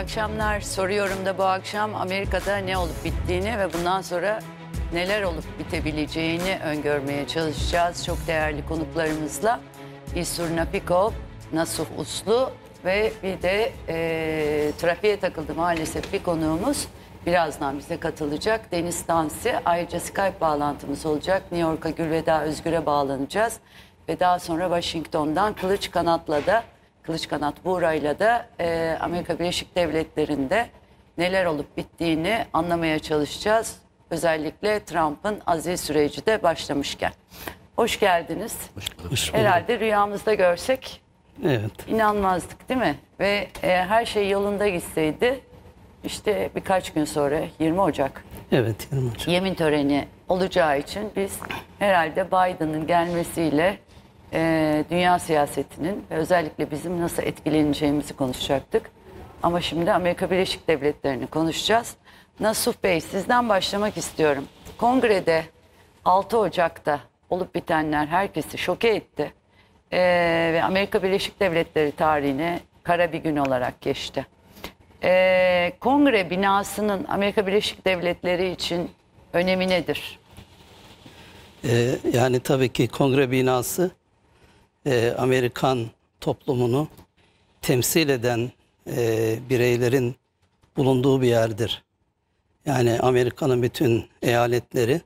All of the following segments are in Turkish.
akşamlar. Soruyorum da bu akşam Amerika'da ne olup bittiğini ve bundan sonra neler olup bitebileceğini öngörmeye çalışacağız. Çok değerli konuklarımızla İsur Napiko, Nasuh Uslu ve bir de e, trafiğe takıldı maalesef bir konuğumuz. Birazdan bize katılacak Deniz Tansi. Ayrıca Skype bağlantımız olacak. New York'a Gülveda Özgür'e bağlanacağız. Ve daha sonra Washington'dan Kılıç Kanat'la da Kılıçkanat Buğra'yla da e, Amerika Birleşik Devletleri'nde neler olup bittiğini anlamaya çalışacağız. Özellikle Trump'ın aziz süreci de başlamışken. Hoş geldiniz. Hoş bulduk. Hoş bulduk. Herhalde rüyamızda görsek evet. inanmazdık değil mi? Ve e, her şey yolunda gitseydi işte birkaç gün sonra 20 Ocak. Evet 20 Ocak. Yemin töreni olacağı için biz herhalde Biden'ın gelmesiyle e, dünya siyasetinin ve özellikle bizim nasıl etkileneceğimizi konuşacaktık. Ama şimdi Amerika Birleşik Devletleri'ni konuşacağız. Nasuh Bey sizden başlamak istiyorum. Kongrede 6 Ocak'ta olup bitenler herkesi şoke etti. E, ve Amerika Birleşik Devletleri tarihine kara bir gün olarak geçti. E, kongre binasının Amerika Birleşik Devletleri için önemi nedir? E, yani tabii ki kongre binası e, Amerikan toplumunu temsil eden e, bireylerin bulunduğu bir yerdir. Yani Amerika'nın bütün eyaletleri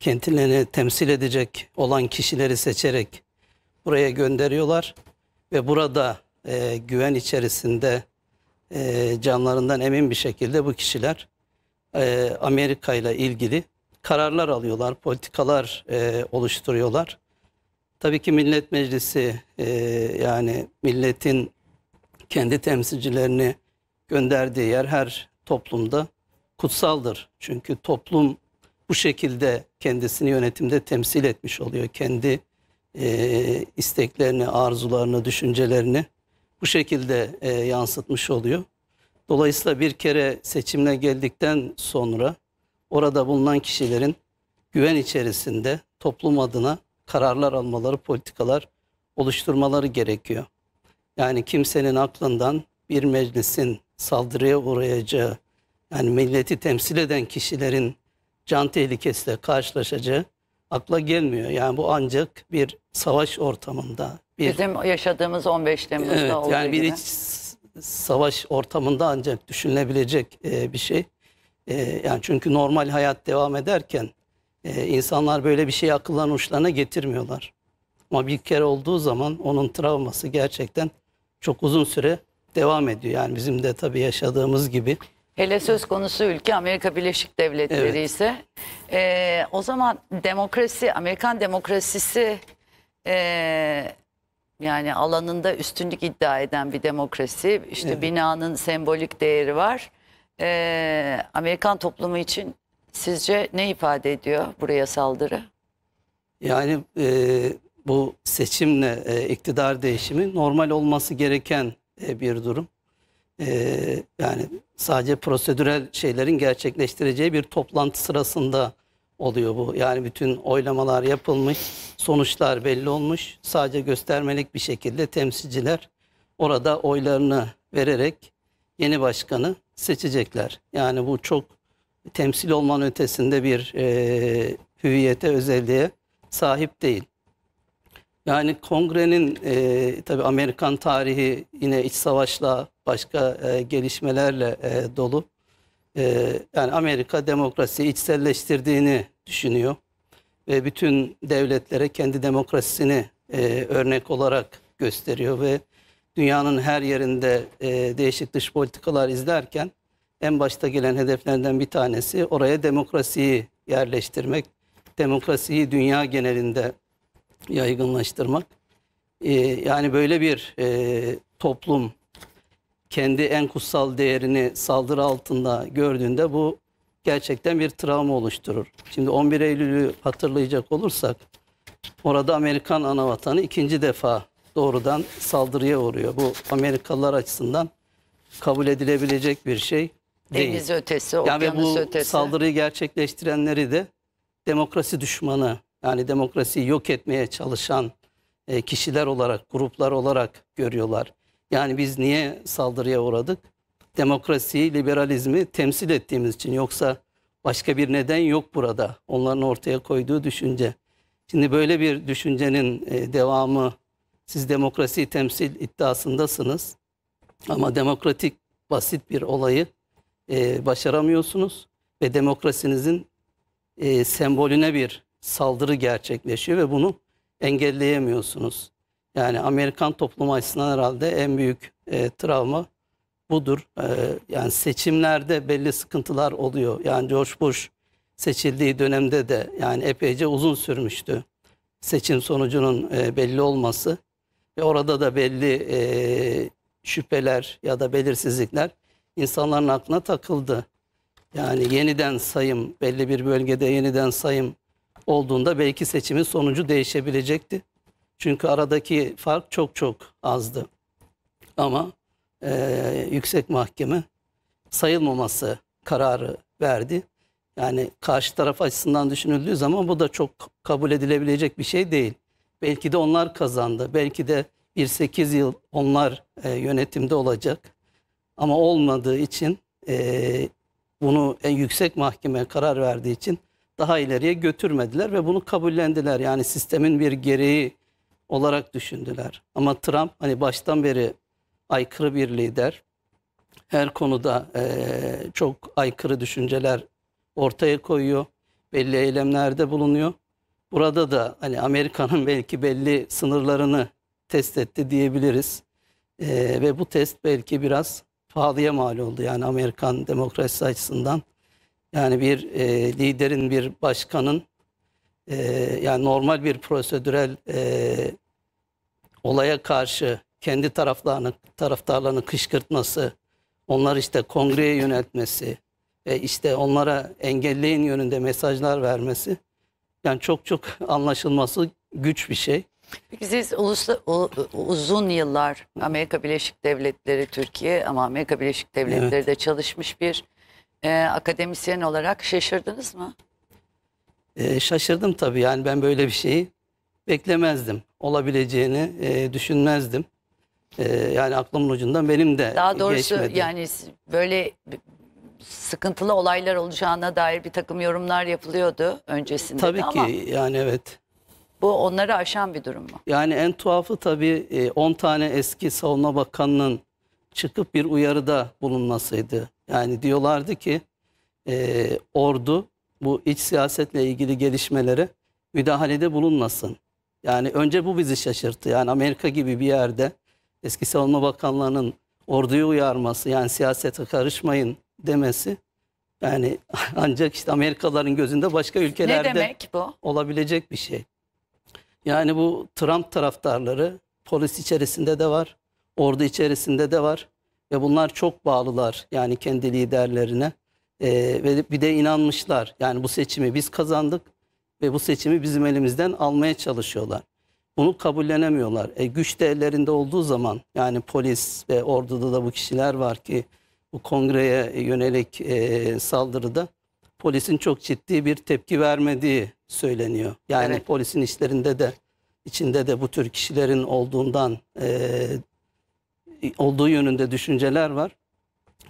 kentlerini temsil edecek olan kişileri seçerek buraya gönderiyorlar ve burada e, güven içerisinde e, canlarından emin bir şekilde bu kişiler e, Amerika ile ilgili kararlar alıyorlar, politikalar e, oluşturuyorlar Tabii ki Millet Meclisi e, yani milletin kendi temsilcilerini gönderdiği yer her toplumda kutsaldır. Çünkü toplum bu şekilde kendisini yönetimde temsil etmiş oluyor. Kendi e, isteklerini, arzularını, düşüncelerini bu şekilde e, yansıtmış oluyor. Dolayısıyla bir kere seçimle geldikten sonra orada bulunan kişilerin güven içerisinde toplum adına kararlar almaları, politikalar oluşturmaları gerekiyor. Yani kimsenin aklından bir meclisin saldırıya uğrayacağı, yani milleti temsil eden kişilerin can tehlikesiyle karşılaşacağı akla gelmiyor. Yani bu ancak bir savaş ortamında. Bir, Bizim yaşadığımız 15 Temmuz'da evet, olduğu yani bir gibi. iç savaş ortamında ancak düşünülebilecek e, bir şey. E, yani çünkü normal hayat devam ederken ee, insanlar böyle bir şey akıllarının uçlarına getirmiyorlar. Ama bir kere olduğu zaman onun travması gerçekten çok uzun süre devam ediyor. Yani bizim de tabii yaşadığımız gibi. Hele söz konusu ülke Amerika Birleşik Devletleri evet. ise e, o zaman demokrasi, Amerikan demokrasisi e, yani alanında üstünlük iddia eden bir demokrasi. İşte evet. binanın sembolik değeri var. E, Amerikan toplumu için Sizce ne ifade ediyor buraya saldırı? Yani e, bu seçimle e, iktidar değişimi normal olması gereken e, bir durum. E, yani sadece prosedürel şeylerin gerçekleştireceği bir toplantı sırasında oluyor bu. Yani bütün oylamalar yapılmış, sonuçlar belli olmuş. Sadece göstermelik bir şekilde temsilciler orada oylarını vererek yeni başkanı seçecekler. Yani bu çok temsil olmanın ötesinde bir e, hüviyete, özelliğe sahip değil. Yani kongrenin e, tabii Amerikan tarihi yine iç savaşla başka e, gelişmelerle e, dolu. E, yani Amerika demokrasiyi içselleştirdiğini düşünüyor ve bütün devletlere kendi demokrasisini e, örnek olarak gösteriyor ve dünyanın her yerinde e, değişik dış politikalar izlerken en başta gelen hedeflerden bir tanesi oraya demokrasiyi yerleştirmek, demokrasiyi dünya genelinde yaygınlaştırmak. Ee, yani böyle bir e, toplum kendi en kutsal değerini saldırı altında gördüğünde bu gerçekten bir travma oluşturur. Şimdi 11 Eylül'ü hatırlayacak olursak orada Amerikan anavatanı ikinci defa doğrudan saldırıya uğruyor. Bu Amerikalılar açısından kabul edilebilecek bir şey değil. Deniz ötesi, okyanus yani bu ötesi. saldırıyı gerçekleştirenleri de demokrasi düşmanı yani demokrasiyi yok etmeye çalışan e, kişiler olarak, gruplar olarak görüyorlar. Yani biz niye saldırıya uğradık? Demokrasiyi, liberalizmi temsil ettiğimiz için yoksa başka bir neden yok burada. Onların ortaya koyduğu düşünce. Şimdi böyle bir düşüncenin e, devamı siz demokrasiyi temsil iddiasındasınız ama demokratik basit bir olayı e, başaramıyorsunuz ve demokrasinizin e, sembolüne bir saldırı gerçekleşiyor ve bunu engelleyemiyorsunuz. Yani Amerikan toplumu açısından herhalde en büyük e, travma budur. E, yani seçimlerde belli sıkıntılar oluyor. Yani George Bush seçildiği dönemde de yani epeyce uzun sürmüştü seçim sonucunun e, belli olması ve orada da belli e, şüpheler ya da belirsizlikler insanların aklına takıldı. Yani yeniden sayım, belli bir bölgede yeniden sayım olduğunda belki seçimin sonucu değişebilecekti. Çünkü aradaki fark çok çok azdı. Ama e, yüksek mahkeme sayılmaması kararı verdi. Yani karşı taraf açısından düşünüldüğü zaman bu da çok kabul edilebilecek bir şey değil. Belki de onlar kazandı. Belki de bir 8 yıl onlar e, yönetimde olacak. Ama olmadığı için e, bunu en yüksek mahkeme karar verdiği için daha ileriye götürmediler ve bunu kabullendiler. Yani sistemin bir gereği olarak düşündüler. Ama Trump hani baştan beri aykırı bir lider. Her konuda e, çok aykırı düşünceler ortaya koyuyor. Belli eylemlerde bulunuyor. Burada da hani Amerika'nın belki belli sınırlarını test etti diyebiliriz. E, ve bu test belki biraz pahalıya mal oldu yani Amerikan demokrasisi açısından. Yani bir e, liderin, bir başkanın e, yani normal bir prosedürel e, olaya karşı kendi taraflarını, taraftarlarını kışkırtması, onları işte kongreye yöneltmesi ve işte onlara engelleyin yönünde mesajlar vermesi yani çok çok anlaşılması güç bir şey. Siz ulusla, uzun yıllar Amerika Birleşik Devletleri, Türkiye ama Amerika Birleşik Devletleri evet. de çalışmış bir e, akademisyen olarak şaşırdınız mı? E, şaşırdım tabii yani ben böyle bir şeyi beklemezdim. Olabileceğini e, düşünmezdim. E, yani aklımın ucundan benim de Daha doğrusu geçmedi. yani böyle sıkıntılı olaylar olacağına dair bir takım yorumlar yapılıyordu öncesinde Tabii ki ama... yani evet. Bu onları aşan bir durum mu? Yani en tuhafı tabii 10 e, tane eski savunma bakanının çıkıp bir uyarıda bulunmasıydı. Yani diyorlardı ki e, ordu bu iç siyasetle ilgili gelişmelere müdahalede bulunmasın. Yani önce bu bizi şaşırttı. Yani Amerika gibi bir yerde eski savunma bakanlarının orduyu uyarması yani siyasete karışmayın demesi yani ancak işte Amerikalıların gözünde başka ülkelerde olabilecek bir şey. Yani bu Trump taraftarları polis içerisinde de var, ordu içerisinde de var ve bunlar çok bağlılar yani kendi liderlerine e, ve bir de inanmışlar. Yani bu seçimi biz kazandık ve bu seçimi bizim elimizden almaya çalışıyorlar. Bunu kabullenemiyorlar. E, güç de ellerinde olduğu zaman yani polis ve orduda da bu kişiler var ki bu kongreye yönelik e, saldırıda polisin çok ciddi bir tepki vermediği söyleniyor. Yani evet. polisin işlerinde de içinde de bu tür kişilerin olduğundan e, olduğu yönünde düşünceler var.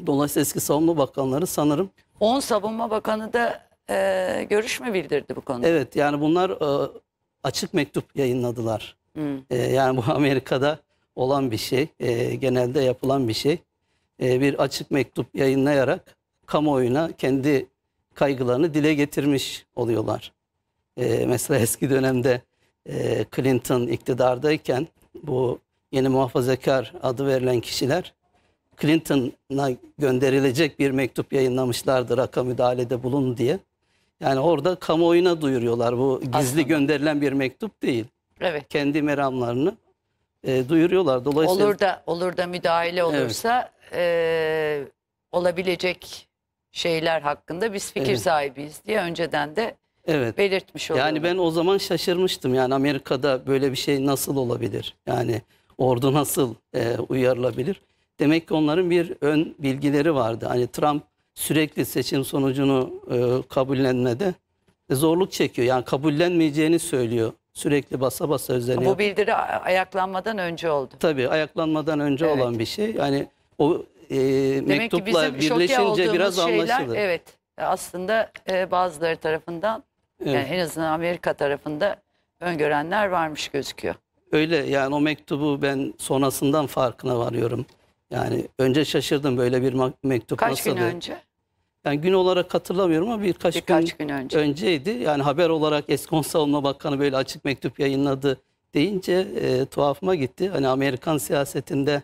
Dolayısıyla eski savunma bakanları sanırım 10 savunma bakanı da e, görüşme bildirdi bu konuda. Evet yani bunlar e, açık mektup yayınladılar. Hmm. E, yani bu Amerika'da olan bir şey, e, genelde yapılan bir şey. E, bir açık mektup yayınlayarak kamuoyuna kendi kaygılarını dile getirmiş oluyorlar. E, mesela eski dönemde e, Clinton iktidardayken bu yeni muhafazakar adı verilen kişiler Clinton'a gönderilecek bir mektup yayınlamışlardı raka müdahalede bulun diye. Yani orada kamuoyuna duyuruyorlar bu gizli Aslında. gönderilen bir mektup değil. Evet. Kendi meramlarını e, duyuruyorlar. Dolayısıyla olur da olur da müdahale olursa evet. e, olabilecek şeyler hakkında biz fikir evet. sahibiyiz diye önceden de evet. belirtmiş oluyor. Yani ben o zaman şaşırmıştım. Yani Amerika'da böyle bir şey nasıl olabilir? Yani ordu nasıl e, uyarılabilir? Demek ki onların bir ön bilgileri vardı. Hani Trump sürekli seçim sonucunu e, kabullenmede e, zorluk çekiyor. Yani kabullenmeyeceğini söylüyor. Sürekli basa basa özeniyor. Bu bildiri ayaklanmadan önce oldu. Tabii ayaklanmadan önce evet. olan bir şey. Yani o e, Demek mektupla birleşince biraz şeyler, anlaşılır. Evet aslında e, bazıları tarafından Evet. Yani en azından Amerika tarafında öngörenler varmış gözüküyor. Öyle yani o mektubu ben sonrasından farkına varıyorum. Yani önce şaşırdım böyle bir mektup Kaç nasıl? Kaç gün önce? Yani gün olarak hatırlamıyorum ama birkaç, birkaç gün, gün önce. önceydi. Yani haber olarak eski Savunma Bakanı böyle açık mektup yayınladı deyince e, tuhafıma gitti. Hani Amerikan siyasetinde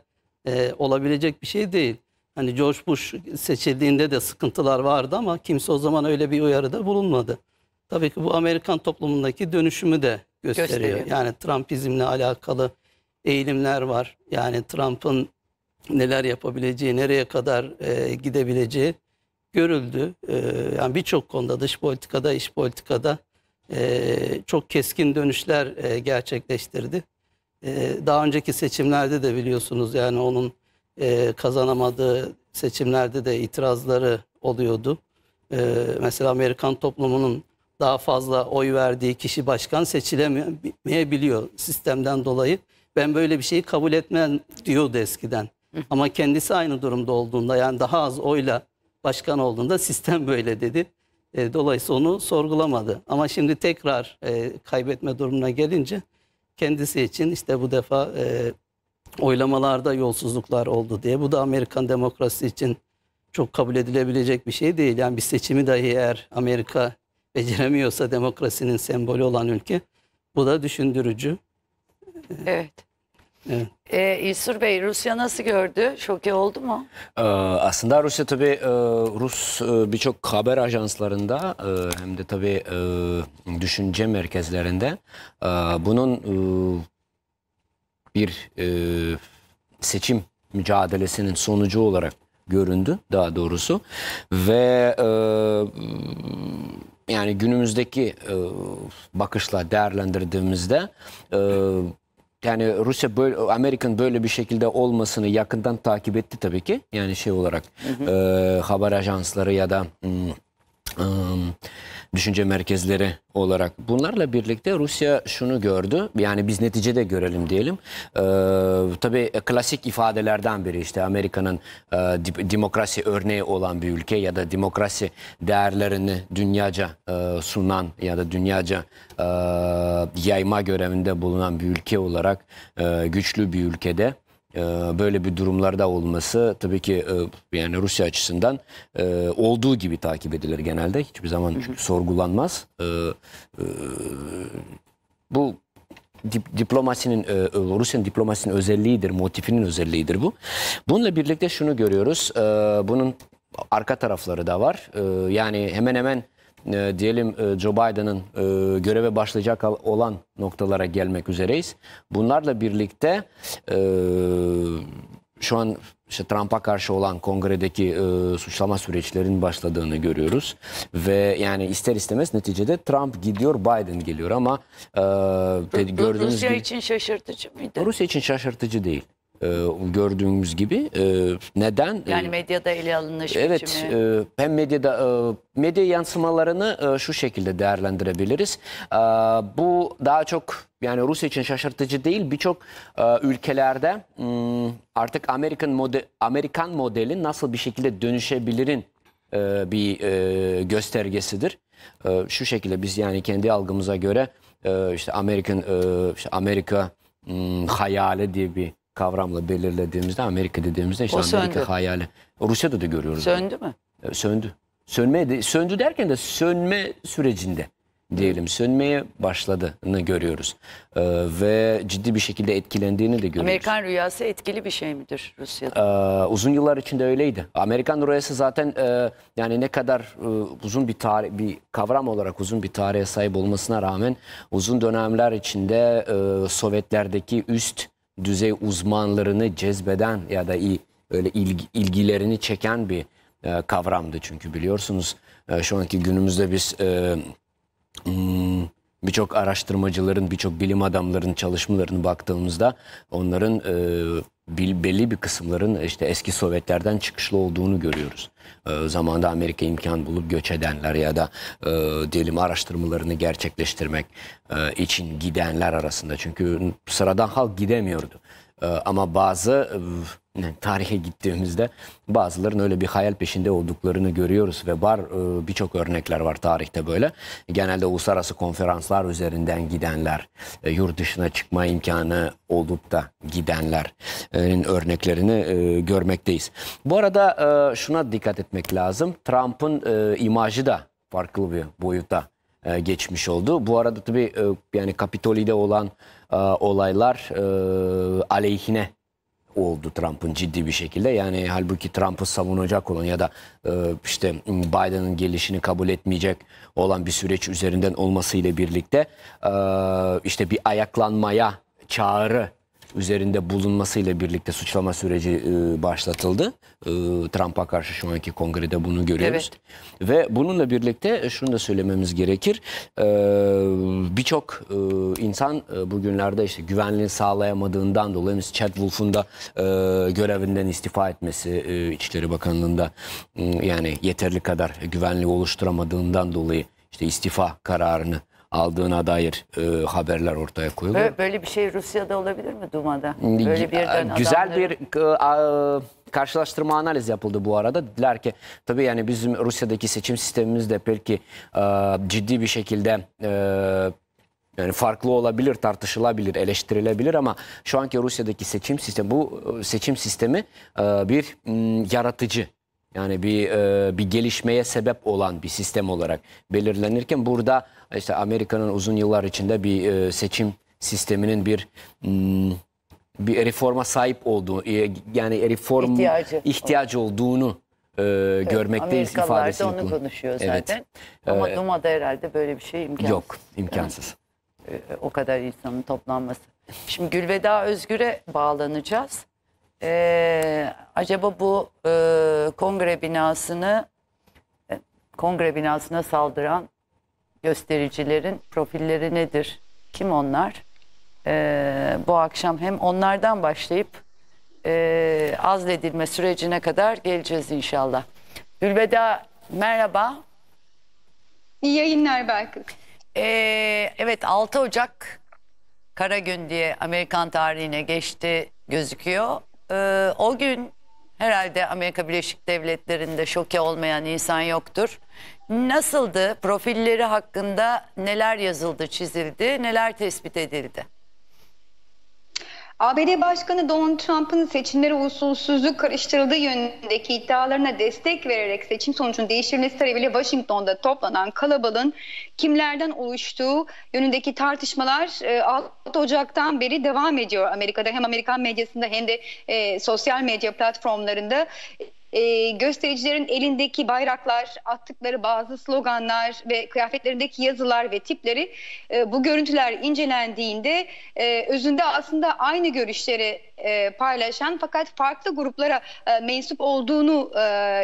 e, olabilecek bir şey değil. Hani George Bush seçildiğinde de sıkıntılar vardı ama kimse o zaman öyle bir uyarıda bulunmadı tabii ki bu Amerikan toplumundaki dönüşümü de gösteriyor. gösteriyor. Yani Trumpizmle alakalı eğilimler var. Yani Trump'ın neler yapabileceği, nereye kadar e, gidebileceği görüldü. E, yani birçok konuda dış politikada, iş politikada e, çok keskin dönüşler e, gerçekleştirdi. E, daha önceki seçimlerde de biliyorsunuz yani onun e, kazanamadığı seçimlerde de itirazları oluyordu. E, mesela Amerikan toplumunun daha fazla oy verdiği kişi başkan seçilemeyebiliyor sistemden dolayı. Ben böyle bir şeyi kabul etmem diyordu eskiden. Ama kendisi aynı durumda olduğunda yani daha az oyla başkan olduğunda sistem böyle dedi. E, dolayısıyla onu sorgulamadı. Ama şimdi tekrar e, kaybetme durumuna gelince kendisi için işte bu defa e, oylamalarda yolsuzluklar oldu diye. Bu da Amerikan demokrasi için çok kabul edilebilecek bir şey değil. Yani bir seçimi dahi eğer Amerika beceremiyorsa demokrasinin sembolü olan ülke bu da düşündürücü. Evet. Evet. Ee, İsur Bey Rusya nasıl gördü? Şoke oldu mu? Ee, aslında Rusya tabii e, Rus e, birçok haber ajanslarında e, hem de tabii e, düşünce merkezlerinde e, bunun e, bir e, seçim mücadelesinin sonucu olarak göründü daha doğrusu ve e, yani günümüzdeki e, bakışla değerlendirdiğimizde e, yani Rusya böyle Amerika'nın böyle bir şekilde olmasını yakından takip etti tabii ki. Yani şey olarak hı hı. E, haber ajansları ya da ım, ım, düşünce merkezleri olarak. Bunlarla birlikte Rusya şunu gördü. Yani biz neticede görelim diyelim. Ee, tabii klasik ifadelerden biri işte Amerika'nın e, demokrasi örneği olan bir ülke ya da demokrasi değerlerini dünyaca e, sunan ya da dünyaca e, yayma görevinde bulunan bir ülke olarak e, güçlü bir ülkede ee, böyle bir durumlarda olması tabii ki e, yani Rusya açısından e, olduğu gibi takip edilir genelde. Hiçbir zaman çünkü sorgulanmaz. Ee, e, bu diplomasinin Rusya'nın diplomasinin özelliğidir, motifinin özelliğidir bu. Bununla birlikte şunu görüyoruz. Ee, bunun arka tarafları da var. Yani hemen hemen e, diyelim e, Joe Biden'ın e, göreve başlayacak olan noktalara gelmek üzereyiz. Bunlarla birlikte e, şu an işte Trump'a karşı olan kongredeki e, suçlama süreçlerinin başladığını görüyoruz. Ve yani ister istemez neticede Trump gidiyor Biden geliyor ama e, gördüğünüz Rusya gibi... için şaşırtıcı mıydı? Rusya için şaşırtıcı değil e, gördüğümüz gibi. E, neden? E, yani medyada ele alınış evet, biçimi. Evet hem medyada e, medya yansımalarını e, şu şekilde değerlendirebiliriz. E, bu daha çok yani Rusya için şaşırtıcı değil birçok e, ülkelerde m, hmm, artık Amerikan, mode, Amerikan modeli nasıl bir şekilde dönüşebilirin e, bir e, göstergesidir. E, şu şekilde biz yani kendi algımıza göre e, işte Amerikan e, işte Amerika m, hmm, hayali diye bir kavramla belirlediğimizde Amerika dediğimizde işte Amerika hayali. Rusya'da da görüyoruz. Söndü mü? E, söndü. Sönmeye de, söndü derken de sönme sürecinde diyelim sönmeye başladığını görüyoruz. Ee, ve ciddi bir şekilde etkilendiğini de görüyoruz. Amerikan rüyası etkili bir şey midir Rusya'da? Ee, uzun yıllar içinde öyleydi. Amerikan rüyası zaten e, yani ne kadar e, uzun bir tarih bir kavram olarak uzun bir tarihe sahip olmasına rağmen uzun dönemler içinde e, Sovyetlerdeki üst düzey uzmanlarını cezbeden ya da iyi öyle ilgi, ilgilerini çeken bir e, kavramdı çünkü biliyorsunuz e, şu anki günümüzde biz e, hmm, birçok araştırmacıların, birçok bilim adamlarının çalışmalarını baktığımızda onların e, bil, belli bir kısımların işte eski Sovyetlerden çıkışlı olduğunu görüyoruz. E, zamanda Amerika imkan bulup göç edenler ya da e, diyelim araştırmalarını gerçekleştirmek e, için gidenler arasında. Çünkü sıradan halk gidemiyordu. E, ama bazı e, tarihe gittiğimizde bazıların öyle bir hayal peşinde olduklarını görüyoruz ve var e, birçok örnekler var tarihte böyle. Genelde uluslararası konferanslar üzerinden gidenler, e, yurt dışına çıkma imkanı olup da gidenlerin e, örneklerini e, görmekteyiz. Bu arada şuna dikkat etmek lazım. Trump'ın imajı da farklı bir boyuta geçmiş oldu. Bu arada tabii yani Kapitoli'de olan olaylar e, aleyhine oldu Trump'ın ciddi bir şekilde. Yani halbuki Trump'ı savunacak olan ya da e, işte Biden'ın gelişini kabul etmeyecek olan bir süreç üzerinden olmasıyla birlikte e, işte bir ayaklanmaya çağrı üzerinde bulunmasıyla birlikte suçlama süreci e, başlatıldı. E, Trump'a karşı şu anki kongrede bunu görüyoruz. Evet. Ve bununla birlikte e, şunu da söylememiz gerekir. E, Birçok e, insan e, bugünlerde işte güvenliği sağlayamadığından dolayı mesela Chad Wolf'un da e, görevinden istifa etmesi e, İçişleri Bakanlığı'nda e, yani yeterli kadar güvenliği oluşturamadığından dolayı işte istifa kararını aldığına dair e, haberler ortaya koyuluyor. Böyle, böyle bir şey Rusya'da olabilir mi Duma'da? Böyle birden Güzel bir... E, e, karşılaştırma analiz yapıldı bu arada. Dediler ki tabii yani bizim Rusya'daki seçim sistemimiz de belki e, ciddi bir şekilde e, yani farklı olabilir, tartışılabilir, eleştirilebilir ama şu anki Rusya'daki seçim sistemi bu e, seçim sistemi e, bir yaratıcı yani bir e, bir gelişmeye sebep olan bir sistem olarak belirlenirken burada işte Amerika'nın uzun yıllar içinde bir e, seçim sisteminin bir m, hmm, bir reforma sahip olduğu e, yani reform ihtiyacı, ihtiyacı olduğunu e, evet, görmekteyiz ifadesi. onu konuşuyor zaten. Evet. Ama ee, Duma'da herhalde böyle bir şey imkansız. Yok, imkansız. Yani, e, o kadar insanın toplanması. Şimdi Gülveda Özgür'e bağlanacağız e, acaba bu e, kongre binasını e, kongre binasına saldıran göstericilerin profilleri nedir? Kim onlar? E, bu akşam hem onlardan başlayıp e, azledilme sürecine kadar geleceğiz inşallah. Ülveda merhaba. İyi yayınlar Belkıs. Ee, evet 6 Ocak Kara Gün diye Amerikan tarihine geçti gözüküyor e, o gün herhalde Amerika Birleşik Devletleri'nde şoke olmayan insan yoktur. Nasıldı? Profilleri hakkında neler yazıldı, çizildi, neler tespit edildi? ABD Başkanı Donald Trump'ın seçimlere usulsüzlük karıştırıldığı yönündeki iddialarına destek vererek seçim sonucunun değiştirilmesi talebiyle Washington'da toplanan kalabalığın kimlerden oluştuğu yönündeki tartışmalar 6 e, Ocak'tan beri devam ediyor Amerika'da. Hem Amerikan medyasında hem de e, sosyal medya platformlarında e, göstericilerin elindeki bayraklar, attıkları bazı sloganlar ve kıyafetlerindeki yazılar ve tipleri e, bu görüntüler incelendiğinde e, özünde aslında aynı görüşleri e, paylaşan fakat farklı gruplara e, mensup olduğunu e,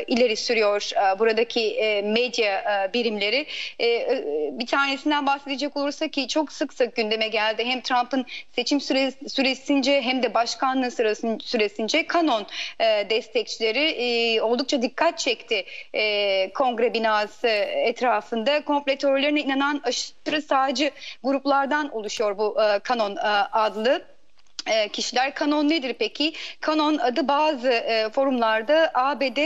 ileri sürüyor e, buradaki e, medya e, birimleri. E, e, bir tanesinden bahsedecek olursak ki çok sık sık gündeme geldi. Hem Trump'ın seçim süresince hem de başkanlığı sırasın, süresince kanon e, destekçileri e, oldukça dikkat çekti e, kongre binası etrafında. Komple teorilerine inanan aşırı sağcı gruplardan oluşuyor bu e, kanon e, adlı e, kişiler. Kanon nedir peki? Kanon adı bazı e, forumlarda ABD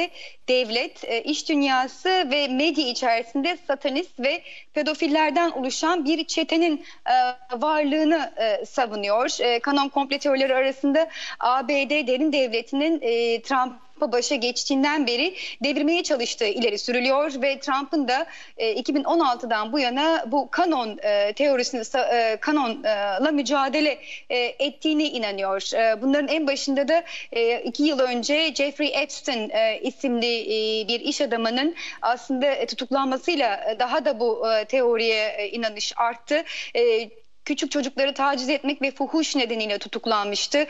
devlet, e, iş dünyası ve medya içerisinde satanist ve pedofillerden oluşan bir çetenin e, varlığını e, savunuyor. E, kanon komple teorileri arasında ABD derin devletinin e, Trump bu başa geçtiğinden beri devirmeye çalıştığı ileri sürülüyor ve Trump'ın da e, 2016'dan bu yana bu kanon e, teorisini e, kanonla mücadele e, ettiğine inanıyor. E, bunların en başında da e, iki yıl önce Jeffrey Epstein e, isimli e, bir iş adamının aslında tutuklanmasıyla e, daha da bu e, teoriye e, inanış arttı. E, küçük çocukları taciz etmek ve fuhuş nedeniyle tutuklanmıştı.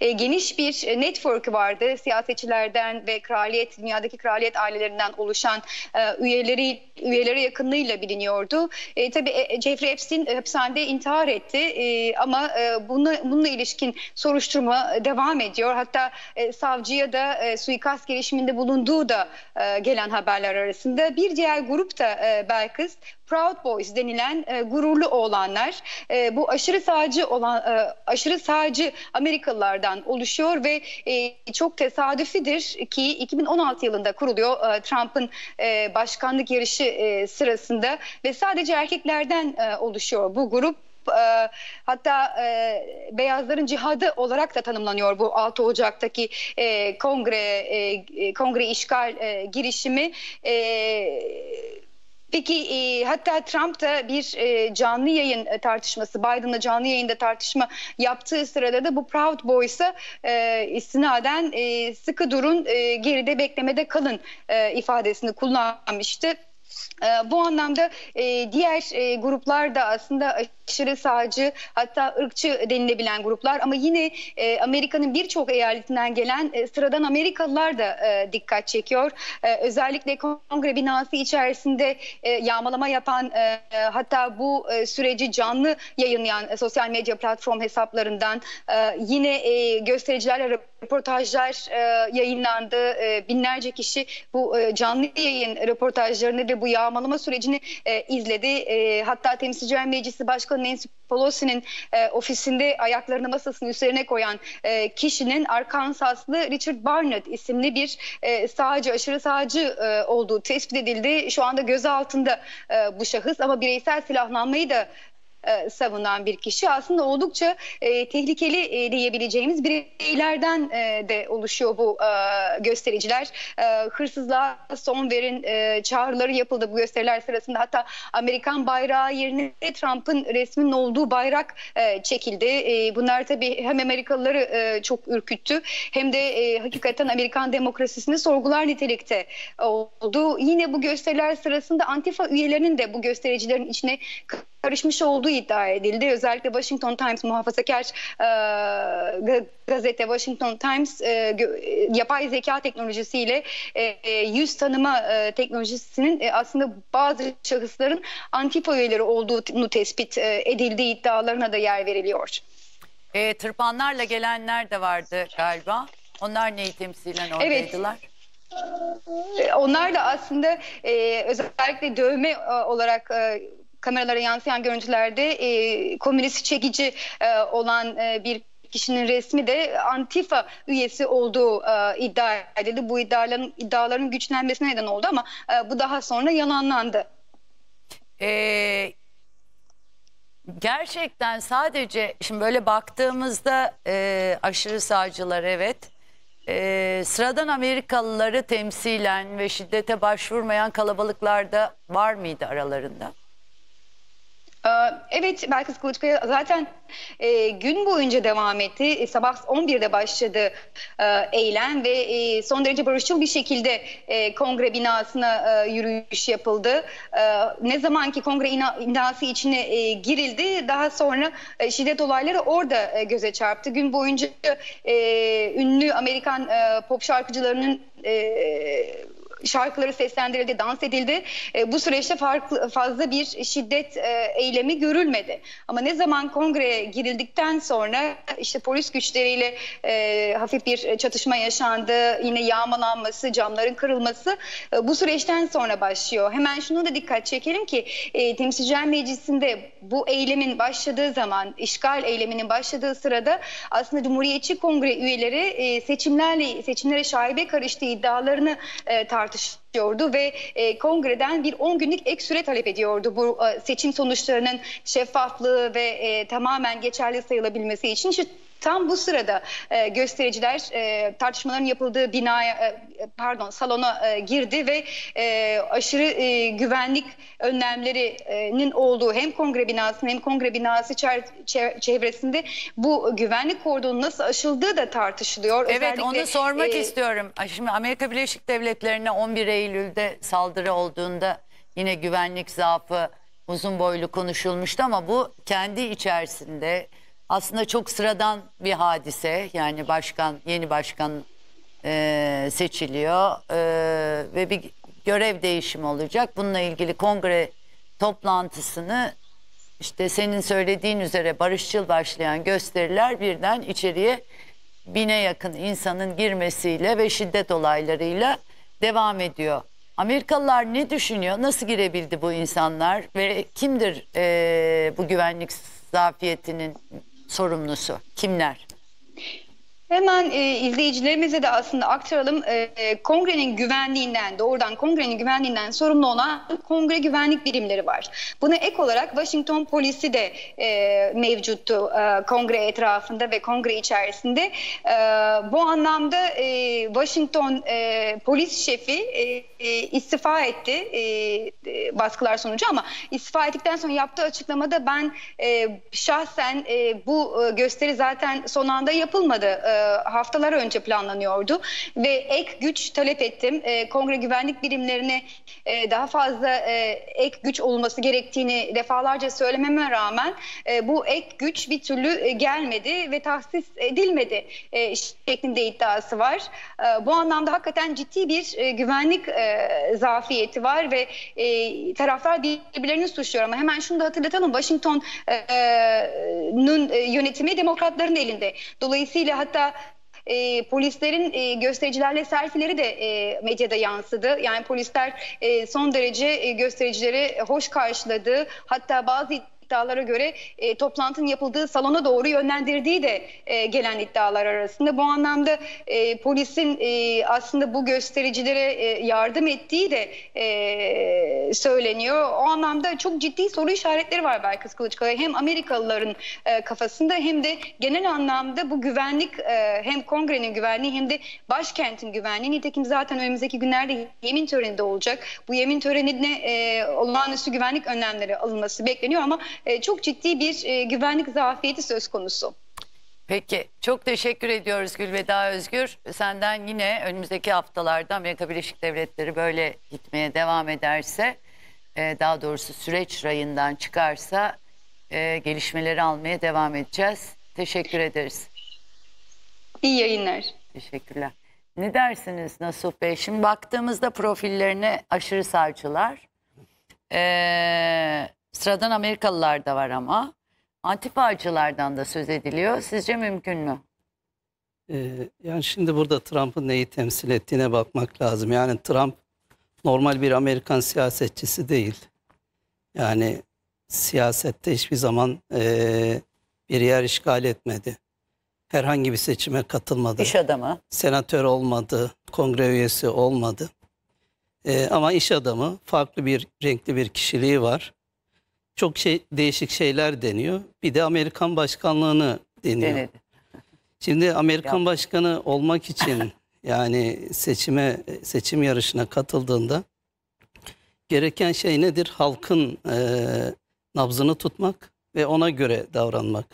E, geniş bir e, network vardı siyasetçilerden ve kraliyet dünyadaki kraliyet ailelerinden oluşan e, üyeleri üyelere yakınlığıyla biliniyordu. E, tabii e, e, Jeffrey Epstein hapishanede intihar etti e, ama e, buna, bununla ilişkin soruşturma devam ediyor. Hatta e, savcıya da e, suikast girişiminde bulunduğu da e, gelen haberler arasında. Bir diğer grup da e, Belkıs Proud Boys denilen e, gururlu oğlanlar e, bu aşırı sağcı olan e, aşırı sağcı Amerikalılardan oluşuyor ve e, çok tesadüfidir ki 2016 yılında kuruluyor e, Trump'ın e, başkanlık yarışı e, sırasında ve sadece erkeklerden e, oluşuyor bu grup e, hatta e, beyazların cihadı olarak da tanımlanıyor bu 6 Ocak'taki e, kongre e, e, kongre işgal e, girişimi e, Peki e, hatta Trump da bir e, canlı yayın e, tartışması, Biden'la canlı yayında tartışma yaptığı sırada da bu Proud Boys'a e, istinaden e, sıkı durun, e, geride beklemede kalın e, ifadesini kullanmıştı. E, bu anlamda e, diğer gruplar da aslında aşırı sağcı hatta ırkçı denilebilen gruplar ama yine e, Amerika'nın birçok eyaletinden gelen e, sıradan Amerikalılar da e, dikkat çekiyor. E, özellikle kongre binası içerisinde e, yağmalama yapan e, e, hatta bu e, süreci canlı yayınlayan e, sosyal medya platform hesaplarından e, yine e, göstericilerle röportajlar e, yayınlandı. E, binlerce kişi bu e, canlı yayın röportajlarını ve bu yağmalama sürecini e, izledi. E, hatta Temsilciler Meclisi Başkanı Nancy Pelosi'nin e, ofisinde ayaklarını masasının üzerine koyan e, kişinin Arkansaslı Richard Barnett isimli bir e, sağcı, aşırı sağcı e, olduğu tespit edildi. Şu anda gözaltında e, bu şahıs ama bireysel silahlanmayı da e, savunan bir kişi aslında oldukça e, tehlikeli e, diyebileceğimiz bireylerden e, de oluşuyor bu e, göstericiler. E, hırsızlığa son verin e, çağrıları yapıldı bu gösteriler sırasında. Hatta Amerikan bayrağı yerine Trump'ın resminin olduğu bayrak e, çekildi. E, bunlar tabii hem Amerikalıları e, çok ürküttü hem de e, hakikaten Amerikan demokrasisini sorgular nitelikte oldu. Yine bu gösteriler sırasında Antifa üyelerinin de bu göstericilerin içine karışmış olduğu iddia edildi. Özellikle Washington Times muhafazakar e, gazete Washington Times e, yapay zeka teknolojisiyle e, e, yüz tanıma e, teknolojisinin e, aslında bazı şahısların antifa üyeleri olduğunu tespit e, edildiği iddialarına da yer veriliyor. E, tırpanlarla gelenler de vardı galiba. Onlar neyi temsilen oradaydılar? Evet. E, onlar da aslında e, özellikle dövme e, olarak e, kameralara yansıyan görüntülerde e, komünist çekici e, olan e, bir kişinin resmi de Antifa üyesi olduğu e, iddia edildi. Bu iddiaların, iddiaların güçlenmesine neden oldu ama e, bu daha sonra yalanlandı. Ee, gerçekten sadece şimdi böyle baktığımızda e, aşırı sağcılar evet e, sıradan Amerikalıları temsilen ve şiddete başvurmayan kalabalıklarda var mıydı aralarında? Ee, evet Belkıs Kılıçkaya zaten e, gün boyunca devam etti. E, sabah 11'de başladı e, eylem ve e, son derece barışçıl bir şekilde e, kongre binasına e, yürüyüş yapıldı. E, ne ki kongre binası içine e, girildi daha sonra e, şiddet olayları orada e, göze çarptı. Gün boyunca e, ünlü Amerikan e, pop şarkıcılarının e, şarkıları seslendirildi, dans edildi. E, bu süreçte farklı, fazla bir şiddet e, eylemi görülmedi. Ama ne zaman kongreye girildikten sonra işte polis güçleriyle e, hafif bir çatışma yaşandı. Yine yağmalanması, camların kırılması e, bu süreçten sonra başlıyor. Hemen şunu da dikkat çekelim ki e, Temsilciler Meclisi'nde bu eylemin başladığı zaman, işgal eyleminin başladığı sırada aslında Cumhuriyetçi Kongre üyeleri e, seçimlerle seçimlere şaibe karıştığı iddialarını e, tartışıyor tartışıyordu ve e, kongreden bir 10 günlük ek süre talep ediyordu bu e, seçim sonuçlarının şeffaflığı ve e, tamamen geçerli sayılabilmesi için. İşte Tam bu sırada e, göstericiler e, tartışmaların yapıldığı binaya e, pardon salona e, girdi ve e, aşırı e, güvenlik önlemlerinin olduğu hem kongre binasının hem kongre binası çevresinde bu güvenlik kordonu nasıl aşıldığı da tartışılıyor. Evet Özellikle, onu sormak e, istiyorum. Şimdi Amerika Birleşik Devletleri'ne 11 Eylül'de saldırı olduğunda yine güvenlik zaafı uzun boylu konuşulmuştu ama bu kendi içerisinde aslında çok sıradan bir hadise. Yani başkan yeni başkan e, seçiliyor e, ve bir görev değişimi olacak. Bununla ilgili kongre toplantısını işte senin söylediğin üzere barışçıl başlayan gösteriler birden içeriye bine yakın insanın girmesiyle ve şiddet olaylarıyla devam ediyor. Amerikalılar ne düşünüyor? Nasıl girebildi bu insanlar? Ve kimdir e, bu güvenlik zafiyetinin sorumlusu kimler? Hemen e, izleyicilerimize de aslında aktaralım. E, e, kongrenin güvenliğinden, doğrudan kongrenin güvenliğinden sorumlu olan kongre güvenlik birimleri var. Buna ek olarak Washington polisi de e, mevcuttu e, kongre etrafında ve kongre içerisinde. E, bu anlamda e, Washington e, polis şefi e, e, istifa etti e, e, baskılar sonucu ama istifa ettikten sonra yaptığı açıklamada ben e, şahsen e, bu e, gösteri zaten son anda yapılmadı e, e, haftalar önce planlanıyordu ve ek güç talep ettim. E, Kongre güvenlik birimlerine e, daha fazla e, ek güç olması gerektiğini defalarca söylememe rağmen e, bu ek güç bir türlü e, gelmedi ve tahsis edilmedi e, şeklinde iddiası var. E, bu anlamda hakikaten ciddi bir e, güvenlik e, zafiyeti var ve e, taraflar birbirlerini suçluyor ama hemen şunu da hatırlatalım. Washington'un e, e, e yönetimi demokratların elinde. Dolayısıyla hatta e, polislerin e, göstericilerle selfileri de e, medyada yansıdı. Yani polisler e, son derece e, göstericileri hoş karşıladı. Hatta bazı iddialara göre e, toplantının yapıldığı salona doğru yönlendirdiği de e, gelen iddialar arasında. Bu anlamda e, polisin e, aslında bu göstericilere e, yardım ettiği de e, söyleniyor. O anlamda çok ciddi soru işaretleri var Belkıs Kılıçkaya. Hem Amerikalıların e, kafasında hem de genel anlamda bu güvenlik e, hem kongrenin güvenliği hem de başkentin güvenliği. Nitekim zaten önümüzdeki günlerde yemin töreni de olacak. Bu yemin törenine e, olağanüstü güvenlik önlemleri alınması bekleniyor ama e, çok ciddi bir e, güvenlik zafiyeti söz konusu. Peki çok teşekkür ediyoruz Gülveda Özgür. Senden yine önümüzdeki haftalarda Amerika Birleşik Devletleri böyle gitmeye devam ederse e, daha doğrusu süreç rayından çıkarsa e, gelişmeleri almaya devam edeceğiz. Teşekkür ederiz. İyi yayınlar. Teşekkürler. Ne dersiniz Nasuh Bey? Şimdi baktığımızda profillerine aşırı sağcılar, ee, Sıradan Amerikalılar da var ama. Antifacılardan da söz ediliyor. Sizce mümkün mü? Ee, yani şimdi burada Trump'ın neyi temsil ettiğine bakmak lazım. Yani Trump normal bir Amerikan siyasetçisi değil. Yani siyasette hiçbir zaman e, bir yer işgal etmedi. Herhangi bir seçime katılmadı. İş adamı. Senatör olmadı, kongre üyesi olmadı. E, ama iş adamı farklı bir renkli bir kişiliği var çok şey değişik şeyler deniyor. Bir de Amerikan başkanlığını deniyor. Denedi. Şimdi Amerikan Yaptı. başkanı olmak için yani seçime seçim yarışına katıldığında gereken şey nedir? Halkın e, nabzını tutmak ve ona göre davranmak.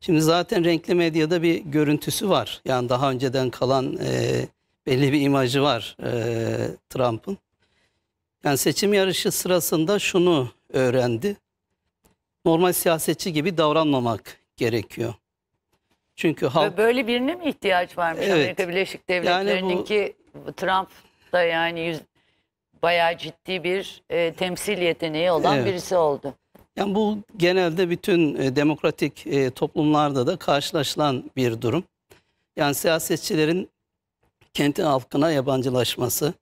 Şimdi zaten renkli medyada bir görüntüsü var. Yani daha önceden kalan e, belli bir imajı var e, Trump'ın. Yani seçim yarışı sırasında şunu öğrendi normal siyasetçi gibi davranmamak gerekiyor. Çünkü halk... Böyle birine mi ihtiyaç varmış evet. Amerika Birleşik Devletleri'ninki yani bu... Trump da yani yüz... bayağı ciddi bir e, temsil yeteneği olan evet. birisi oldu. Yani bu genelde bütün e, demokratik e, toplumlarda da karşılaşılan bir durum. Yani siyasetçilerin kendi halkına yabancılaşması,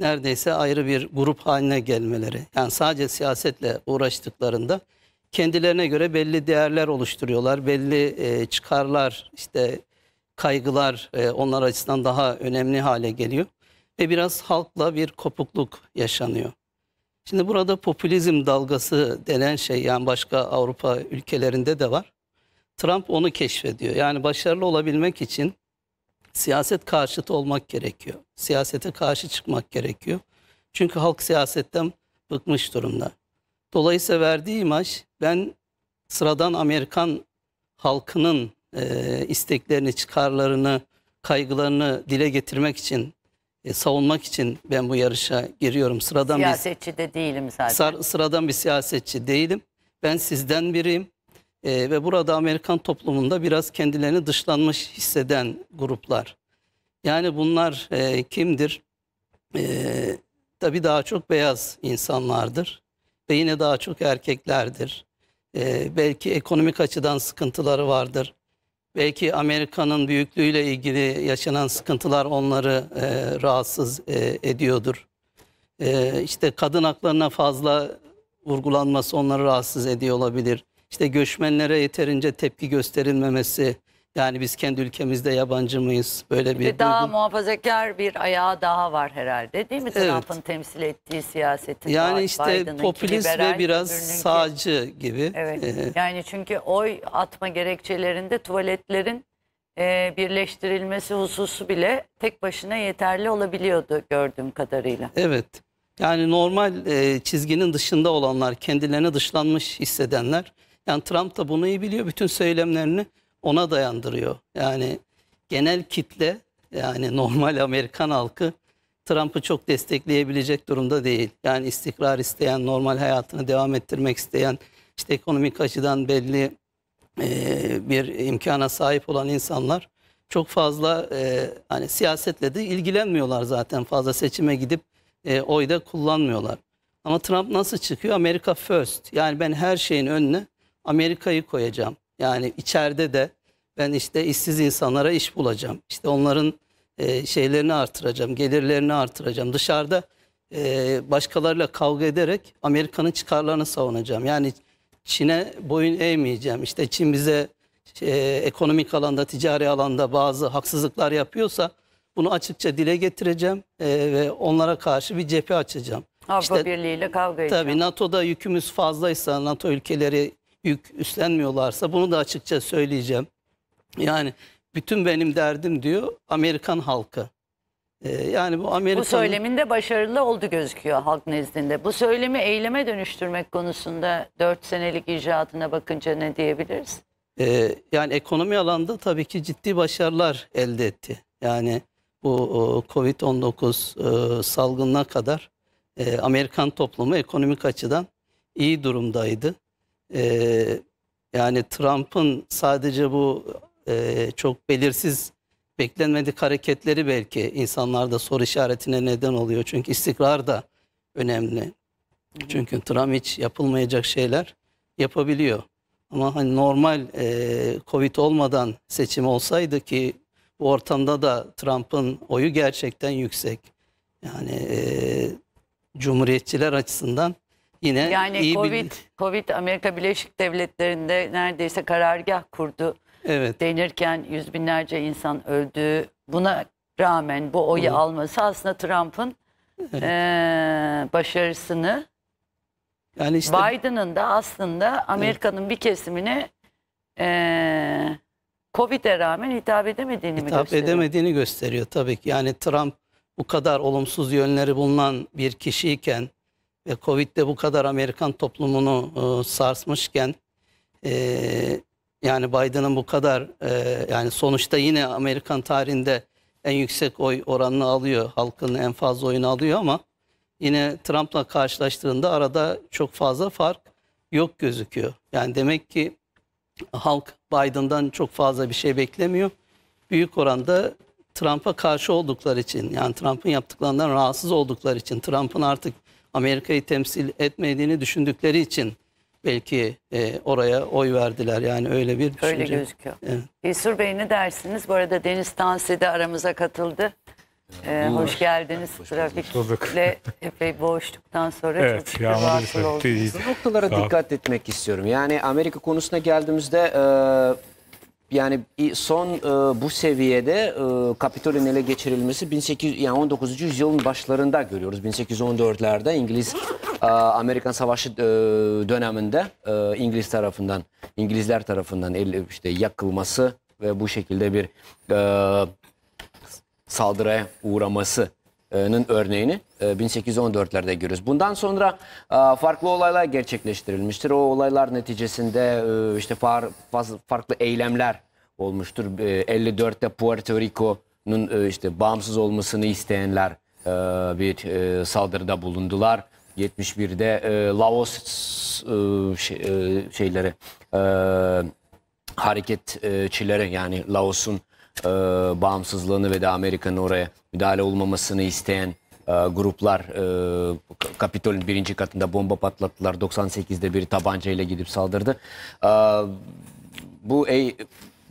neredeyse ayrı bir grup haline gelmeleri. Yani sadece siyasetle uğraştıklarında kendilerine göre belli değerler oluşturuyorlar. Belli e, çıkarlar, işte kaygılar e, onlar açısından daha önemli hale geliyor. Ve biraz halkla bir kopukluk yaşanıyor. Şimdi burada popülizm dalgası denen şey yani başka Avrupa ülkelerinde de var. Trump onu keşfediyor. Yani başarılı olabilmek için siyaset karşıtı olmak gerekiyor. Siyasete karşı çıkmak gerekiyor. Çünkü halk siyasetten bıkmış durumda. Dolayısıyla verdiği imaj ben sıradan Amerikan halkının e, isteklerini, çıkarlarını, kaygılarını dile getirmek için, e, savunmak için ben bu yarışa giriyorum. Sıradan siyasetçi bir, de değilim zaten. Sar, sıradan bir siyasetçi değilim. Ben sizden biriyim. E, ve burada Amerikan toplumunda biraz kendilerini dışlanmış hisseden gruplar. Yani bunlar e, kimdir? E, tabii daha çok beyaz insanlardır ve yine daha çok erkeklerdir. Ee, belki ekonomik açıdan sıkıntıları vardır. Belki Amerika'nın büyüklüğüyle ilgili yaşanan sıkıntılar onları e, rahatsız e, ediyordur. E, işte kadın haklarına fazla vurgulanması onları rahatsız ediyor olabilir. İşte göçmenlere yeterince tepki gösterilmemesi, yani biz kendi ülkemizde yabancı mıyız? Böyle bir, bir daha muhafazakar bir ayağı daha var herhalde değil mi? Evet. Trump'ın temsil ettiği siyasetin. Yani işte popülist ve biraz sağcı gibi. Evet. Ee... Yani çünkü oy atma gerekçelerinde tuvaletlerin e, birleştirilmesi hususu bile tek başına yeterli olabiliyordu gördüğüm kadarıyla. Evet. Yani normal e, çizginin dışında olanlar, kendilerine dışlanmış hissedenler. Yani Trump da bunu iyi biliyor. Bütün söylemlerini ona dayandırıyor. Yani genel kitle yani normal Amerikan halkı Trump'ı çok destekleyebilecek durumda değil. Yani istikrar isteyen, normal hayatını devam ettirmek isteyen, işte ekonomik açıdan belli e, bir imkana sahip olan insanlar çok fazla e, hani siyasetle de ilgilenmiyorlar zaten fazla seçime gidip e, oy da kullanmıyorlar. Ama Trump nasıl çıkıyor? Amerika first. Yani ben her şeyin önüne Amerika'yı koyacağım. Yani içeride de ben işte işsiz insanlara iş bulacağım. İşte onların e, şeylerini artıracağım, gelirlerini artıracağım. Dışarıda e, başkalarıyla kavga ederek Amerika'nın çıkarlarını savunacağım. Yani Çin'e boyun eğmeyeceğim. İşte Çin bize e, ekonomik alanda, ticari alanda bazı haksızlıklar yapıyorsa bunu açıkça dile getireceğim e, ve onlara karşı bir cephe açacağım. Avrupa işte, Birliği ile kavga edeceğim. Tabii NATO'da yükümüz fazlaysa, NATO ülkeleri yük üstlenmiyorlarsa bunu da açıkça söyleyeceğim. Yani bütün benim derdim diyor Amerikan halkı. Ee, yani bu Amerikan... Bu söyleminde başarılı oldu gözüküyor halk nezdinde. Bu söylemi eyleme dönüştürmek konusunda 4 senelik icraatına bakınca ne diyebiliriz? Ee, yani ekonomi alanda tabii ki ciddi başarılar elde etti. Yani bu Covid-19 e, salgınına kadar e, Amerikan toplumu ekonomik açıdan iyi durumdaydı e, yani Trump'ın sadece bu e, çok belirsiz beklenmedik hareketleri belki insanlarda soru işaretine neden oluyor. Çünkü istikrar da önemli. Çünkü Trump hiç yapılmayacak şeyler yapabiliyor. Ama hani normal e, Covid olmadan seçim olsaydı ki bu ortamda da Trump'ın oyu gerçekten yüksek. Yani e, cumhuriyetçiler açısından yine yani iyi Covid bir... Covid Amerika Birleşik Devletleri'nde neredeyse karargah kurdu. Evet. Denirken yüz binlerce insan öldü. Buna rağmen bu oyu Hı. alması aslında Trump'ın evet. e, başarısını yani işte Biden'ın da aslında Amerika'nın evet. bir kesimine e, Covid'e rağmen hitap edemediğini hitap mi gösteriyor? edemediğini gösteriyor tabii ki. Yani Trump bu kadar olumsuz yönleri bulunan bir kişiyken ve de bu kadar Amerikan toplumunu e, sarsmışken e, yani Biden'ın bu kadar e, yani sonuçta yine Amerikan tarihinde en yüksek oy oranını alıyor. Halkın en fazla oyunu alıyor ama yine Trump'la karşılaştığında arada çok fazla fark yok gözüküyor. Yani demek ki halk Biden'dan çok fazla bir şey beklemiyor. Büyük oranda Trump'a karşı oldukları için yani Trump'ın yaptıklarından rahatsız oldukları için Trump'ın artık Amerika'yı temsil etmediğini düşündükleri için belki e, oraya oy verdiler. Yani öyle bir düşünce. Öyle gözüküyor. Evet. Yusur Bey ne dersiniz? Bu arada Deniz Tansi de aramıza katıldı. Ee, hoş geldiniz. Trafikle epey boğuştuktan sonra evet, çok rahatsız şey oldunuz. Bu noktalara dikkat etmek istiyorum. Yani Amerika konusuna geldiğimizde e, yani son e, bu seviyede e, Kapitol'ün ele geçirilmesi 18 yani 19. yüzyılın başlarında görüyoruz. 1814'lerde İngiliz e, Amerikan Savaşı e, döneminde e, İngiliz tarafından İngilizler tarafından el, işte yakılması ve bu şekilde bir e, saldırıya uğraması 'nin örneğini 1814'lerde görürüz. Bundan sonra farklı olaylar gerçekleştirilmiştir. O olaylar neticesinde işte farklı eylemler olmuştur. 54'te Puerto Rico'nun işte bağımsız olmasını isteyenler bir saldırıda bulundular. 71'de Laos şey, şeyleri hareketçileri yani Laos'un e, bağımsızlığını ve de Amerika'nın oraya müdahale olmamasını isteyen e, gruplar e, Kapitol'ün birinci katında bomba patlattılar. 98'de bir tabanca ile gidip saldırdı. E, bu e,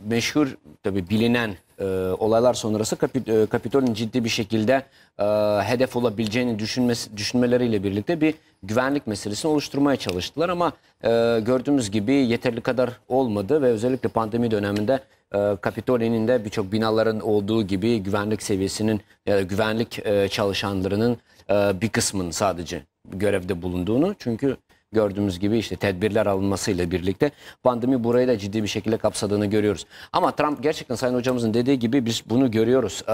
meşhur tabi bilinen e, olaylar sonrası Kapit e, Kapitol'ün ciddi bir şekilde e, hedef olabileceğini düşünmesi, düşünmeleriyle birlikte bir güvenlik meselesini oluşturmaya çalıştılar ama e, gördüğümüz gibi yeterli kadar olmadı ve özellikle pandemi döneminde e, ee, Kapitoli'nin de birçok binaların olduğu gibi güvenlik seviyesinin ya da güvenlik e, çalışanlarının e, bir kısmının sadece görevde bulunduğunu çünkü gördüğümüz gibi işte tedbirler alınmasıyla birlikte pandemi burayı da ciddi bir şekilde kapsadığını görüyoruz. Ama Trump gerçekten Sayın Hocamızın dediği gibi biz bunu görüyoruz. Ee,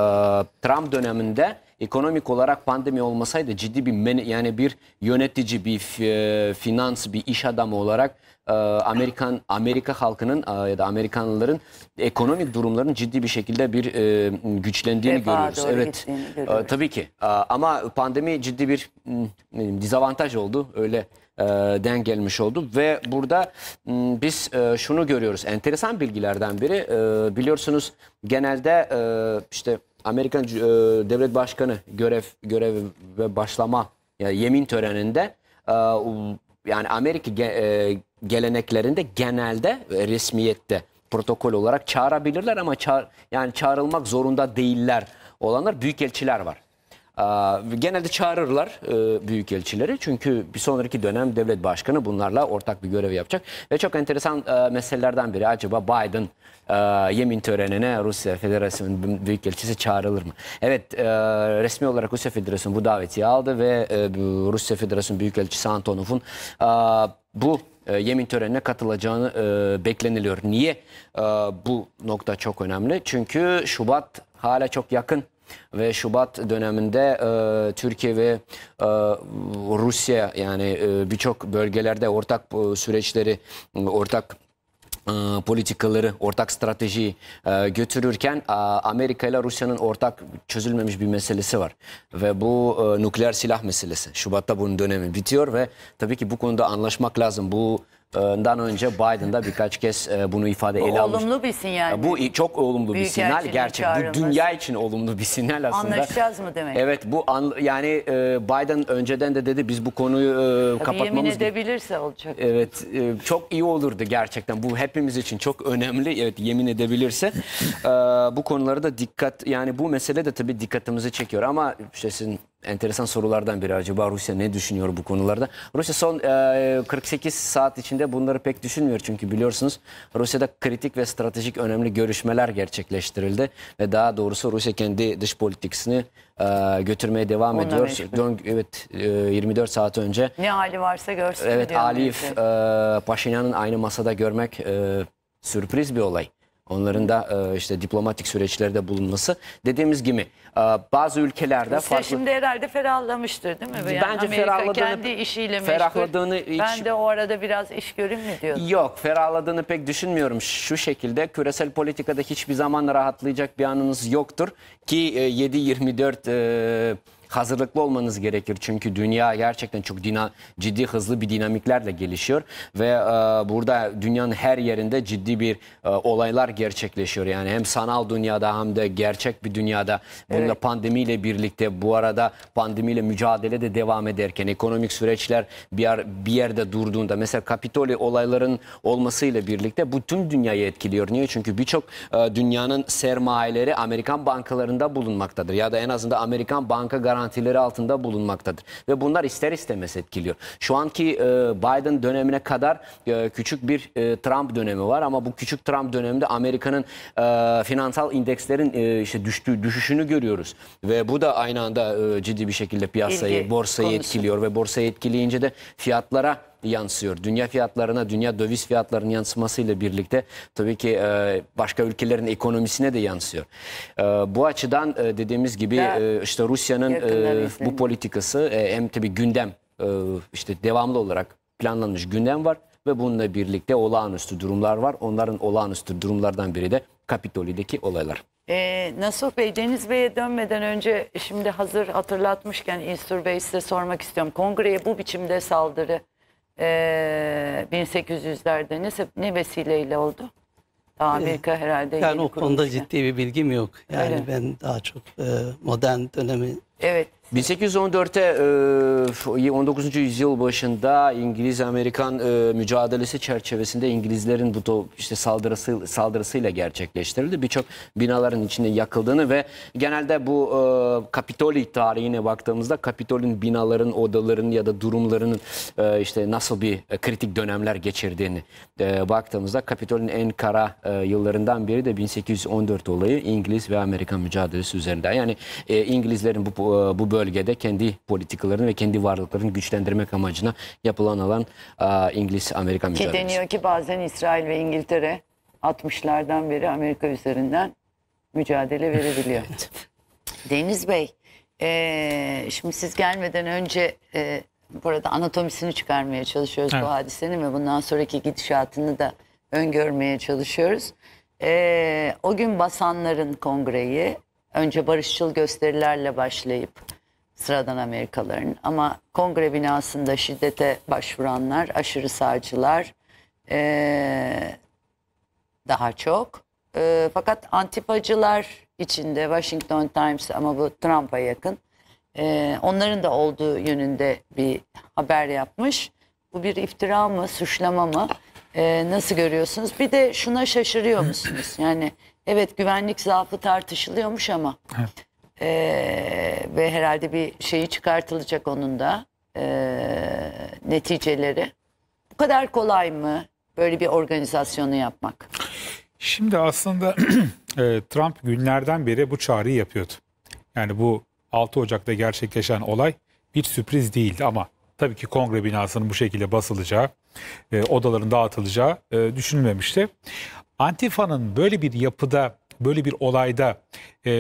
Trump döneminde ekonomik olarak pandemi olmasaydı ciddi bir men yani bir yönetici, bir e, finans, bir iş adamı olarak e, Amerikan Amerika halkının e, ya da Amerikanlıların ekonomik durumlarının ciddi bir şekilde bir e, güçlendiğini Defa görüyoruz. Evet. E, görüyoruz. E, tabii ki. E, ama pandemi ciddi bir m, hmm, m, dezavantaj oldu. Öyle e, den gelmiş oldu ve burada biz e, şunu görüyoruz enteresan bilgilerden biri e, biliyorsunuz genelde işte Amerikan Devlet Başkanı görev görev ve başlama yani yemin töreninde yani Amerika geleneklerinde genelde resmiyette protokol olarak çağırabilirler ama çağır, yani çağrılmak zorunda değiller olanlar büyükelçiler var. Genelde çağırırlar e, büyük elçileri çünkü bir sonraki dönem devlet başkanı bunlarla ortak bir görev yapacak. Ve çok enteresan e, meselelerden biri acaba Biden e, yemin törenine Rusya Federasyonu'nun büyük elçisi çağrılır mı? Evet resmi olarak Rusya Federasyonu bu davetiyi aldı ve Rusya Federasyonu büyük elçisi Antonov'un bu e, yemin törenine katılacağını bekleniliyor. Niye bu nokta çok önemli? Çünkü Şubat hala çok yakın ve Şubat döneminde e, Türkiye ve e, Rusya yani e, birçok bölgelerde ortak e, süreçleri, ortak e, politikaları, ortak strateji e, götürürken Amerika ile Rusya'nın ortak çözülmemiş bir meselesi var. Ve bu e, nükleer silah meselesi. Şubat'ta bunun dönemi bitiyor ve tabii ki bu konuda anlaşmak lazım. Bu dan önce Biden'da birkaç kez e, bunu ifade bu ele almış. Olumlu bir sinyal. Bu mi? çok olumlu Büyük bir sinyal gerçek. Çağrılması. Bu dünya için olumlu bir sinyal aslında. Anlaşacağız mı demek? Evet bu an, yani e, Biden önceden de dedi biz bu konuyu e, Tabii kapatmamız yemin edebilirse olacak. Evet çok iyi olurdu gerçekten. Bu hepimiz için çok önemli. Evet yemin edebilirse bu konulara da dikkat yani bu mesele de tabii dikkatimizi çekiyor ama işte sizin enteresan sorulardan biri. Acaba Rusya ne düşünüyor bu konularda? Rusya son e, 48 saat içinde bunları pek düşünmüyor. Çünkü biliyorsunuz Rusya'da kritik ve stratejik önemli görüşmeler gerçekleştirildi. Ve daha doğrusu Rusya kendi dış politikasını e, götürmeye devam Ondan ediyor. Dön, evet e, 24 saat önce. Ne hali varsa görsün. Evet Alif e, Paşinyan'ın aynı masada görmek e, sürpriz bir olay. Onların da e, işte diplomatik süreçlerde bulunması dediğimiz gibi e, bazı ülkelerde Rusya farklı. şimdi herhalde ferahlamıştır değil mi? Yani Bence Amerika ferahladığını, kendi işiyle meşgul. hiç... Ben de o arada biraz iş görün mü diyorsun? Yok ferahladığını pek düşünmüyorum. Şu şekilde küresel politikada hiçbir zaman rahatlayacak bir anımız yoktur. Ki e, 7-24 e, hazırlıklı olmanız gerekir. Çünkü dünya gerçekten çok dina, ciddi hızlı bir dinamiklerle gelişiyor ve e, burada dünyanın her yerinde ciddi bir e, olaylar gerçekleşiyor. Yani hem sanal dünyada hem de gerçek bir dünyada bununla evet. pandemiyle birlikte bu arada pandemiyle mücadele de devam ederken ekonomik süreçler bir, yer, bir yerde durduğunda mesela Kapitoli olayların olmasıyla birlikte bu tüm dünyayı etkiliyor. Niye? Çünkü birçok e, dünyanın sermayeleri Amerikan bankalarında bulunmaktadır ya da en azından Amerikan banka garanti garantileri altında bulunmaktadır. Ve bunlar ister istemez etkiliyor. Şu anki e, Biden dönemine kadar e, küçük bir e, Trump dönemi var ama bu küçük Trump döneminde Amerika'nın e, finansal indekslerin e, işte düştüğü düşüşünü görüyoruz. Ve bu da aynı anda e, ciddi bir şekilde piyasayı, İlgi borsayı konusu. etkiliyor ve borsayı etkileyince de fiyatlara yansıyor. Dünya fiyatlarına, dünya döviz fiyatlarının yansımasıyla birlikte tabii ki e, başka ülkelerin ekonomisine de yansıyor. E, bu açıdan e, dediğimiz gibi e, işte Rusya'nın e, bu politikası e, hem tabii gündem e, işte devamlı olarak planlanmış gündem var ve bununla birlikte olağanüstü durumlar var. Onların olağanüstü durumlardan biri de Kapitoli'deki olaylar. Ee, Nasuh Bey, Deniz Bey'e dönmeden önce şimdi hazır hatırlatmışken İnstur Bey size sormak istiyorum. Kongreye bu biçimde saldırı ee, 1800'lerde ne, ne vesileyle oldu? Daha ee, Amerika herhalde yani o konuda ciddi bir bilgim yok. Yani Öyle. ben daha çok e, modern dönemi Evet. 1814'te 19. E, yüzyıl başında İngiliz-Amerikan e, mücadelesi çerçevesinde İngilizlerin bu işte saldırısı saldırısıyla gerçekleştirildi. Birçok binaların içinde yakıldığını ve genelde bu e, Kapitol tarihine baktığımızda Kapitol'ün binaların, odalarının ya da durumlarının işte nasıl bir kritik dönemler geçirdiğini baktığımızda Kapitol'ün en kara yıllarından biri de 1814 olayı İngiliz ve Amerikan mücadelesi üzerinde. Yani İngilizlerin bu e, bu, bölgede kendi politikalarını ve kendi varlıklarını güçlendirmek amacına yapılan alan e, İngiliz-Amerika mücadelesi. Ki deniyor ki bazen İsrail ve İngiltere 60'lardan beri Amerika üzerinden mücadele verebiliyor. evet. Deniz Bey, e, şimdi siz gelmeden önce e, burada anatomisini çıkarmaya çalışıyoruz evet. bu hadisenin ve bundan sonraki gidişatını da öngörmeye çalışıyoruz. E, o gün basanların kongreyi, Önce barışçıl gösterilerle başlayıp sıradan Amerikalıların ama kongre binasında şiddete başvuranlar, aşırı sağcılar ee, daha çok. E, fakat antipacılar içinde Washington Times ama bu Trump'a yakın e, onların da olduğu yönünde bir haber yapmış. Bu bir iftira mı, suçlama mı? E, nasıl görüyorsunuz? Bir de şuna şaşırıyor musunuz? Yani Evet güvenlik zaafı tartışılıyormuş ama. Evet. Ee, ve herhalde bir şeyi çıkartılacak onun da e, neticeleri. Bu kadar kolay mı böyle bir organizasyonu yapmak? Şimdi aslında e, Trump günlerden beri bu çağrıyı yapıyordu. Yani bu 6 Ocak'ta gerçekleşen olay bir sürpriz değildi ama tabii ki kongre binasının bu şekilde basılacağı, e, odaların dağıtılacağı e, düşünülmemişti. Antifa'nın böyle bir yapıda, böyle bir olayda e,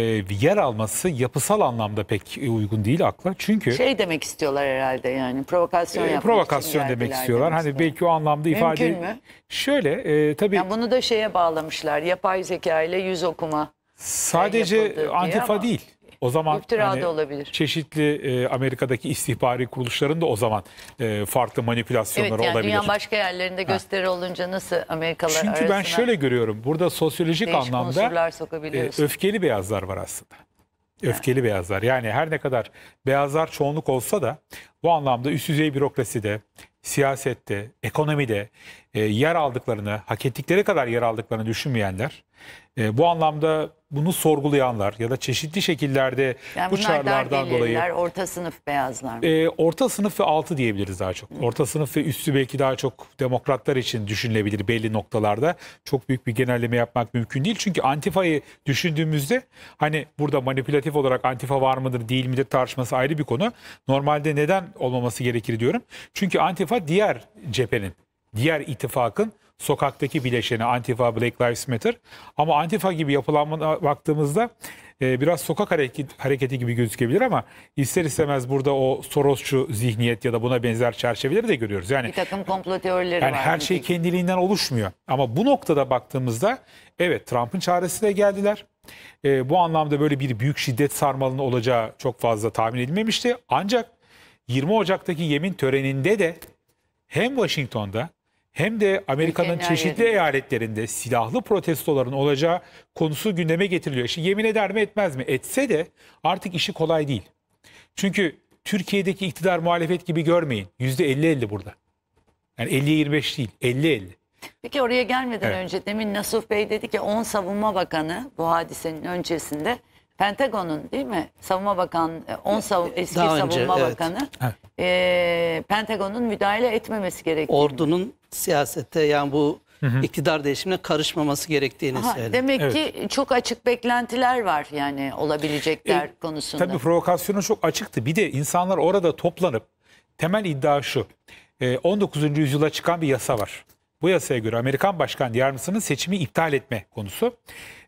yer alması yapısal anlamda pek uygun değil akla. Çünkü şey demek istiyorlar herhalde yani provokasyon e, provokasyon demek istiyorlar. Demek hani istiyor. belki o anlamda ifade Mümkün mü? Şöyle e, tabii. Yani bunu da şeye bağlamışlar. Yapay zeka ile yüz okuma. Sadece Antifa değil. O zaman İftira hani olabilir. çeşitli e, Amerika'daki istihbari kuruluşların da o zaman e, farklı manipülasyonları evet, yani olabilir. Dünyanın başka yerlerinde ha. gösteri olunca nasıl Amerikalılar Çünkü arasına... ben şöyle görüyorum. Burada sosyolojik anlamda e, öfkeli beyazlar var aslında. Öfkeli yani. beyazlar. Yani her ne kadar beyazlar çoğunluk olsa da bu anlamda üst düzey bürokraside, siyasette, ekonomide e, yer aldıklarını, hak ettikleri kadar yer aldıklarını düşünmeyenler e, bu anlamda bunu sorgulayanlar ya da çeşitli şekillerde yani bu çağrılardan dolayı orta sınıf beyazlar. Mı? E, orta sınıf ve altı diyebiliriz daha çok. Orta sınıf ve üstü belki daha çok demokratlar için düşünülebilir belli noktalarda. Çok büyük bir genelleme yapmak mümkün değil. Çünkü Antifa'yı düşündüğümüzde hani burada manipülatif olarak Antifa var mıdır değil midir tartışması ayrı bir konu. Normalde neden olmaması gerekir diyorum. Çünkü Antifa diğer cephenin diğer ittifakın sokaktaki bileşeni Antifa, Black Lives Matter. Ama Antifa gibi yapılanmana baktığımızda e, biraz sokak hareket, hareketi gibi gözükebilir ama ister istemez burada o Sorosçu zihniyet ya da buna benzer çerçeveleri de görüyoruz. Yani bir takım komplo teorileri yani var. Her şey kendiliğinden oluşmuyor. Ama bu noktada baktığımızda evet Trump'ın çaresiyle geldiler. E, bu anlamda böyle bir büyük şiddet sarmalının olacağı çok fazla tahmin edilmemişti. Ancak 20 Ocak'taki yemin töreninde de hem Washington'da hem de Amerika'nın çeşitli eyaletlerinde silahlı protestoların olacağı konusu gündeme getiriliyor. Şimdi yemin eder mi etmez mi? Etse de artık işi kolay değil. Çünkü Türkiye'deki iktidar muhalefet gibi görmeyin. %50-50 burada. Yani 50-25 değil, 50-50. Peki oraya gelmeden evet. önce demin Nasuh Bey dedi ki 10 savunma bakanı bu hadisenin öncesinde Pentagon'un değil mi? Savunma Bakan, e, on sav e, eski Daha önce, Savunma evet. Bakanı e, Pentagon'un müdahale etmemesi gerektiğini. Ordunun siyasete yani bu iktidar değişimine karışmaması gerektiğini Ha, söyledi. demek ki çok açık beklentiler var yani olabilecekler E, konusunda. Tabii provokasyonu çok açıktı. Bir de insanlar orada toplanıp temel iddia şu. 19. E, yüzyıla çıkan bir yasa var. Bu yasaya göre Amerikan Başkan Yardımcısının seçimi iptal etme konusu.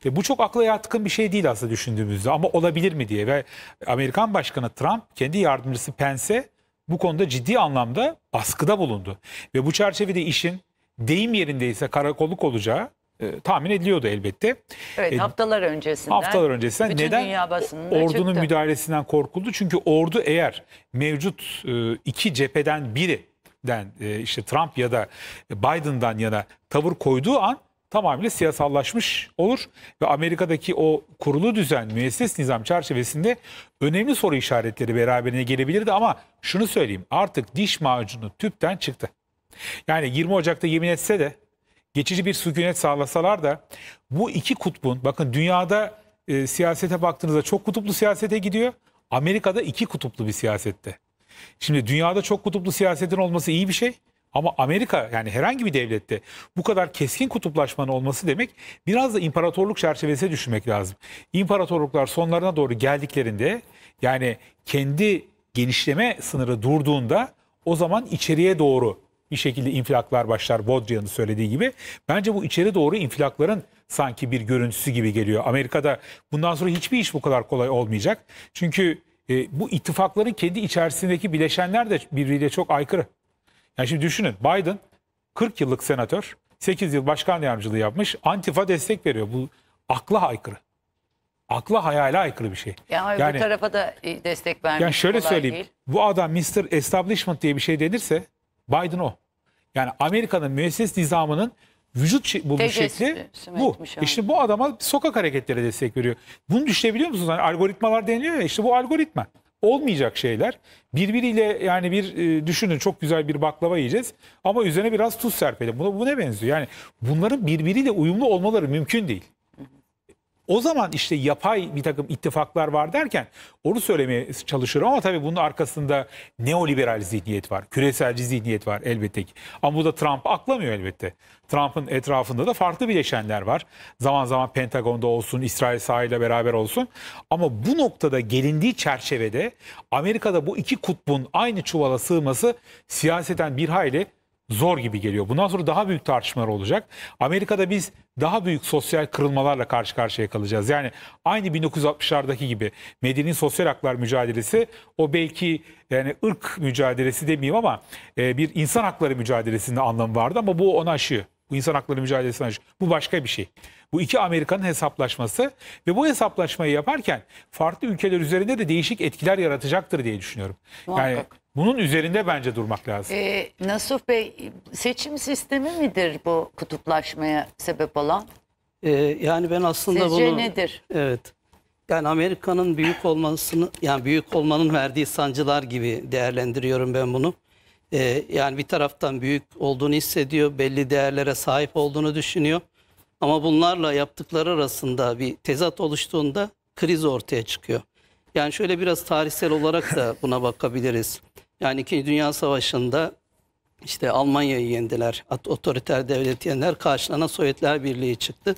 Ve bu çok akla yatkın bir şey değil aslında düşündüğümüzde ama olabilir mi diye. Ve Amerikan Başkanı Trump kendi yardımcısı Pence bu konuda ciddi anlamda baskıda bulundu. Ve bu çerçevede işin deyim yerindeyse karakoluk olacağı e, tahmin ediliyordu elbette. Evet e, haftalar öncesinden. Haftalar öncesinden. Bütün neden? Dünya Ordunun çıktı. müdahalesinden korkuldu. Çünkü ordu eğer mevcut e, iki cepheden biri den e, işte Trump ya da Biden'dan yana tavır koyduğu an tamamıyla siyasallaşmış olur ve Amerika'daki o kurulu düzen, müesses nizam çerçevesinde önemli soru işaretleri beraberine gelebilirdi ama şunu söyleyeyim artık diş macunu tüpten çıktı. Yani 20 Ocak'ta yemin etse de geçici bir sükunet sağlasalar da bu iki kutbun bakın dünyada e, siyasete baktığınızda çok kutuplu siyasete gidiyor. Amerika'da iki kutuplu bir siyasette. Şimdi dünyada çok kutuplu siyasetin olması iyi bir şey. Ama Amerika yani herhangi bir devlette bu kadar keskin kutuplaşmanın olması demek biraz da imparatorluk çerçevesine düşünmek lazım. İmparatorluklar sonlarına doğru geldiklerinde yani kendi genişleme sınırı durduğunda o zaman içeriye doğru bir şekilde infilaklar başlar Bodrian'ın söylediği gibi. Bence bu içeri doğru infilakların sanki bir görüntüsü gibi geliyor. Amerika'da bundan sonra hiçbir iş bu kadar kolay olmayacak. Çünkü e, bu ittifakların kendi içerisindeki bileşenler de birbiriyle çok aykırı. Yani şimdi düşünün Biden 40 yıllık senatör, 8 yıl başkan yardımcılığı yapmış, Antifa destek veriyor. Bu akla aykırı. Akla hayale aykırı bir şey. Yani, yani öbür tarafa da e, destek vermiş. Yani şöyle söyleyeyim. Değil. Bu adam Mr. Establishment diye bir şey denirse Biden o. Yani Amerika'nın müesses nizamının vücut bu bir şekli bu. Etmiş, işte bu adama sokak hareketleri destek veriyor. Bunu düşünebiliyor musunuz? Yani algoritmalar deniliyor ya işte bu algoritma. Olmayacak şeyler. Birbiriyle yani bir e, düşünün çok güzel bir baklava yiyeceğiz ama üzerine biraz tuz serpelim. Buna bu ne benziyor? Yani bunların birbiriyle uyumlu olmaları mümkün değil. O zaman işte yapay bir takım ittifaklar var derken onu söylemeye çalışıyorum ama tabii bunun arkasında neoliberal zihniyet var, küreselci zihniyet var elbette ki. Ama bu da Trump aklamıyor elbette. Trump'ın etrafında da farklı bileşenler var. Zaman zaman Pentagon'da olsun, İsrail sahayla beraber olsun. Ama bu noktada gelindiği çerçevede Amerika'da bu iki kutbun aynı çuvala sığması siyaseten bir hayli zor gibi geliyor. Bundan sonra daha büyük tartışmalar olacak. Amerika'da biz daha büyük sosyal kırılmalarla karşı karşıya kalacağız. Yani aynı 1960'lardaki gibi medeni sosyal haklar mücadelesi o belki yani ırk mücadelesi demeyeyim ama e, bir insan hakları mücadelesinde anlamı vardı ama bu ona aşıyor. Bu insan hakları mücadelesine aşıyor. Bu başka bir şey. Bu iki Amerika'nın hesaplaşması ve bu hesaplaşmayı yaparken farklı ülkeler üzerinde de değişik etkiler yaratacaktır diye düşünüyorum. Muhakkak. Yani bunun üzerinde bence durmak lazım. Ee, Nasuh Bey seçim sistemi midir bu kutuplaşmaya sebep olan? Ee, yani ben aslında Sizce bunu... nedir? Evet. Yani Amerika'nın büyük olmasını, yani büyük olmanın verdiği sancılar gibi değerlendiriyorum ben bunu. Ee, yani bir taraftan büyük olduğunu hissediyor, belli değerlere sahip olduğunu düşünüyor. Ama bunlarla yaptıkları arasında bir tezat oluştuğunda kriz ortaya çıkıyor. Yani şöyle biraz tarihsel olarak da buna bakabiliriz. Yani 2. Dünya Savaşı'nda işte Almanya'yı yendiler. Otoriter devlet yendiler. Karşılarına Sovyetler Birliği çıktı.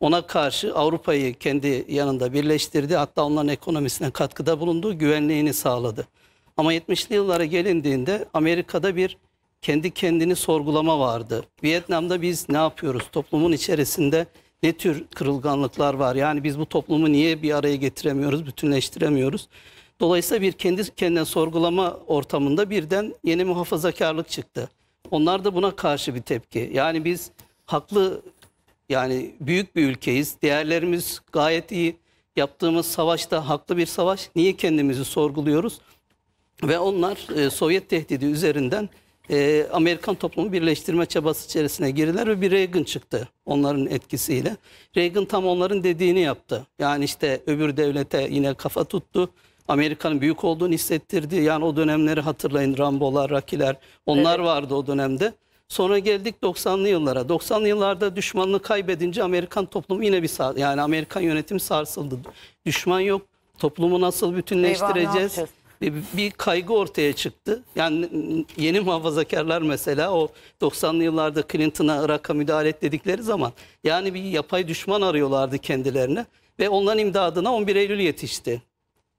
Ona karşı Avrupa'yı kendi yanında birleştirdi. Hatta onların ekonomisine katkıda bulundu. Güvenliğini sağladı. Ama 70'li yıllara gelindiğinde Amerika'da bir kendi kendini sorgulama vardı. Vietnam'da biz ne yapıyoruz? Toplumun içerisinde ne tür kırılganlıklar var? Yani biz bu toplumu niye bir araya getiremiyoruz, bütünleştiremiyoruz? Dolayısıyla bir kendi kendine sorgulama ortamında birden yeni muhafazakarlık çıktı. Onlar da buna karşı bir tepki. Yani biz haklı yani büyük bir ülkeyiz. Değerlerimiz gayet iyi. Yaptığımız savaş da haklı bir savaş. Niye kendimizi sorguluyoruz? Ve onlar e, Sovyet tehdidi üzerinden e, Amerikan toplumu birleştirme çabası içerisine girdiler ve bir Reagan çıktı onların etkisiyle. Reagan tam onların dediğini yaptı. Yani işte öbür devlete yine kafa tuttu. Amerika'nın büyük olduğunu hissettirdi. Yani o dönemleri hatırlayın Rambo'lar, Rakiler onlar evet. vardı o dönemde. Sonra geldik 90'lı yıllara. 90'lı yıllarda düşmanlığı kaybedince Amerikan toplumu yine bir sar yani Amerikan yönetim sarsıldı. Düşman yok. Toplumu nasıl bütünleştireceğiz? Eyvah, bir, bir kaygı ortaya çıktı. Yani yeni muhafazakarlar mesela o 90'lı yıllarda Clinton'a Irak'a müdahale et dedikleri zaman yani bir yapay düşman arıyorlardı kendilerine ve onların imdadına 11 Eylül yetişti.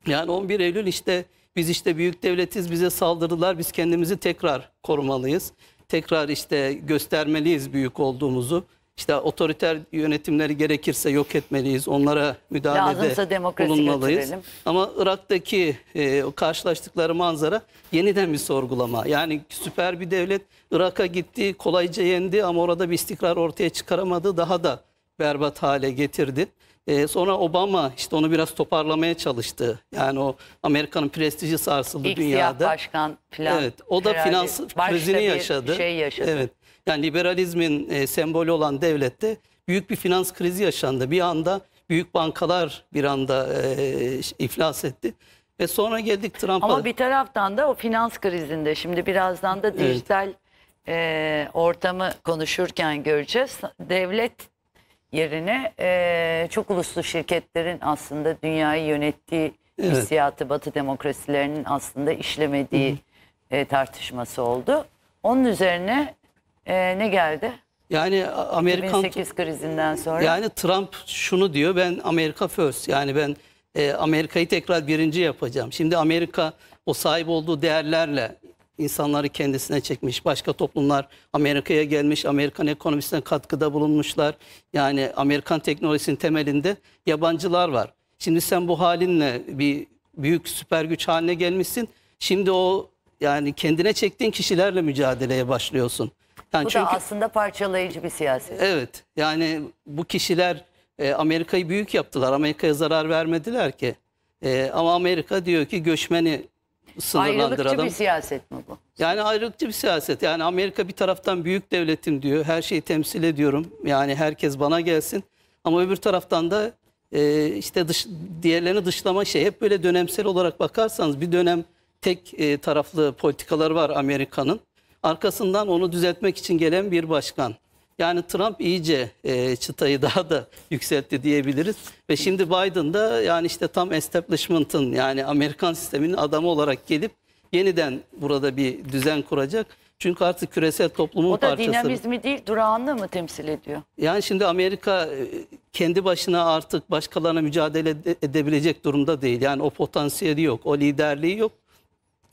Yani 11 Eylül işte biz işte büyük devletiz bize saldırdılar biz kendimizi tekrar korumalıyız. Tekrar işte göstermeliyiz büyük olduğumuzu. İşte otoriter yönetimleri gerekirse yok etmeliyiz. Onlara müdahalede bulunmalıyız. Götürelim. Ama Irak'taki e, karşılaştıkları manzara yeniden bir sorgulama. Yani süper bir devlet Irak'a gitti, kolayca yendi ama orada bir istikrar ortaya çıkaramadı. Daha da berbat hale getirdi. Ee, sonra Obama işte onu biraz toparlamaya çalıştı. Yani o Amerika'nın prestiji sarsıldı İlk dünyada. İlk başkan falan. Evet. O da finans krizini yaşadı. Şey yaşadı. Evet. Yani liberalizmin e, sembolü olan devlette büyük bir finans krizi yaşandı. Bir anda büyük bankalar bir anda e, iflas etti. Ve sonra geldik Trump'a. Ama bir taraftan da o finans krizinde şimdi birazdan da dijital evet. e, ortamı konuşurken göreceğiz. Devlet yerine e, çok uluslu şirketlerin aslında dünyayı yönettiği evet. hissiyatı Batı demokrasilerinin aslında işlemediği e, tartışması oldu. Onun üzerine e, ne geldi? Yani Amerikan 2008 krizinden sonra. Yani Trump şunu diyor ben Amerika first yani ben e, Amerika'yı tekrar birinci yapacağım. Şimdi Amerika o sahip olduğu değerlerle insanları kendisine çekmiş. Başka toplumlar Amerika'ya gelmiş, Amerikan ekonomisine katkıda bulunmuşlar. Yani Amerikan teknolojisinin temelinde yabancılar var. Şimdi sen bu halinle bir büyük süper güç haline gelmişsin. Şimdi o yani kendine çektiğin kişilerle mücadeleye başlıyorsun. Yani bu çünkü, da aslında parçalayıcı bir siyaset. Evet yani bu kişiler e, Amerika'yı büyük yaptılar. Amerika'ya zarar vermediler ki. E, ama Amerika diyor ki göçmeni sınırlandıralım. Ayrılıkçı bir siyaset mi bu? Yani ayrılıkçı bir siyaset. Yani Amerika bir taraftan büyük devletim diyor. Her şeyi temsil ediyorum. Yani herkes bana gelsin. Ama öbür taraftan da e, işte dış, diğerlerini dışlama şey. Hep böyle dönemsel olarak bakarsanız bir dönem tek e, taraflı politikalar var Amerika'nın. Arkasından onu düzeltmek için gelen bir başkan. Yani Trump iyice e, çıtayı daha da yükseltti diyebiliriz. Ve şimdi Biden da yani işte tam establishment'ın yani Amerikan sisteminin adamı olarak gelip yeniden burada bir düzen kuracak. Çünkü artık küresel toplumun O da parçası. dinamizmi değil durağanlığı mı temsil ediyor? Yani şimdi Amerika e, kendi başına artık başkalarına mücadele edebilecek durumda değil. Yani o potansiyeli yok, o liderliği yok.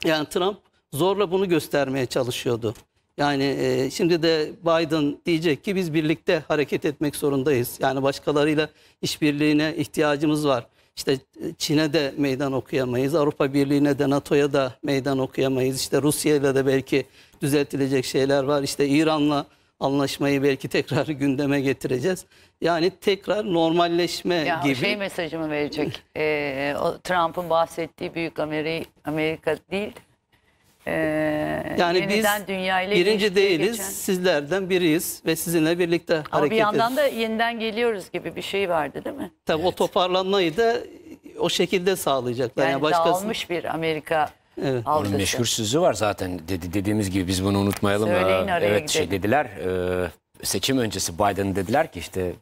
Yani Trump zorla bunu göstermeye çalışıyordu. Yani e, şimdi de Biden diyecek ki biz birlikte hareket etmek zorundayız. Yani başkalarıyla işbirliğine ihtiyacımız var. İşte e, Çin'e de meydan okuyamayız, Avrupa Birliği'ne de NATO'ya da meydan okuyamayız. İşte Rusya'yla da belki düzeltilecek şeyler var. İşte İran'la anlaşmayı belki tekrar gündeme getireceğiz. Yani tekrar normalleşme ya gibi. Şey mesajımı verecek. ee, Trump'ın bahsettiği büyük Amerika, Amerika değil, ee, yani yeniden biz dünya ile birinci değiliz, geçen. sizlerden biriyiz ve sizinle birlikte Ama hareket ediyoruz. Ama bir yandan ediyoruz. da yeniden geliyoruz gibi bir şey vardı değil mi? Tabii evet. o toparlanmayı da o şekilde sağlayacaklar. Yani, yani başkası... dağılmış bir Amerika Evet. Onun meşhur sözü var zaten dedi, dediğimiz gibi biz bunu unutmayalım. Söyleyin ee, araya evet, şey gidelim. Şey dediler e, seçim öncesi Biden dediler ki işte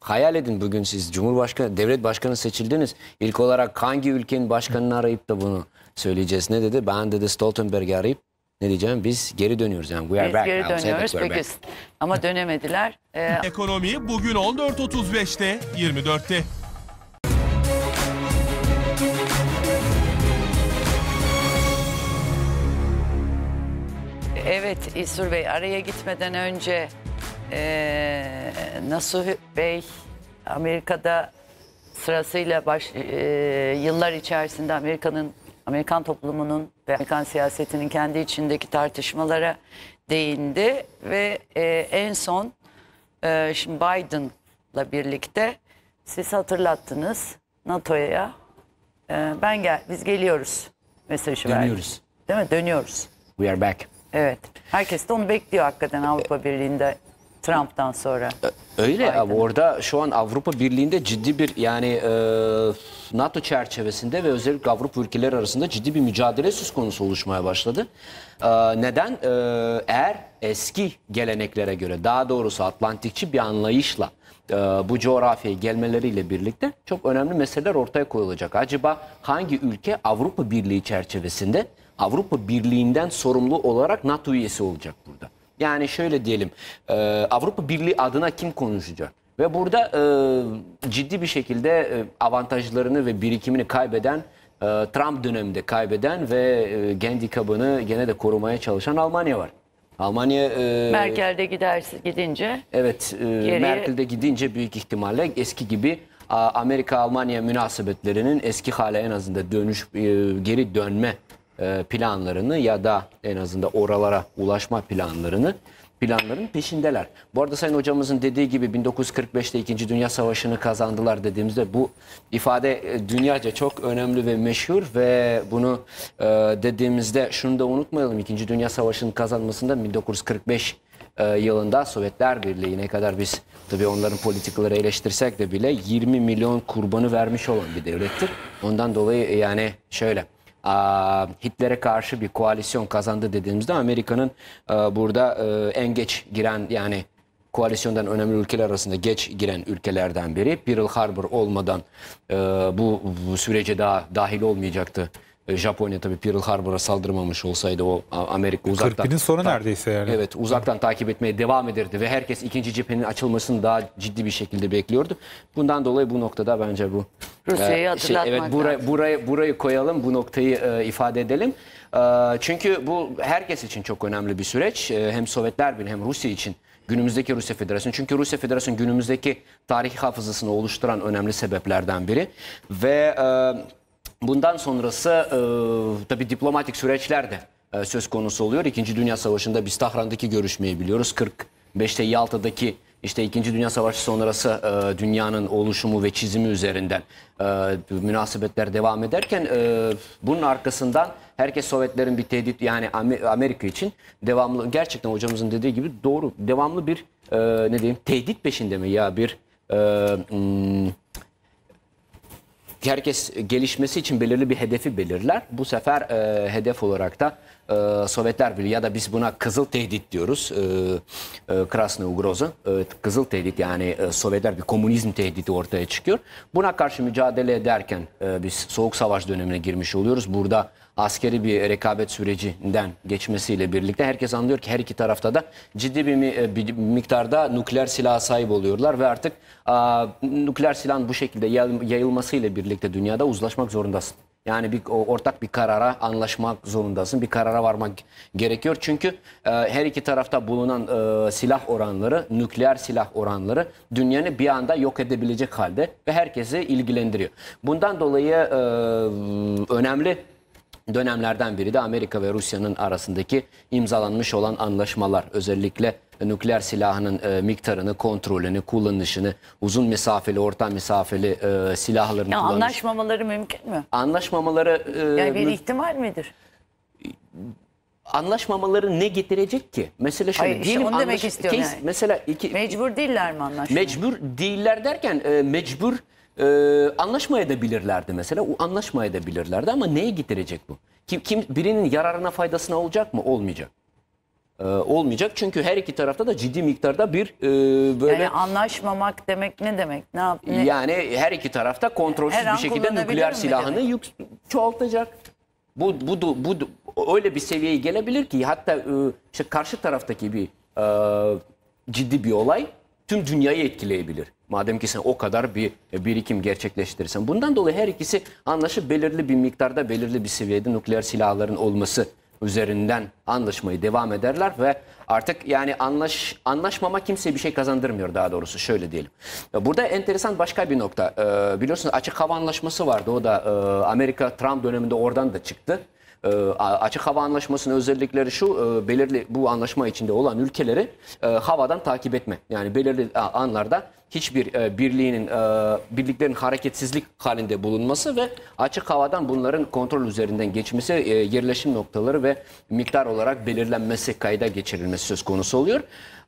hayal edin bugün siz Cumhurbaşkanı devlet başkanı seçildiniz. ilk olarak hangi ülkenin başkanını arayıp da bunu söyleyeceğiz. Ne dedi? Ben dedi Stoltenberg arayıp ne diyeceğim? Biz geri dönüyoruz. Yani we are Biz back. geri I'll dönüyoruz. we're Peki. back. Ama dönemediler. Ee, Ekonomi bugün 14.35'te 24'te. evet İsur Bey araya gitmeden önce ee, Nasuh Bey Amerika'da sırasıyla baş, e, yıllar içerisinde Amerika'nın Amerikan toplumunun ve Amerikan siyasetinin kendi içindeki tartışmalara değindi ve e, en son e, şimdi Biden'la birlikte siz hatırlattınız NATO'ya e, ben gel biz geliyoruz mesajı verdi. Dönüyoruz. Verdik. Değil mi? Dönüyoruz. We are back. Evet. Herkes de onu bekliyor hakikaten Avrupa Birliği'nde Trump'tan sonra. Öyle Biden. abi orada şu an Avrupa Birliği'nde ciddi bir yani e, NATO çerçevesinde ve özellikle Avrupa ülkeleri arasında ciddi bir mücadele söz konusu oluşmaya başladı. E, neden? E, eğer eski geleneklere göre daha doğrusu Atlantikçi bir anlayışla e, bu coğrafyaya gelmeleriyle birlikte çok önemli meseleler ortaya koyulacak. Acaba hangi ülke Avrupa Birliği çerçevesinde Avrupa Birliği'nden sorumlu olarak NATO üyesi olacak burada? Yani şöyle diyelim e, Avrupa Birliği adına kim konuşacak? Ve burada e, ciddi bir şekilde e, avantajlarını ve birikimini kaybeden e, Trump döneminde kaybeden ve e, Gendikabını gene de korumaya çalışan Almanya var. Almanya e, Merkel'de gidersiz gidince Evet, e, geriye... Merkel'de gidince büyük ihtimalle eski gibi Amerika Almanya münasebetlerinin eski hale en azından dönüş e, geri dönme e, planlarını ya da en azından oralara ulaşma planlarını planların peşindeler. Bu arada Sayın Hocamızın dediği gibi 1945'te 2. Dünya Savaşı'nı kazandılar dediğimizde bu ifade e, dünyaca çok önemli ve meşhur ve bunu e, dediğimizde şunu da unutmayalım. 2. Dünya Savaşı'nın kazanmasında 1945 e, yılında Sovyetler Birliği ne kadar biz tabii onların politikaları eleştirsek de bile 20 milyon kurbanı vermiş olan bir devlettir. Ondan dolayı e, yani şöyle Hitler'e karşı bir koalisyon kazandı dediğimizde Amerika'nın e, burada e, en geç giren yani koalisyondan önemli ülkeler arasında geç giren ülkelerden biri. Pearl Harbor olmadan e, bu, bu sürece daha dahil olmayacaktı e, Japonya tabii Pearl Harbor'a saldırmamış olsaydı o Amerika uzaktan... 40 sonu neredeyse yani. Evet uzaktan takip etmeye devam ederdi ve herkes ikinci cephenin açılmasını daha ciddi bir şekilde bekliyordu. Bundan dolayı bu noktada bence bu. E, Rusya'yı e, şey, Evet bura, burayı, burayı koyalım bu noktayı e, ifade edelim. E, çünkü bu herkes için çok önemli bir süreç. E, hem Sovyetler Birliği hem Rusya için günümüzdeki Rusya Federasyonu. Çünkü Rusya Federasyonu günümüzdeki tarihi hafızasını oluşturan önemli sebeplerden biri. Ve... E, Bundan sonrası e, tabii diplomatik süreçler de e, söz konusu oluyor. İkinci Dünya Savaşı'nda biz Tahran'daki görüşmeyi biliyoruz. 45'te Yalta'daki işte İkinci Dünya Savaşı sonrası e, dünyanın oluşumu ve çizimi üzerinden e, münasebetler devam ederken e, bunun arkasından herkes Sovyetlerin bir tehdit yani Amerika için devamlı gerçekten hocamızın dediği gibi doğru devamlı bir e, ne diyeyim tehdit peşinde mi ya bir e, herkes gelişmesi için belirli bir hedefi belirler. Bu sefer e, hedef olarak da e, Sovyetler Birliği ya da biz buna kızıl tehdit diyoruz. E, e, Krasna Ugroza, e, kızıl tehdit yani e, Sovyetler bir komünizm tehdidi ortaya çıkıyor. Buna karşı mücadele ederken e, biz Soğuk Savaş dönemine girmiş oluyoruz. Burada askeri bir rekabet sürecinden geçmesiyle birlikte herkes anlıyor ki her iki tarafta da ciddi bir, mi, e, bir miktarda nükleer silaha sahip oluyorlar ve artık a, nükleer silahın bu şekilde yayılmasıyla birlikte dünyada uzlaşmak zorundasın. Yani bir ortak bir karara anlaşmak zorundasın. Bir karara varmak gerekiyor. Çünkü e, her iki tarafta bulunan e, silah oranları, nükleer silah oranları dünyanı bir anda yok edebilecek halde ve herkesi ilgilendiriyor. Bundan dolayı e, önemli dönemlerden biri de Amerika ve Rusya'nın arasındaki imzalanmış olan anlaşmalar. Özellikle nükleer silahının e, miktarını, kontrolünü, kullanışını, uzun mesafeli, orta mesafeli e, silahların kullanışı. Anlaşmamaları mümkün mü? Anlaşmamaları... E, yani bir ihtimal midir? anlaşmamaları ne getirecek ki? Mesela şöyle Hayır, işte diyelim, demek istiyorum yani. mesela iki, mecbur değiller mi anlaşmaları? Mecbur değiller derken e, mecbur e, ee, anlaşmaya da bilirlerdi mesela. Anlaşmaya da bilirlerdi ama neye getirecek bu? Kim, kim birinin yararına faydasına olacak mı? Olmayacak. E, olmayacak çünkü her iki tarafta da ciddi miktarda bir e, böyle... Yani anlaşmamak demek ne demek? Ne yap? Ne? Yani her iki tarafta kontrolsüz her bir şekilde nükleer silahını yük, çoğaltacak. Bu, bu, bu, bu öyle bir seviyeye gelebilir ki hatta e, işte karşı taraftaki bir e, ciddi bir olay tüm dünyayı etkileyebilir. Madem ki sen o kadar bir e, birikim gerçekleştirirsen. Bundan dolayı her ikisi anlaşıp belirli bir miktarda belirli bir seviyede nükleer silahların olması üzerinden anlaşmayı devam ederler ve artık yani anlaş anlaşmama kimseye bir şey kazandırmıyor daha doğrusu şöyle diyelim. Burada enteresan başka bir nokta ee, biliyorsunuz açık hava anlaşması vardı o da e, Amerika Trump döneminde oradan da çıktı. Ee, açık hava anlaşmasının özellikleri şu e, belirli bu anlaşma içinde olan ülkeleri e, havadan takip etme. Yani belirli anlarda hiçbir e, birliğinin e, birliklerin hareketsizlik halinde bulunması ve açık havadan bunların kontrol üzerinden geçmesi, yerleşim noktaları ve miktar olarak belirlenmesi, kayda geçirilmesi söz konusu oluyor.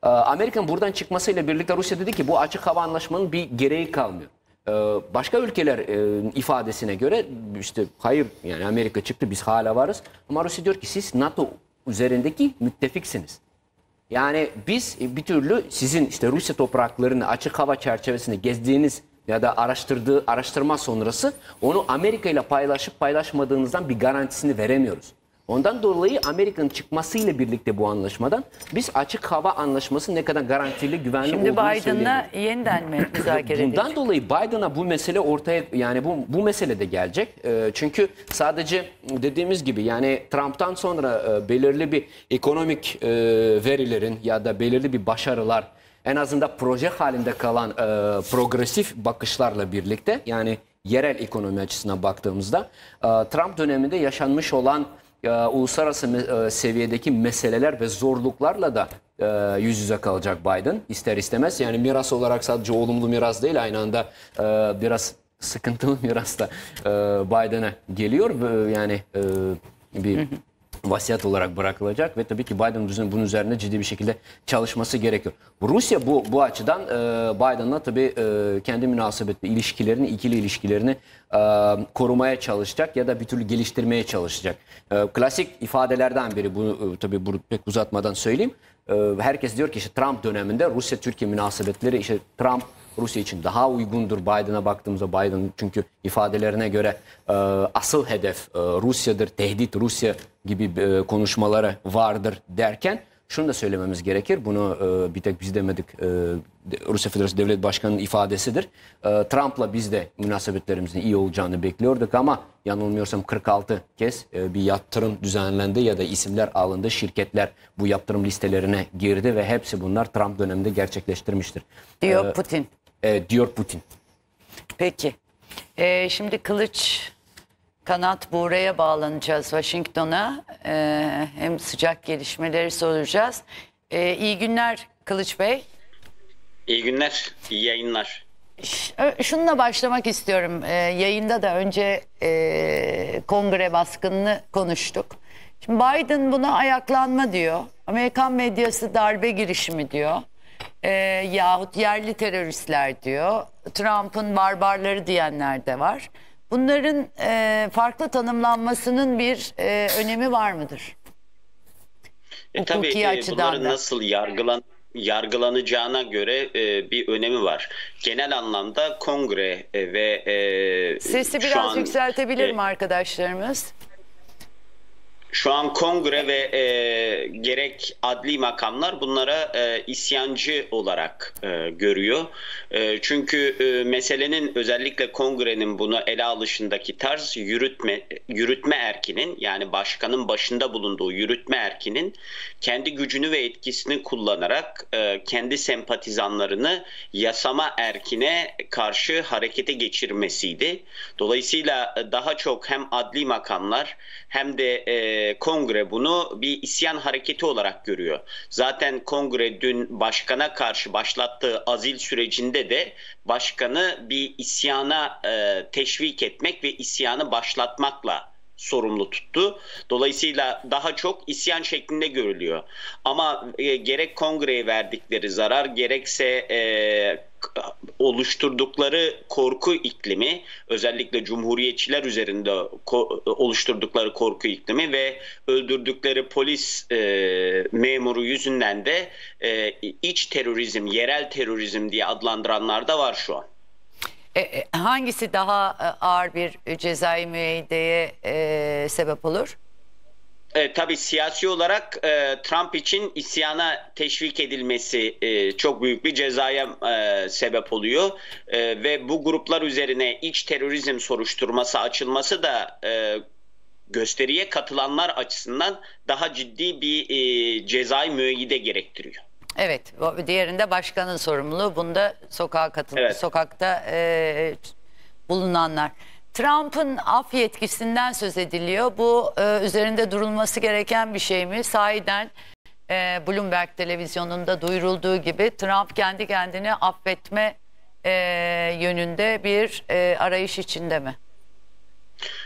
E, Amerika'nın buradan çıkmasıyla birlikte Rusya dedi ki bu açık hava anlaşmanın bir gereği kalmıyor. Ee, başka ülkeler e, ifadesine göre işte hayır yani Amerika çıktı biz hala varız. Ama Rusya diyor ki siz NATO üzerindeki müttefiksiniz. Yani biz e, bir türlü sizin işte Rusya topraklarını açık hava çerçevesinde gezdiğiniz ya da araştırdığı araştırma sonrası onu Amerika ile paylaşıp paylaşmadığınızdan bir garantisini veremiyoruz. Ondan dolayı Amerika'nın çıkmasıyla birlikte bu anlaşmadan biz açık hava anlaşması ne kadar garantili, güvenli Şimdi olduğunu Biden'la söyleyemiyoruz. yeniden mi müzakere edecek? Bundan dolayı Biden'a bu mesele ortaya yani bu, bu mesele de gelecek. Ee, çünkü sadece dediğimiz gibi yani Trump'tan sonra e, belirli bir ekonomik e, verilerin ya da belirli bir başarılar en azından proje halinde kalan e, progresif bakışlarla birlikte yani yerel ekonomi açısından baktığımızda Trump döneminde yaşanmış olan uluslararası e, seviyedeki meseleler ve zorluklarla da e, yüz yüze kalacak Biden ister istemez. Yani miras olarak sadece olumlu miras değil aynı anda e, biraz sıkıntılı miras da Biden'a geliyor. E, yani e, bir vasiyet olarak bırakılacak ve tabii ki Biden bunun üzerine ciddi bir şekilde çalışması gerekiyor. Rusya bu bu açıdan e, Biden'la tabii e, kendi münasebetli ilişkilerini, ikili ilişkilerini e, korumaya çalışacak ya da bir türlü geliştirmeye çalışacak. E, klasik ifadelerden biri bunu e, tabii bunu pek uzatmadan söyleyeyim. E, herkes diyor ki işte Trump döneminde Rusya-Türkiye münasebetleri işte Trump Rusya için daha uygundur Biden'a baktığımızda Biden çünkü ifadelerine göre e, asıl hedef e, Rusya'dır, tehdit Rusya gibi e, konuşmaları vardır derken şunu da söylememiz gerekir. Bunu e, bir tek biz demedik. E, Rusya Federasyonu Devlet Başkanı'nın ifadesidir. E, Trump'la biz de münasebetlerimizin iyi olacağını bekliyorduk ama yanılmıyorsam 46 kez e, bir yaptırım düzenlendi ya da isimler alındı. Şirketler bu yaptırım listelerine girdi ve hepsi bunlar Trump döneminde gerçekleştirmiştir. Diyor e, Putin e, diyor Putin. Peki. E, şimdi Kılıç Kanat buraya bağlanacağız Washington'a. E, hem sıcak gelişmeleri soracağız. E, iyi günler Kılıç Bey. İyi günler, iyi yayınlar. Şununla başlamak istiyorum. E, yayında da önce e, kongre baskınını konuştuk. Şimdi Biden buna ayaklanma diyor. Amerikan medyası darbe girişimi diyor e, yahut yerli teröristler diyor. Trump'ın barbarları diyenler de var. Bunların e, farklı tanımlanmasının bir e, önemi var mıdır? E, tabii Hukuki e, bunların da. nasıl yargılan yargılanacağına göre e, bir önemi var. Genel anlamda kongre e, ve e, sesi biraz an, yükseltebilir e, mi arkadaşlarımız? Şu an kongre ve e, gerek adli makamlar bunlara e, isyancı olarak e, görüyor. Ee, çünkü e, meselenin özellikle kongrenin bunu ele alışındaki tarz yürütme yürütme erkinin yani başkanın başında bulunduğu yürütme erkinin kendi gücünü ve etkisini kullanarak e, kendi sempatizanlarını yasama erkine karşı harekete geçirmesiydi. Dolayısıyla e, daha çok hem adli makamlar hem de kongre bunu bir isyan hareketi olarak görüyor. Zaten kongre dün başkana karşı başlattığı azil sürecinde de başkanı bir isyana e, teşvik etmek ve isyanı başlatmakla sorumlu tuttu. Dolayısıyla daha çok isyan şeklinde görülüyor. Ama e, gerek kongreye verdikleri zarar gerekse e, oluşturdukları korku iklimi özellikle cumhuriyetçiler üzerinde ko oluşturdukları korku iklimi ve öldürdükleri polis e, memuru yüzünden de e, iç terörizm, yerel terörizm diye adlandıranlar da var şu an. E, e hangisi daha e, ağır bir e, cezai müeydeye e, sebep olur? E, tabii siyasi olarak e, Trump için isyana teşvik edilmesi e, çok büyük bir cezaya e, sebep oluyor e, ve bu gruplar üzerine iç terörizm soruşturması açılması da e, gösteriye katılanlar açısından daha ciddi bir e, cezai müeyyide gerektiriyor. Evet, diğerinde başkanın sorumluluğu, bunda sokağa katıl evet. sokakta e, bulunanlar. Trump'ın af yetkisinden söz ediliyor. Bu e, üzerinde durulması gereken bir şey mi? Sahiden e, Bloomberg televizyonunda duyurulduğu gibi Trump kendi kendini affetme e, yönünde bir e, arayış içinde mi?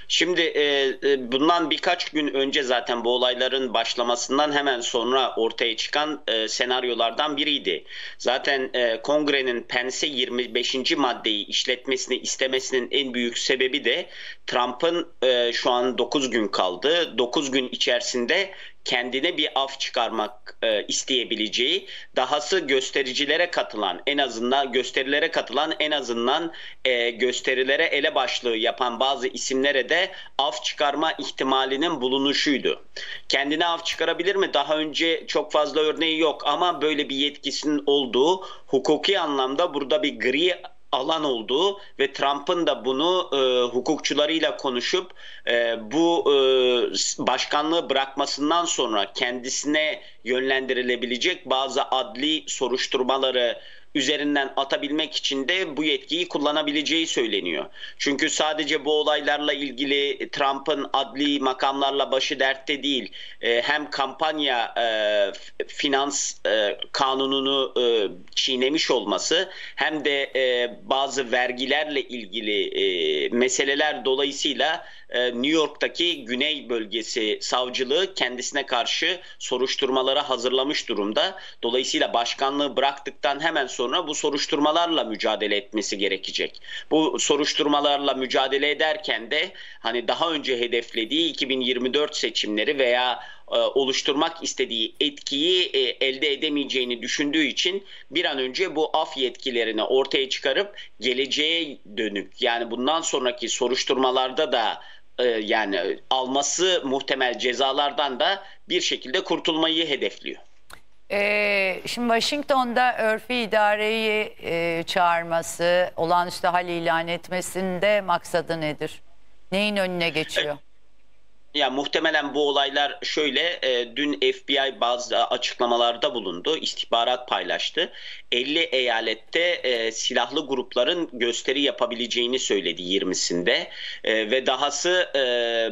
Şimdi e, e, bundan birkaç gün önce zaten bu olayların başlamasından hemen sonra ortaya çıkan e, senaryolardan biriydi. Zaten e, kongrenin Pence 25. maddeyi işletmesini istemesinin en büyük sebebi de Trump'ın e, şu an 9 gün kaldı. 9 gün içerisinde kendine bir af çıkarmak e, isteyebileceği, dahası göstericilere katılan, en azından gösterilere katılan, en azından e, gösterilere ele başlığı yapan bazı isimlere de af çıkarma ihtimalinin bulunuşuydu. Kendine af çıkarabilir mi? Daha önce çok fazla örneği yok ama böyle bir yetkisinin olduğu hukuki anlamda burada bir gri alan olduğu ve Trump'ın da bunu e, hukukçularıyla konuşup e, bu e, başkanlığı bırakmasından sonra kendisine yönlendirilebilecek bazı adli soruşturmaları üzerinden atabilmek için de bu yetkiyi kullanabileceği söyleniyor. Çünkü sadece bu olaylarla ilgili Trump'ın adli makamlarla başı dertte değil e, hem kampanya e, finans e, kanununu çiğnemiş olması hem de bazı vergilerle ilgili meseleler dolayısıyla e, New York'taki Güney Bölgesi Savcılığı kendisine karşı soruşturmalara hazırlamış durumda. Dolayısıyla başkanlığı bıraktıktan hemen sonra bu soruşturmalarla mücadele etmesi gerekecek. Bu soruşturmalarla mücadele ederken de hani daha önce hedeflediği 2024 seçimleri veya e, oluşturmak istediği etkiyi e, elde edemeyeceğini düşündüğü için bir an önce bu af yetkilerini ortaya çıkarıp geleceğe dönük yani bundan sonraki soruşturmalarda da e, yani alması muhtemel cezalardan da bir şekilde kurtulmayı hedefliyor. Ee, şimdi Washington'da örfi idareyi e, çağırması, olağanüstü hal ilan etmesinde maksadı nedir? Neyin önüne geçiyor? E ya muhtemelen bu olaylar şöyle e, dün FBI bazı açıklamalarda bulundu, istihbarat paylaştı. 50 eyalette e, silahlı grupların gösteri yapabileceğini söyledi 20'sinde e, ve dahası e,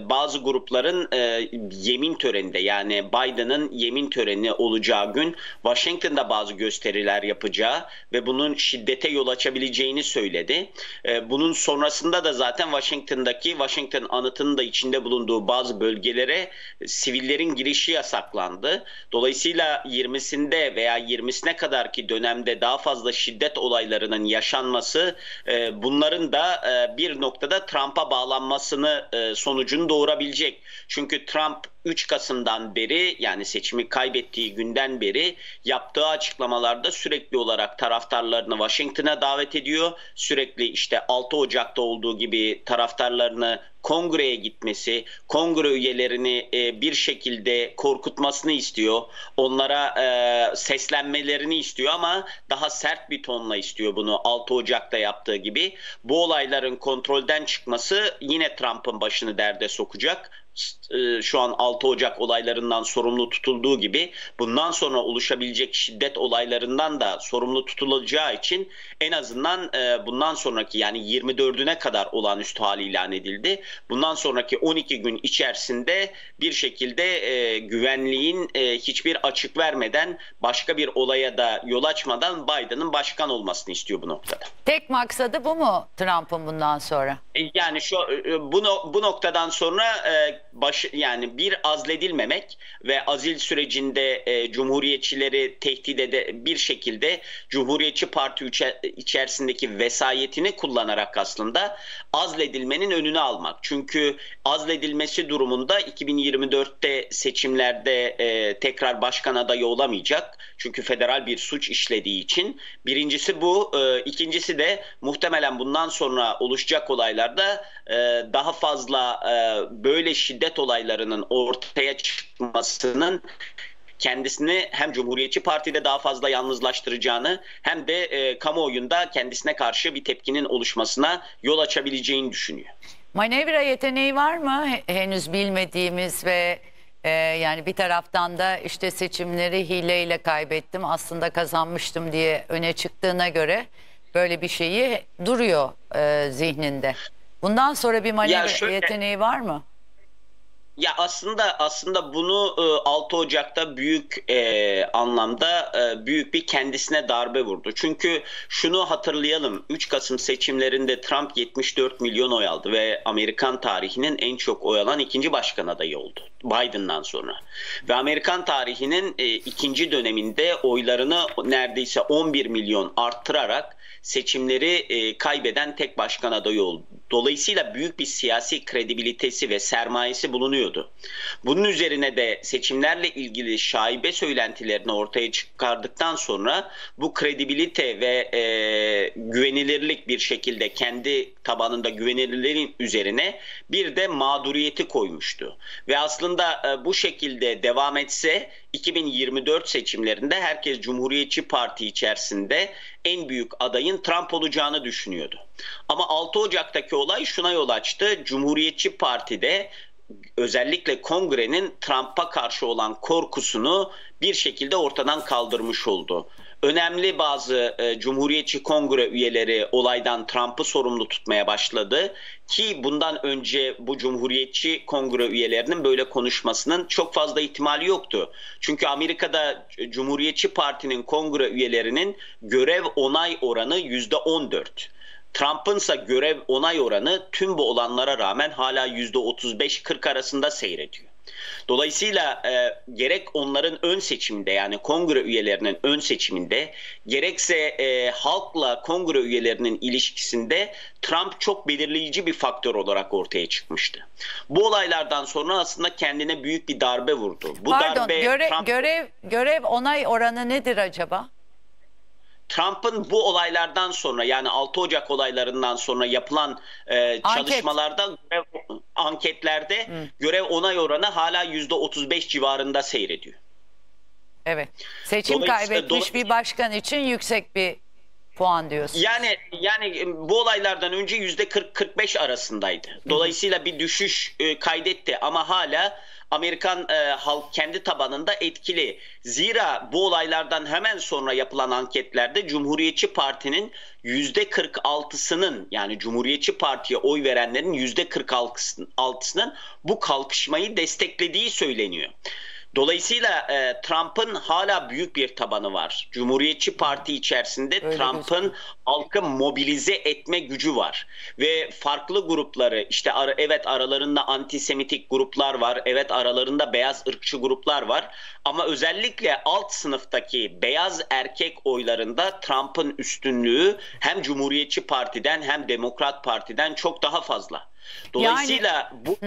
bazı grupların e, yemin töreninde yani Biden'ın yemin töreni olacağı gün Washington'da bazı gösteriler yapacağı ve bunun şiddete yol açabileceğini söyledi. E, bunun sonrasında da zaten Washington'daki Washington anıtının da içinde bulunduğu bazı bazı bölgelere e, sivillerin girişi yasaklandı. Dolayısıyla 20'sinde veya 20'sine kadarki dönemde daha fazla şiddet olaylarının yaşanması e, bunların da e, bir noktada Trump'a bağlanmasını e, sonucunu doğurabilecek. Çünkü Trump 3 Kasım'dan beri yani seçimi kaybettiği günden beri yaptığı açıklamalarda sürekli olarak taraftarlarını Washington'a davet ediyor. Sürekli işte 6 Ocak'ta olduğu gibi taraftarlarını kongreye gitmesi, kongre üyelerini e, bir şekilde korkutmasını istiyor. Onlara e, seslenmelerini istiyor ama daha sert bir tonla istiyor bunu 6 Ocak'ta yaptığı gibi. Bu olayların kontrolden çıkması yine Trump'ın başını derde sokacak e, şu an 6 Ocak olaylarından sorumlu tutulduğu gibi bundan sonra oluşabilecek şiddet olaylarından da sorumlu tutulacağı için en azından e, bundan sonraki yani 24'üne kadar olağanüstü hali ilan edildi. Bundan sonraki 12 gün içerisinde bir şekilde e, güvenliğin e, hiçbir açık vermeden başka bir olaya da yol açmadan Biden'ın başkan olmasını istiyor bu noktada. Tek maksadı bu mu Trump'ın bundan sonra? E, yani şu e, bu bu noktadan sonra e, baş yani bir azledilmemek ve azil sürecinde e, cumhuriyetçileri tehdit ede bir şekilde Cumhuriyetçi Parti üye, içerisindeki vesayetini kullanarak aslında azledilmenin önünü almak. Çünkü azledilmesi durumunda 2024'te seçimlerde e, tekrar başkan adayı olamayacak. Çünkü federal bir suç işlediği için. Birincisi bu. E, ikincisi de muhtemelen bundan sonra oluşacak olaylarda e, daha fazla e, böyle şiddet olaylarının ortaya çıkmasının kendisini hem Cumhuriyetçi Parti'de daha fazla yalnızlaştıracağını hem de e, kamuoyunda kendisine karşı bir tepkinin oluşmasına yol açabileceğini düşünüyor. Manevra yeteneği var mı henüz bilmediğimiz ve e, yani bir taraftan da işte seçimleri hileyle kaybettim aslında kazanmıştım diye öne çıktığına göre böyle bir şeyi duruyor e, zihninde. Bundan sonra bir manevra şöyle, yeteneği var mı? Ya aslında aslında bunu 6 e, Ocak'ta büyük e, anlamda e, büyük bir kendisine darbe vurdu. Çünkü şunu hatırlayalım. 3 Kasım seçimlerinde Trump 74 milyon oy aldı ve Amerikan tarihinin en çok oy alan ikinci başkan adayı oldu Biden'dan sonra. Ve Amerikan tarihinin e, ikinci döneminde oylarını neredeyse 11 milyon arttırarak seçimleri e, kaybeden tek başkan adayı oldu. Dolayısıyla büyük bir siyasi kredibilitesi ve sermayesi bulunuyordu. Bunun üzerine de seçimlerle ilgili şaibe söylentilerini ortaya çıkardıktan sonra bu kredibilite ve e, güvenilirlik bir şekilde kendi tabanında güvenilirlerin üzerine bir de mağduriyeti koymuştu. Ve aslında e, bu şekilde devam etse 2024 seçimlerinde herkes Cumhuriyetçi Parti içerisinde en büyük adayın Trump olacağını düşünüyordu. Ama 6 Ocak'taki olay şuna yol açtı. Cumhuriyetçi Parti'de özellikle kongrenin Trump'a karşı olan korkusunu bir şekilde ortadan kaldırmış oldu. Önemli bazı e, Cumhuriyetçi Kongre üyeleri olaydan Trump'ı sorumlu tutmaya başladı ki bundan önce bu Cumhuriyetçi Kongre üyelerinin böyle konuşmasının çok fazla ihtimali yoktu. Çünkü Amerika'da Cumhuriyetçi Parti'nin kongre üyelerinin görev onay oranı %14. Trump'ın ise görev onay oranı tüm bu olanlara rağmen hala %35-40 arasında seyrediyor. Dolayısıyla e, gerek onların ön seçiminde yani kongre üyelerinin ön seçiminde gerekse e, halkla kongre üyelerinin ilişkisinde Trump çok belirleyici bir faktör olarak ortaya çıkmıştı. Bu olaylardan sonra aslında kendine büyük bir darbe vurdu. Bu Pardon, darbe görev, Trump... görev görev onay oranı nedir acaba? Trump'ın bu olaylardan sonra yani 6 Ocak olaylarından sonra yapılan e, çalışmalarda görev, anketlerde Hı. görev onay oranı hala %35 civarında seyrediyor. Evet. Seçim kaybetmiş bir başkan için yüksek bir puan diyorsun. Yani yani e, bu olaylardan önce yüzde 40-45 arasındaydı. Dolayısıyla bir düşüş e, kaydetti ama hala Amerikan e, halk kendi tabanında etkili. Zira bu olaylardan hemen sonra yapılan anketlerde Cumhuriyetçi Parti'nin %46'sının yani Cumhuriyetçi Parti'ye oy verenlerin %46'sının bu kalkışmayı desteklediği söyleniyor. Dolayısıyla e, Trump'ın hala büyük bir tabanı var. Cumhuriyetçi Parti içerisinde Trump'ın halkı mobilize etme gücü var. Ve farklı grupları işte ar evet aralarında antisemitik gruplar var. Evet aralarında beyaz ırkçı gruplar var. Ama özellikle alt sınıftaki beyaz erkek oylarında Trump'ın üstünlüğü hem Cumhuriyetçi Parti'den hem Demokrat Parti'den çok daha fazla. Dolayısıyla yani, bu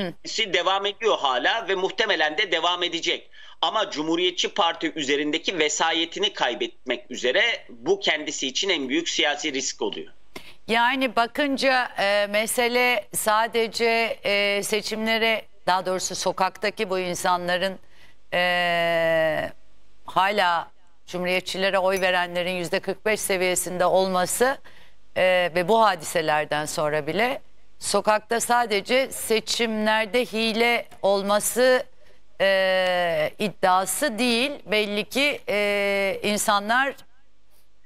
devam ediyor hala ve muhtemelen de devam edecek. Ama Cumhuriyetçi Parti üzerindeki vesayetini kaybetmek üzere bu kendisi için en büyük siyasi risk oluyor. Yani bakınca e, mesele sadece e, seçimlere daha doğrusu sokaktaki bu insanların e, hala Cumhuriyetçilere oy verenlerin %45 seviyesinde olması e, ve bu hadiselerden sonra bile sokakta sadece seçimlerde hile olması e, iddiası değil. Belli ki e, insanlar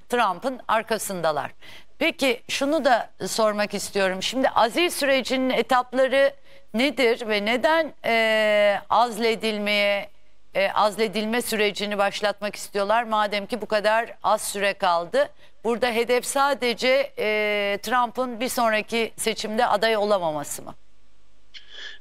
Trump'ın arkasındalar. Peki şunu da sormak istiyorum. Şimdi azil sürecinin etapları nedir ve neden e, azledilmeye e, azledilme sürecini başlatmak istiyorlar madem ki bu kadar az süre kaldı? Burada hedef sadece e, Trump'ın bir sonraki seçimde aday olamaması mı?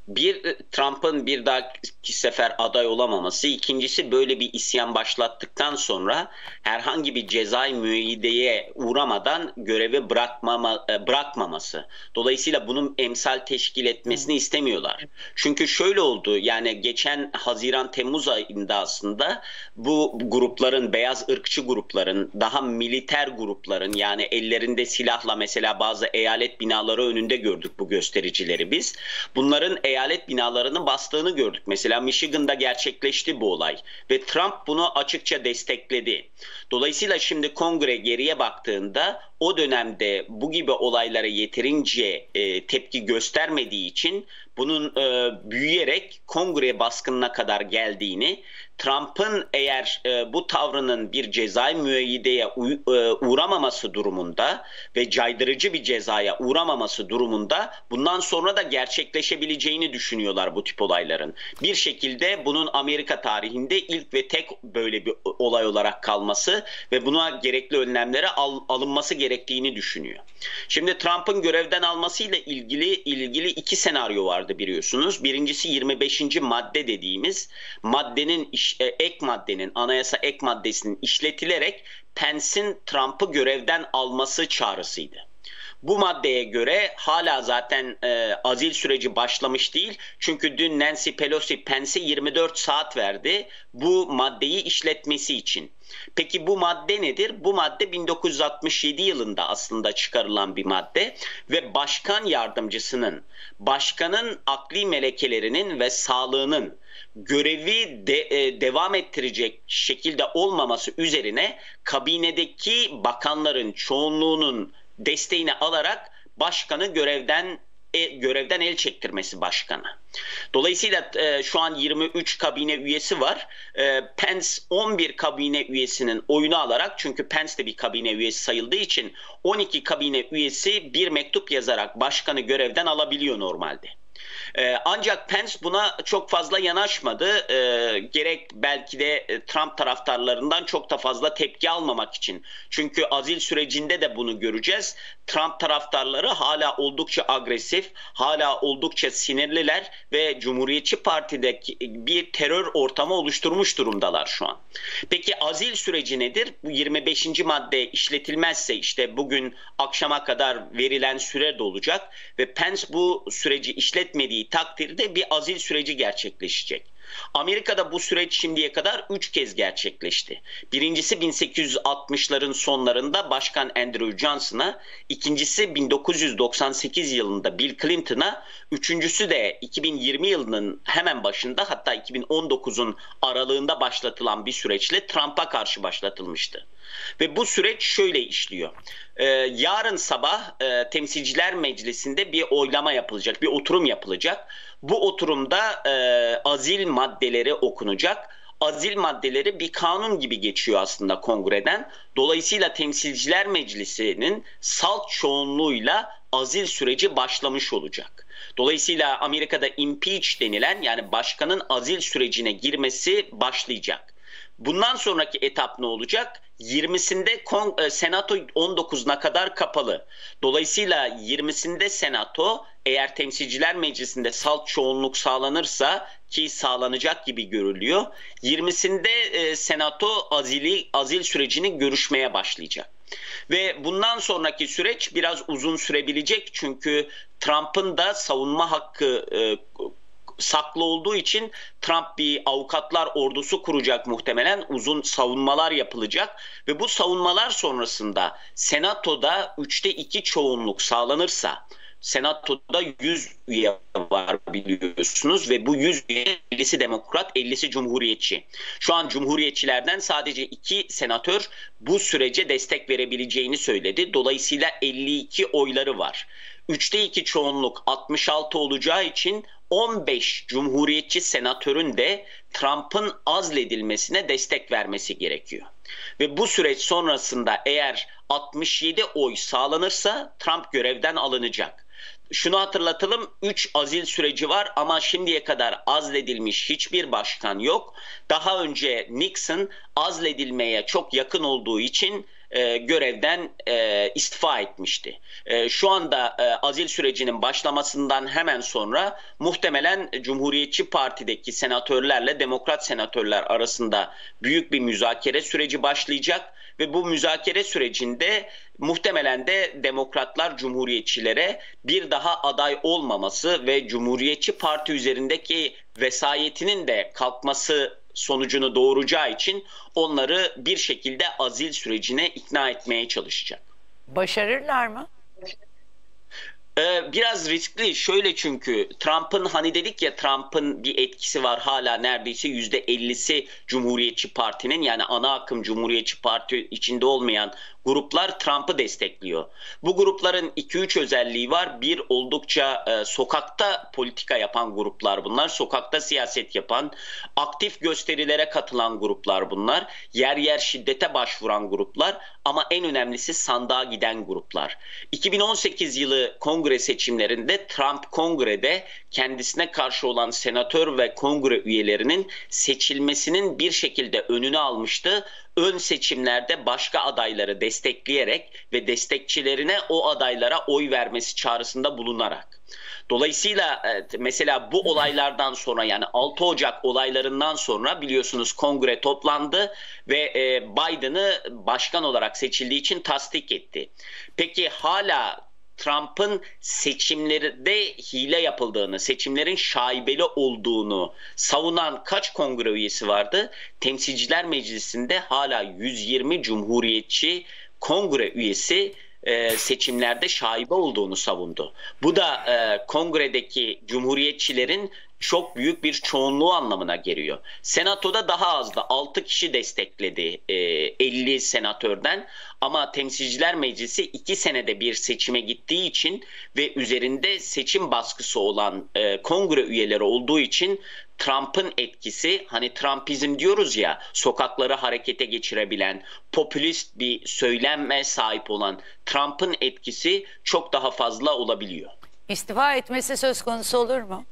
bir e, Trump'ın bir dahaki sefer aday olamaması, ikincisi böyle bir isyan başlattıktan sonra herhangi bir cezai müeyyideye uğramadan görevi bırakmama, e, bırakmaması. Dolayısıyla bunun emsal teşkil etmesini istemiyorlar. Çünkü şöyle oldu yani geçen Haziran-Temmuz ayında aslında bu grupların, beyaz ırkçı grupların, daha militer grupların yani ellerinde silahla mesela bazı eyalet binaları önünde gördük bu göstericileri biz. Bunların eyalet binalarının bastığını gördük. Mesela Michigan'da gerçekleşti bu olay ve Trump bunu açıkça destekledi. Dolayısıyla şimdi kongre geriye baktığında o dönemde bu gibi olaylara yeterince e, tepki göstermediği için bunun e, büyüyerek kongre baskınına kadar geldiğini Trump'ın eğer e, bu tavrının bir cezai müeyyideye e, uğramaması durumunda ve caydırıcı bir cezaya uğramaması durumunda bundan sonra da gerçekleşebileceğini düşünüyorlar bu tip olayların. Bir şekilde bunun Amerika tarihinde ilk ve tek böyle bir olay olarak kalması ve buna gerekli önlemlere al, alınması gerektiğini düşünüyor. Şimdi Trump'ın görevden almasıyla ilgili ilgili iki senaryo vardı biliyorsunuz. Birincisi 25. madde dediğimiz maddenin iş e, ek maddenin, anayasa ek maddesinin işletilerek Pence'in Trump'ı görevden alması çağrısıydı. Bu maddeye göre hala zaten e, azil süreci başlamış değil. Çünkü dün Nancy Pelosi Pence'e 24 saat verdi bu maddeyi işletmesi için. Peki bu madde nedir? Bu madde 1967 yılında aslında çıkarılan bir madde ve başkan yardımcısının, başkanın akli melekelerinin ve sağlığının görevi de, e, devam ettirecek şekilde olmaması üzerine kabinedeki bakanların çoğunluğunun desteğini alarak başkanı görevden e, görevden el çektirmesi başkana. Dolayısıyla e, şu an 23 kabine üyesi var. E, Pence 11 kabine üyesinin oyunu alarak çünkü Pence de bir kabine üyesi sayıldığı için 12 kabine üyesi bir mektup yazarak başkanı görevden alabiliyor normalde. E, ancak Pence buna çok fazla yanaşmadı. E, gerek belki de e, Trump taraftarlarından çok da fazla tepki almamak için. Çünkü azil sürecinde de bunu göreceğiz. Trump taraftarları hala oldukça agresif, hala oldukça sinirliler ve Cumhuriyetçi partide bir terör ortamı oluşturmuş durumdalar şu an. Peki azil süreci nedir? Bu 25. madde işletilmezse işte bugün akşama kadar verilen süre dolacak ve Pence bu süreci işletmediği takdirde bir azil süreci gerçekleşecek. Amerika'da bu süreç şimdiye kadar 3 kez gerçekleşti. Birincisi 1860'ların sonlarında Başkan Andrew Johnson'a, ikincisi 1998 yılında Bill Clinton'a, üçüncüsü de 2020 yılının hemen başında hatta 2019'un aralığında başlatılan bir süreçle Trump'a karşı başlatılmıştı. Ve bu süreç şöyle işliyor. Ee, yarın sabah e, Temsilciler Meclisi'nde bir oylama yapılacak, bir oturum yapılacak bu oturumda e, azil maddeleri okunacak. Azil maddeleri bir kanun gibi geçiyor aslında kongreden. Dolayısıyla Temsilciler Meclisi'nin salt çoğunluğuyla azil süreci başlamış olacak. Dolayısıyla Amerika'da impeach denilen yani başkanın azil sürecine girmesi başlayacak. Bundan sonraki etap ne olacak? 20'sinde kon, e, senato 19'una kadar kapalı. Dolayısıyla 20'sinde senato eğer temsilciler meclisinde salt çoğunluk sağlanırsa ki sağlanacak gibi görülüyor. 20'sinde e, senato azili azil sürecini görüşmeye başlayacak. Ve bundan sonraki süreç biraz uzun sürebilecek çünkü Trump'ın da savunma hakkı e, saklı olduğu için Trump bir avukatlar ordusu kuracak muhtemelen uzun savunmalar yapılacak ve bu savunmalar sonrasında senatoda 3'te 2 çoğunluk sağlanırsa Senatoda 100 üye var biliyorsunuz ve bu 100 üye 50'si demokrat 50'si cumhuriyetçi. Şu an cumhuriyetçilerden sadece 2 senatör bu sürece destek verebileceğini söyledi. Dolayısıyla 52 oyları var. 3'te 2 çoğunluk 66 olacağı için 15 cumhuriyetçi senatörün de Trump'ın azledilmesine destek vermesi gerekiyor. Ve bu süreç sonrasında eğer 67 oy sağlanırsa Trump görevden alınacak. Şunu hatırlatalım 3 azil süreci var ama şimdiye kadar azledilmiş hiçbir başkan yok. Daha önce Nixon azledilmeye çok yakın olduğu için e, görevden e, istifa etmişti. E, şu anda e, azil sürecinin başlamasından hemen sonra muhtemelen Cumhuriyetçi Parti'deki senatörlerle demokrat senatörler arasında büyük bir müzakere süreci başlayacak ve bu müzakere sürecinde muhtemelen de demokratlar cumhuriyetçilere bir daha aday olmaması ve Cumhuriyetçi Parti üzerindeki vesayetinin de kalkması sonucunu doğuracağı için onları bir şekilde azil sürecine ikna etmeye çalışacak. Başarırlar mı? Ee, biraz riskli şöyle çünkü Trump'ın hani dedik ya Trump'ın bir etkisi var hala neredeyse yüzde %50'si Cumhuriyetçi Parti'nin yani ana akım Cumhuriyetçi Parti içinde olmayan gruplar Trump'ı destekliyor. Bu grupların 2-3 özelliği var. Bir oldukça e, sokakta politika yapan gruplar bunlar. Sokakta siyaset yapan, aktif gösterilere katılan gruplar bunlar. Yer yer şiddete başvuran gruplar ama en önemlisi sandığa giden gruplar. 2018 yılı kongre seçimlerinde Trump kongrede kendisine karşı olan senatör ve kongre üyelerinin seçilmesinin bir şekilde önünü almıştı. Ön seçimlerde başka adayları destekleyerek ve destekçilerine o adaylara oy vermesi çağrısında bulunarak. Dolayısıyla e, mesela bu olaylardan sonra yani 6 Ocak olaylarından sonra biliyorsunuz kongre toplandı ve e, Biden'ı başkan olarak seçildiği için tasdik etti. Peki hala Trump'ın seçimlerde hile yapıldığını, seçimlerin şaibeli olduğunu savunan kaç kongre üyesi vardı? Temsilciler Meclisi'nde hala 120 cumhuriyetçi kongre üyesi e, seçimlerde şaibe olduğunu savundu. Bu da e, kongredeki cumhuriyetçilerin çok büyük bir çoğunluğu anlamına geliyor. Senatoda daha azdı. 6 kişi destekledi e, 50 senatörden ama Temsilciler Meclisi 2 senede bir seçime gittiği için ve üzerinde seçim baskısı olan e, kongre üyeleri olduğu için Trump'ın etkisi hani Trumpizm diyoruz ya sokakları harekete geçirebilen popülist bir söyleme sahip olan Trump'ın etkisi çok daha fazla olabiliyor. İstifa etmesi söz konusu olur mu?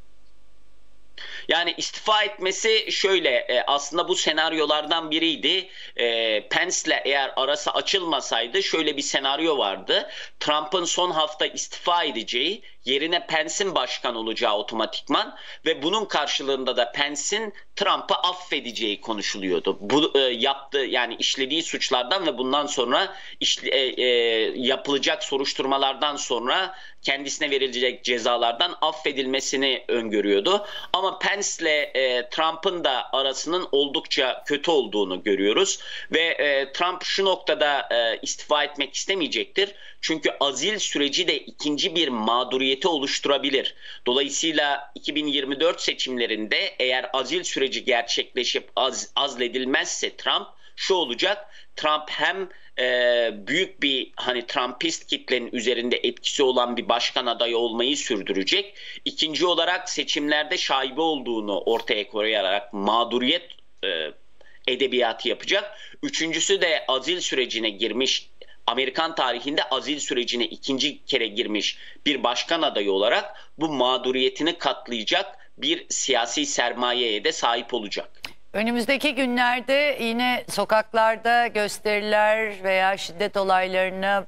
Yani istifa etmesi şöyle e, aslında bu senaryolardan biriydi. E, Pence'le eğer arası açılmasaydı şöyle bir senaryo vardı. Trump'ın son hafta istifa edeceği Yerine Pence'in başkan olacağı otomatikman ve bunun karşılığında da Pence'in Trump'ı affedeceği konuşuluyordu. Bu e, yaptığı yani işlediği suçlardan ve bundan sonra işle, e, e, yapılacak soruşturmalardan sonra kendisine verilecek cezalardan affedilmesini öngörüyordu. Ama Pence'le e, Trump'ın da arasının oldukça kötü olduğunu görüyoruz ve e, Trump şu noktada e, istifa etmek istemeyecektir. Çünkü azil süreci de ikinci bir mağduriyet maliyeti oluşturabilir. Dolayısıyla 2024 seçimlerinde eğer azil süreci gerçekleşip az, azledilmezse Trump şu olacak. Trump hem e, büyük bir hani Trumpist kitlenin üzerinde etkisi olan bir başkan adayı olmayı sürdürecek. İkinci olarak seçimlerde şaibe olduğunu ortaya koyarak mağduriyet e, edebiyatı yapacak. Üçüncüsü de azil sürecine girmiş Amerikan tarihinde azil sürecine ikinci kere girmiş bir başkan adayı olarak bu mağduriyetini katlayacak bir siyasi sermayeye de sahip olacak. Önümüzdeki günlerde yine sokaklarda gösteriler veya şiddet olaylarına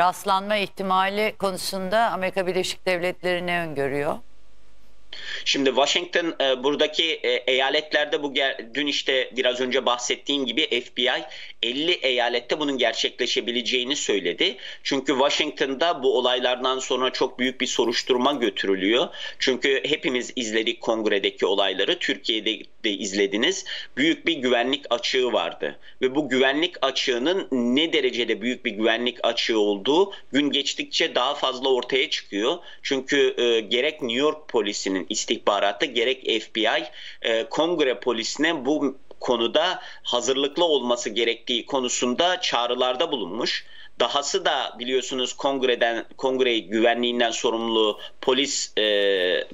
rastlanma ihtimali konusunda Amerika Birleşik Devletleri'ne öngörüyor. Şimdi Washington e, buradaki e, eyaletlerde bu dün işte biraz önce bahsettiğim gibi FBI 50 eyalette bunun gerçekleşebileceğini söyledi. Çünkü Washington'da bu olaylardan sonra çok büyük bir soruşturma götürülüyor. Çünkü hepimiz izledik kongredeki olayları. Türkiye'de ve izlediniz. Büyük bir güvenlik açığı vardı ve bu güvenlik açığının ne derecede büyük bir güvenlik açığı olduğu gün geçtikçe daha fazla ortaya çıkıyor. Çünkü e, gerek New York polisinin istihbaratı gerek FBI e, kongre polisine bu konuda hazırlıklı olması gerektiği konusunda çağrılarda bulunmuş. Dahası da biliyorsunuz kongreden kongre güvenliğinden sorumlu polis e,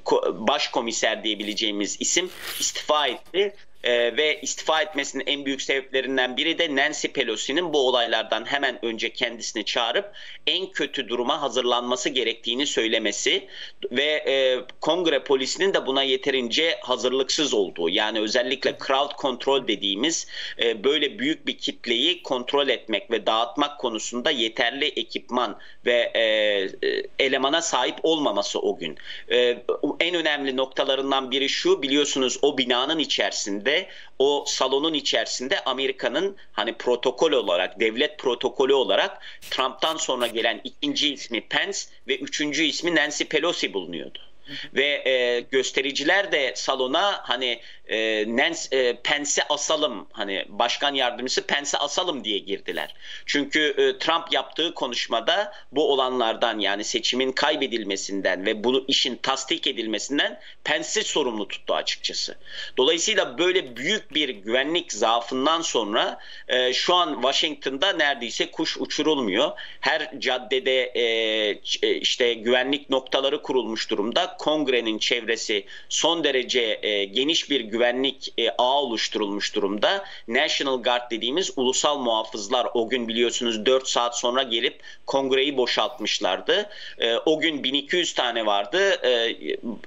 ko, başkomiser diyebileceğimiz isim istifa etti e, ve istifa etmesinin en büyük sebeplerinden biri de Nancy Pelosi'nin bu olaylardan hemen önce kendisini çağırıp en kötü duruma hazırlanması gerektiğini söylemesi ve e, kongre polisinin de buna yeterince hazırlıksız olduğu yani özellikle crowd control dediğimiz e, böyle büyük bir kitleyi kontrol etmek ve dağıtmak konusunda yeterli ekipman ve e, e elemana sahip olmaması o gün. E, en önemli noktalarından biri şu biliyorsunuz o binanın içerisinde ve o salonun içerisinde Amerika'nın hani protokol olarak, devlet protokolü olarak Trump'tan sonra gelen ikinci ismi Pence ve üçüncü ismi Nancy Pelosi bulunuyordu ve e, göstericiler de salona hani e, Nance, e, Pence asalım hani başkan yardımcısı Pence asalım diye girdiler. Çünkü e, Trump yaptığı konuşmada bu olanlardan yani seçimin kaybedilmesinden ve bu işin tasdik edilmesinden Pence'i sorumlu tuttu açıkçası. Dolayısıyla böyle büyük bir güvenlik zaafından sonra e, şu an Washington'da neredeyse kuş uçurulmuyor. Her caddede e, e işte güvenlik noktaları kurulmuş durumda. Kongre'nin çevresi son derece e, geniş bir güvenlik güvenlik e, ağ oluşturulmuş durumda. National Guard dediğimiz ulusal muhafızlar o gün biliyorsunuz 4 saat sonra gelip kongreyi boşaltmışlardı. E, o gün 1200 tane vardı. E,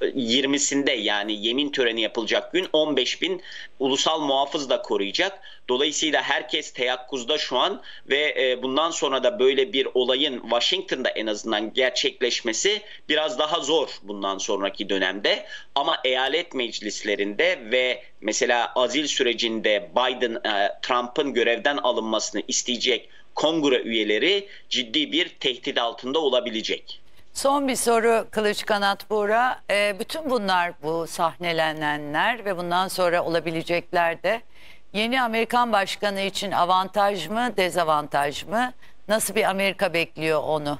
20'sinde yani yemin töreni yapılacak gün 15 bin ulusal muhafız da koruyacak. Dolayısıyla herkes teyakkuzda şu an ve e, bundan sonra da böyle bir olayın Washington'da en azından gerçekleşmesi biraz daha zor bundan sonraki dönemde. Ama eyalet meclislerinde ve mesela azil sürecinde Biden e, Trump'ın görevden alınmasını isteyecek kongre üyeleri ciddi bir tehdit altında olabilecek. Son bir soru Kılıç Kanat Buğra. E, bütün bunlar bu sahnelenenler ve bundan sonra olabilecekler de yeni Amerikan başkanı için avantaj mı dezavantaj mı? Nasıl bir Amerika bekliyor onu?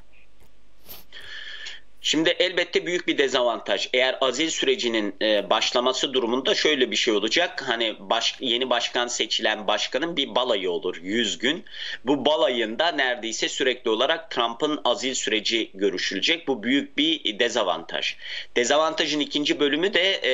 Şimdi elbette büyük bir dezavantaj. Eğer azil sürecinin e, başlaması durumunda şöyle bir şey olacak. Hani baş, yeni başkan seçilen başkanın bir balayı olur 100 gün. Bu balayında neredeyse sürekli olarak Trump'ın azil süreci görüşülecek. Bu büyük bir dezavantaj. Dezavantajın ikinci bölümü de e,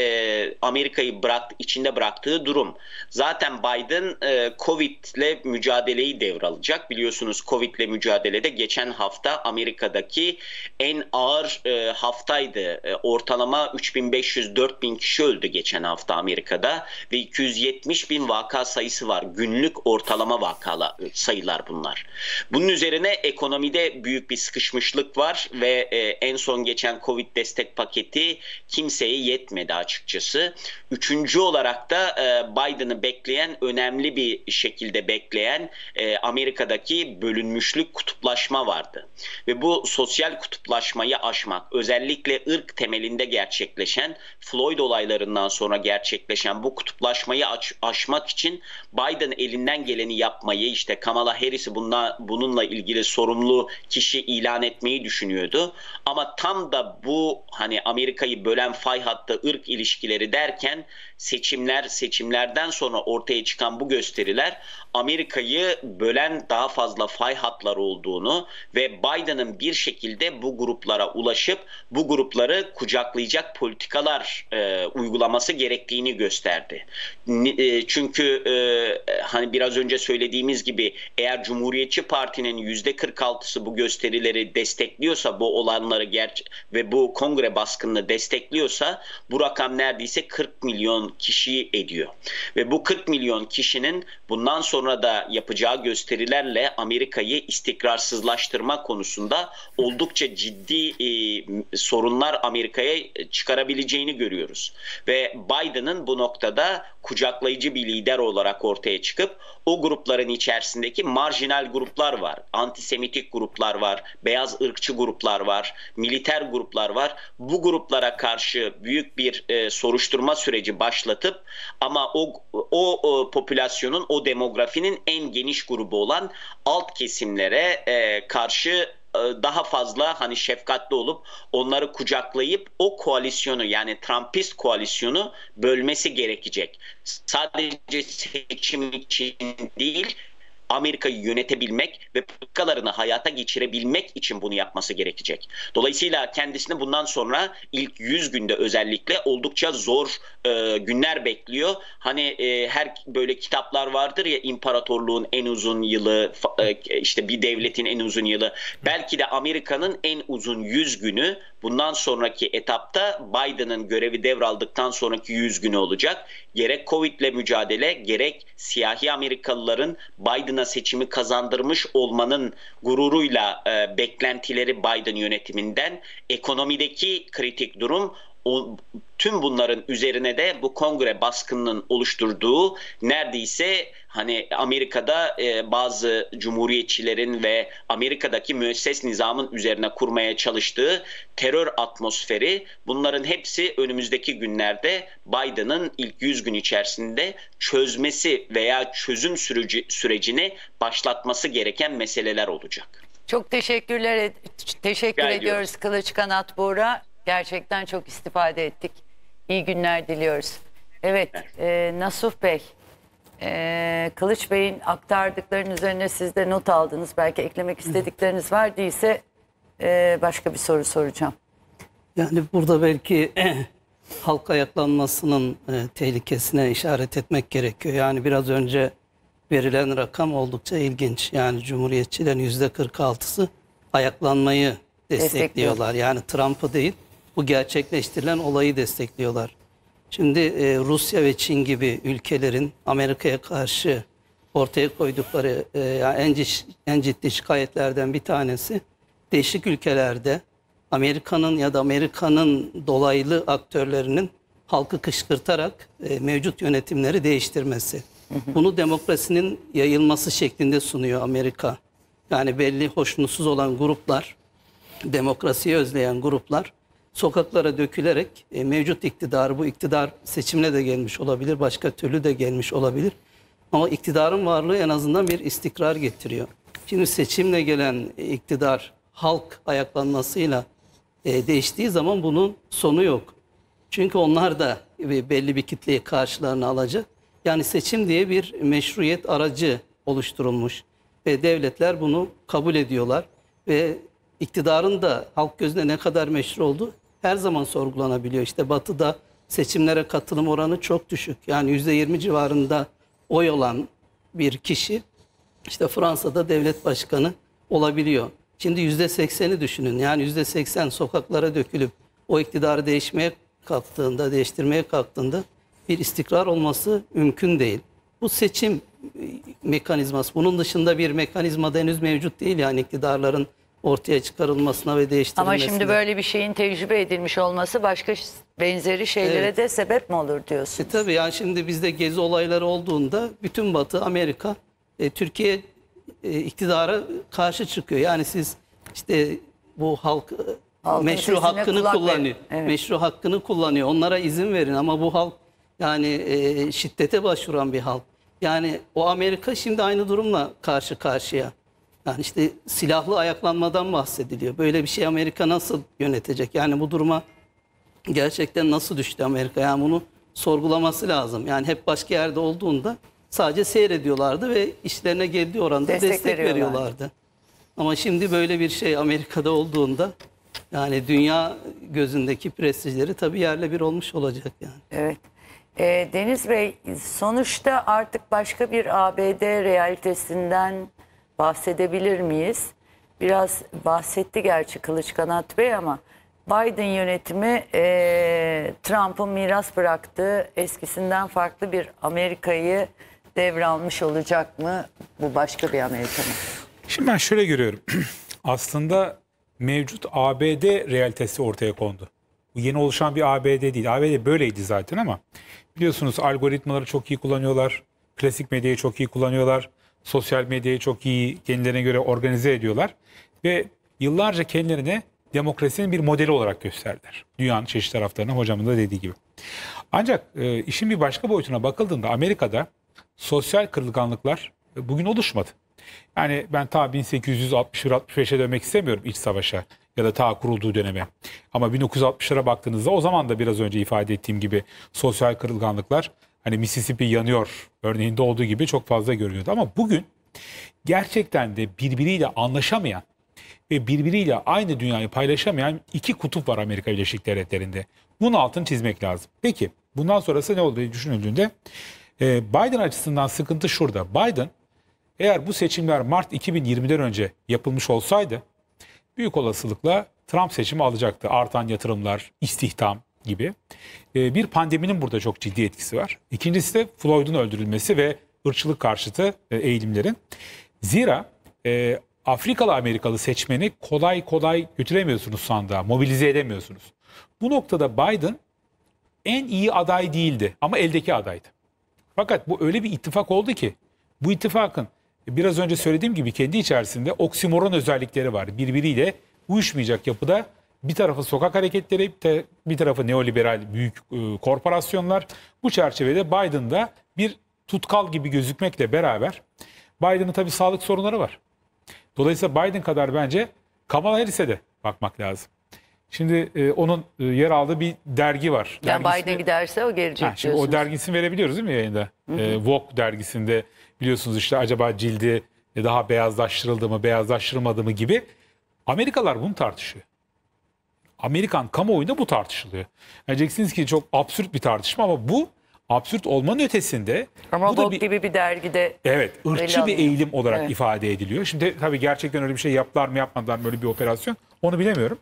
Amerika'yı bırak, içinde bıraktığı durum. Zaten Biden e, Covid'le mücadeleyi devralacak. Biliyorsunuz Covid'le mücadelede geçen hafta Amerika'daki en ağır e, haftaydı. E, ortalama 3500-4000 kişi öldü geçen hafta Amerika'da ve 270 bin vaka sayısı var. Günlük ortalama vakalı sayılar bunlar. Bunun üzerine ekonomide büyük bir sıkışmışlık var ve e, en son geçen Covid destek paketi kimseye yetmedi açıkçası. Üçüncü olarak da e, Biden'ı bekleyen önemli bir şekilde bekleyen e, Amerika'daki bölünmüşlük kutuplaşma vardı. Ve bu sosyal kutuplaşmayı aşmak konuşmak, özellikle ırk temelinde gerçekleşen Floyd olaylarından sonra gerçekleşen bu kutuplaşmayı aç, aşmak için Biden elinden geleni yapmayı işte Kamala Harris'i bununla, bununla ilgili sorumlu kişi ilan etmeyi düşünüyordu. Ama tam da bu hani Amerika'yı bölen fay hattı ırk ilişkileri derken seçimler seçimlerden sonra ortaya çıkan bu gösteriler Amerika'yı bölen daha fazla fay hatları olduğunu ve Biden'ın bir şekilde bu gruplara ulaşıp bu grupları kucaklayacak politikalar e, uygulaması gerektiğini gösterdi. E, çünkü e, hani biraz önce söylediğimiz gibi eğer Cumhuriyetçi Parti'nin %46'sı bu gösterileri destekliyorsa bu olanları ger ve bu kongre baskınını destekliyorsa bu rakam neredeyse 40 milyon milyon kişi ediyor. Ve bu 40 milyon kişinin bundan sonra da yapacağı gösterilerle Amerika'yı istikrarsızlaştırma konusunda oldukça ciddi e, sorunlar Amerika'ya çıkarabileceğini görüyoruz. Ve Biden'ın bu noktada kucaklayıcı bir lider olarak ortaya çıkıp o grupların içerisindeki marjinal gruplar var. Antisemitik gruplar var, beyaz ırkçı gruplar var, militer gruplar var. Bu gruplara karşı büyük bir e, soruşturma süreci başlatıp ama o, o o e, popülasyonun, o demografinin en geniş grubu olan alt kesimlere e, karşı e, daha fazla hani şefkatli olup onları kucaklayıp o koalisyonu yani Trumpist koalisyonu bölmesi gerekecek. Sadece seçim için değil Amerika'yı yönetebilmek ve politikalarını hayata geçirebilmek için bunu yapması gerekecek. Dolayısıyla kendisini bundan sonra ilk 100 günde özellikle oldukça zor e, günler bekliyor. Hani e, her böyle kitaplar vardır ya imparatorluğun en uzun yılı e, işte bir devletin en uzun yılı. Belki de Amerika'nın en uzun 100 günü bundan sonraki etapta Biden'ın görevi devraldıktan sonraki 100 günü olacak. Gerek Covid ile mücadele gerek siyahi Amerikalıların Biden'a seçimi kazandırmış olmanın gururuyla e, beklentileri Biden yönetiminden ekonomideki kritik durum o, tüm bunların üzerine de bu kongre baskınının oluşturduğu neredeyse hani Amerika'da e, bazı cumhuriyetçilerin ve Amerika'daki müesses nizamın üzerine kurmaya çalıştığı terör atmosferi bunların hepsi önümüzdeki günlerde Biden'ın ilk 100 gün içerisinde çözmesi veya çözüm süreci, sürecini başlatması gereken meseleler olacak. Çok teşekkürler. Teşekkür Rica ediyoruz Kılıç Kanat Buğra. Gerçekten çok istifade ettik. İyi günler diliyoruz. Evet, e, Nasuh Bey, e, Kılıç Bey'in aktardıklarının üzerine siz de not aldınız. Belki eklemek istedikleriniz var değilse e, başka bir soru soracağım. Yani burada belki halk ayaklanmasının e, tehlikesine işaret etmek gerekiyor. Yani biraz önce verilen rakam oldukça ilginç. Yani Cumhuriyetçilerin %46'sı ayaklanmayı destekliyorlar. Yani Trump'ı değil bu gerçekleştirilen olayı destekliyorlar. Şimdi e, Rusya ve Çin gibi ülkelerin Amerika'ya karşı ortaya koydukları e, yani en, en ciddi şikayetlerden bir tanesi değişik ülkelerde Amerika'nın ya da Amerika'nın dolaylı aktörlerinin halkı kışkırtarak e, mevcut yönetimleri değiştirmesi. Bunu demokrasinin yayılması şeklinde sunuyor Amerika. Yani belli hoşnutsuz olan gruplar, demokrasiyi özleyen gruplar sokaklara dökülerek e, mevcut iktidar, bu iktidar seçimle de gelmiş olabilir, başka türlü de gelmiş olabilir. Ama iktidarın varlığı en azından bir istikrar getiriyor. Şimdi seçimle gelen iktidar halk ayaklanmasıyla e, değiştiği zaman bunun sonu yok. Çünkü onlar da belli bir kitleyi karşılarına alacak. Yani seçim diye bir meşruiyet aracı oluşturulmuş ve devletler bunu kabul ediyorlar ve iktidarın da halk gözüne ne kadar meşru olduğu her zaman sorgulanabiliyor. İşte Batı'da seçimlere katılım oranı çok düşük. Yani yüzde %20 civarında oy olan bir kişi işte Fransa'da devlet başkanı olabiliyor. Şimdi yüzde %80'i düşünün. Yani yüzde %80 sokaklara dökülüp o iktidarı değişmeye kalktığında, değiştirmeye kalktığında bir istikrar olması mümkün değil. Bu seçim mekanizması, bunun dışında bir mekanizma henüz mevcut değil. Yani iktidarların ortaya çıkarılmasına ve değiştirilmesine. Ama şimdi böyle bir şeyin tecrübe edilmiş olması başka benzeri şeylere Evet. de sebep mi olur diyorsun? E tabii yani şimdi bizde gezi olayları olduğunda bütün Batı Amerika e, Türkiye e, iktidara karşı çıkıyor. Yani siz işte bu halk e, Halkın meşru hakkını kullanıyor. Evet. Meşru hakkını kullanıyor. Onlara izin verin ama bu halk yani e, şiddete başvuran bir halk. Yani o Amerika şimdi aynı durumla karşı karşıya. Yani işte silahlı ayaklanmadan bahsediliyor. Böyle bir şey Amerika nasıl yönetecek? Yani bu duruma gerçekten nasıl düştü Amerika? Yani bunu sorgulaması lazım. Yani hep başka yerde olduğunda sadece seyrediyorlardı ve işlerine geldiği oranda destek, destek veriyorlardı. Ama şimdi böyle bir şey Amerika'da olduğunda yani dünya gözündeki prestijleri tabii yerle bir olmuş olacak yani. Evet. E, Deniz Bey sonuçta artık başka bir ABD realitesinden bahsedebilir miyiz? Biraz bahsetti gerçi Kılıç Kanat Bey ama Biden yönetimi e, Trump'ın miras bıraktığı eskisinden farklı bir Amerika'yı devralmış olacak mı? Bu başka bir Amerika mı? Şimdi ben şöyle görüyorum. Aslında mevcut ABD realitesi ortaya kondu. Bu yeni oluşan bir ABD değil. ABD böyleydi zaten ama biliyorsunuz algoritmaları çok iyi kullanıyorlar. Klasik medyayı çok iyi kullanıyorlar sosyal medyayı çok iyi kendilerine göre organize ediyorlar ve yıllarca kendilerine demokrasinin bir modeli olarak gösterdiler. Dünyanın çeşitli taraflarına hocamın da dediği gibi. Ancak e, işin bir başka boyutuna bakıldığında Amerika'da sosyal kırılganlıklar e, bugün oluşmadı. Yani ben ta 1861-65'e dönmek istemiyorum iç savaşa ya da ta kurulduğu döneme. Ama 1960'lara baktığınızda o zaman da biraz önce ifade ettiğim gibi sosyal kırılganlıklar hani Mississippi yanıyor örneğinde olduğu gibi çok fazla görülüyordu. Ama bugün gerçekten de birbiriyle anlaşamayan ve birbiriyle aynı dünyayı paylaşamayan iki kutup var Amerika Birleşik Devletleri'nde. Bunun altını çizmek lazım. Peki bundan sonrası ne oldu düşünüldüğünde e, Biden açısından sıkıntı şurada. Biden eğer bu seçimler Mart 2020'den önce yapılmış olsaydı büyük olasılıkla Trump seçimi alacaktı. Artan yatırımlar, istihdam, gibi. Ee, bir pandeminin burada çok ciddi etkisi var. İkincisi de Floyd'un öldürülmesi ve ırçılık karşıtı e, eğilimlerin. Zira e, Afrikalı Amerikalı seçmeni kolay kolay götüremiyorsunuz sandığa, mobilize edemiyorsunuz. Bu noktada Biden en iyi aday değildi ama eldeki adaydı. Fakat bu öyle bir ittifak oldu ki bu ittifakın biraz önce söylediğim gibi kendi içerisinde oksimoron özellikleri var. Birbiriyle uyuşmayacak yapıda bir tarafı sokak hareketleri, bir tarafı neoliberal büyük e, korporasyonlar. Bu çerçevede Biden Biden'da bir tutkal gibi gözükmekle beraber Biden'ın tabii sağlık sorunları var. Dolayısıyla Biden kadar bence Kamala Harris'e de bakmak lazım. Şimdi e, onun e, yer aldığı bir dergi var. Yani Dergisini... Biden giderse o gelecek ha, şimdi diyorsunuz. O dergisini verebiliyoruz değil mi yayında? Hı hı. E, Vogue dergisinde biliyorsunuz işte acaba cildi daha beyazlaştırıldı mı, beyazlaştırılmadı mı gibi. Amerikalar bunu tartışıyor. Amerikan kamuoyunda bu tartışılıyor. Diyeceksiniz ki çok absürt bir tartışma ama bu absürt olmanın ötesinde ama bu da bir, gibi bir dergide evet ırkçı bir eğilim olarak evet. ifade ediliyor. Şimdi tabii gerçekten öyle bir şey yaptılar mı yapmadılar mı öyle bir operasyon onu bilemiyorum.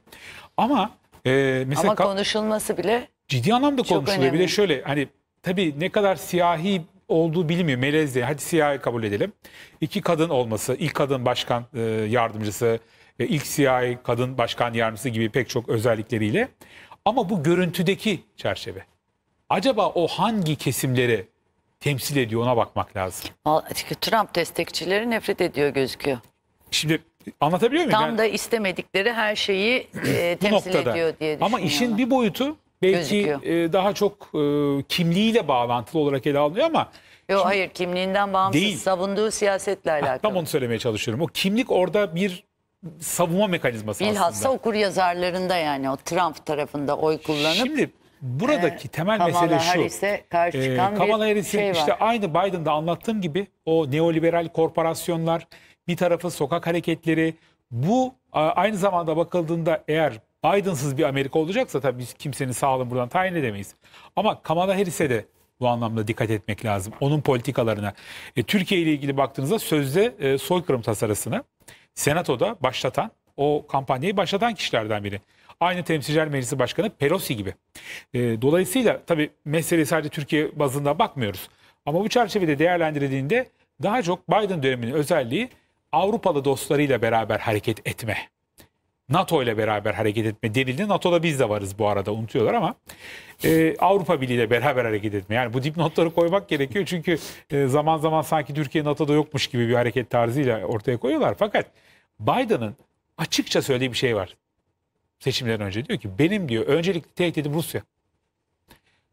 Ama e, mesela ama konuşulması bile ciddi anlamda konuşuluyor. Önemli. Bir de şöyle hani tabii ne kadar siyahi olduğu bilinmiyor. Melezli hadi siyahi kabul edelim. İki kadın olması, ilk kadın başkan e, yardımcısı e, ilk siyahi kadın başkan yardımcısı gibi pek çok özellikleriyle. Ama bu görüntüdeki çerçeve. Acaba o hangi kesimleri temsil ediyor ona bakmak lazım. Trump destekçileri nefret ediyor gözüküyor. Şimdi anlatabiliyor muyum? Tam yani, da istemedikleri her şeyi e, temsil noktada. ediyor diye Ama işin bir boyutu belki e, daha çok e, kimliğiyle bağlantılı olarak ele alınıyor ama... Yok hayır kimliğinden bağımsız değil. savunduğu siyasetle alakalı. Ha, tam onu söylemeye çalışıyorum. O kimlik orada bir savunma mekanizması Bilhassa aslında. okur yazarlarında yani o Trump tarafında oy kullanıp Şimdi buradaki e, temel Kamala mesele şu. Harris'e karşı Ee, çıkan Kamala bir Harris'in şey var. işte aynı Biden'da anlattığım gibi o neoliberal korporasyonlar bir tarafı sokak hareketleri bu aynı zamanda bakıldığında eğer Biden'sız bir Amerika olacaksa tabii biz kimsenin sağlığını buradan tayin edemeyiz. Ama Kamala Harris'e de bu anlamda dikkat etmek lazım. Onun politikalarına. E, Türkiye ile ilgili baktığınızda sözde e, soykırım tasarısına Senato'da başlatan, o kampanyayı başlatan kişilerden biri. Aynı Temsilciler Meclisi Başkanı Pelosi gibi. E, dolayısıyla tabii meseleye sadece Türkiye bazında bakmıyoruz. Ama bu çerçevede değerlendirildiğinde daha çok Biden döneminin özelliği Avrupalı dostlarıyla beraber hareket etme. NATO ile beraber hareket etme denildi. NATO'da biz de varız bu arada unutuyorlar ama e, Avrupa Birliği ile beraber hareket etme. Yani bu dipnotları koymak gerekiyor çünkü e, zaman zaman sanki Türkiye NATO'da yokmuş gibi bir hareket tarzıyla ortaya koyuyorlar. Fakat Biden'ın açıkça söylediği bir şey var seçimden önce. Diyor ki benim diyor öncelikli tehdidim Rusya.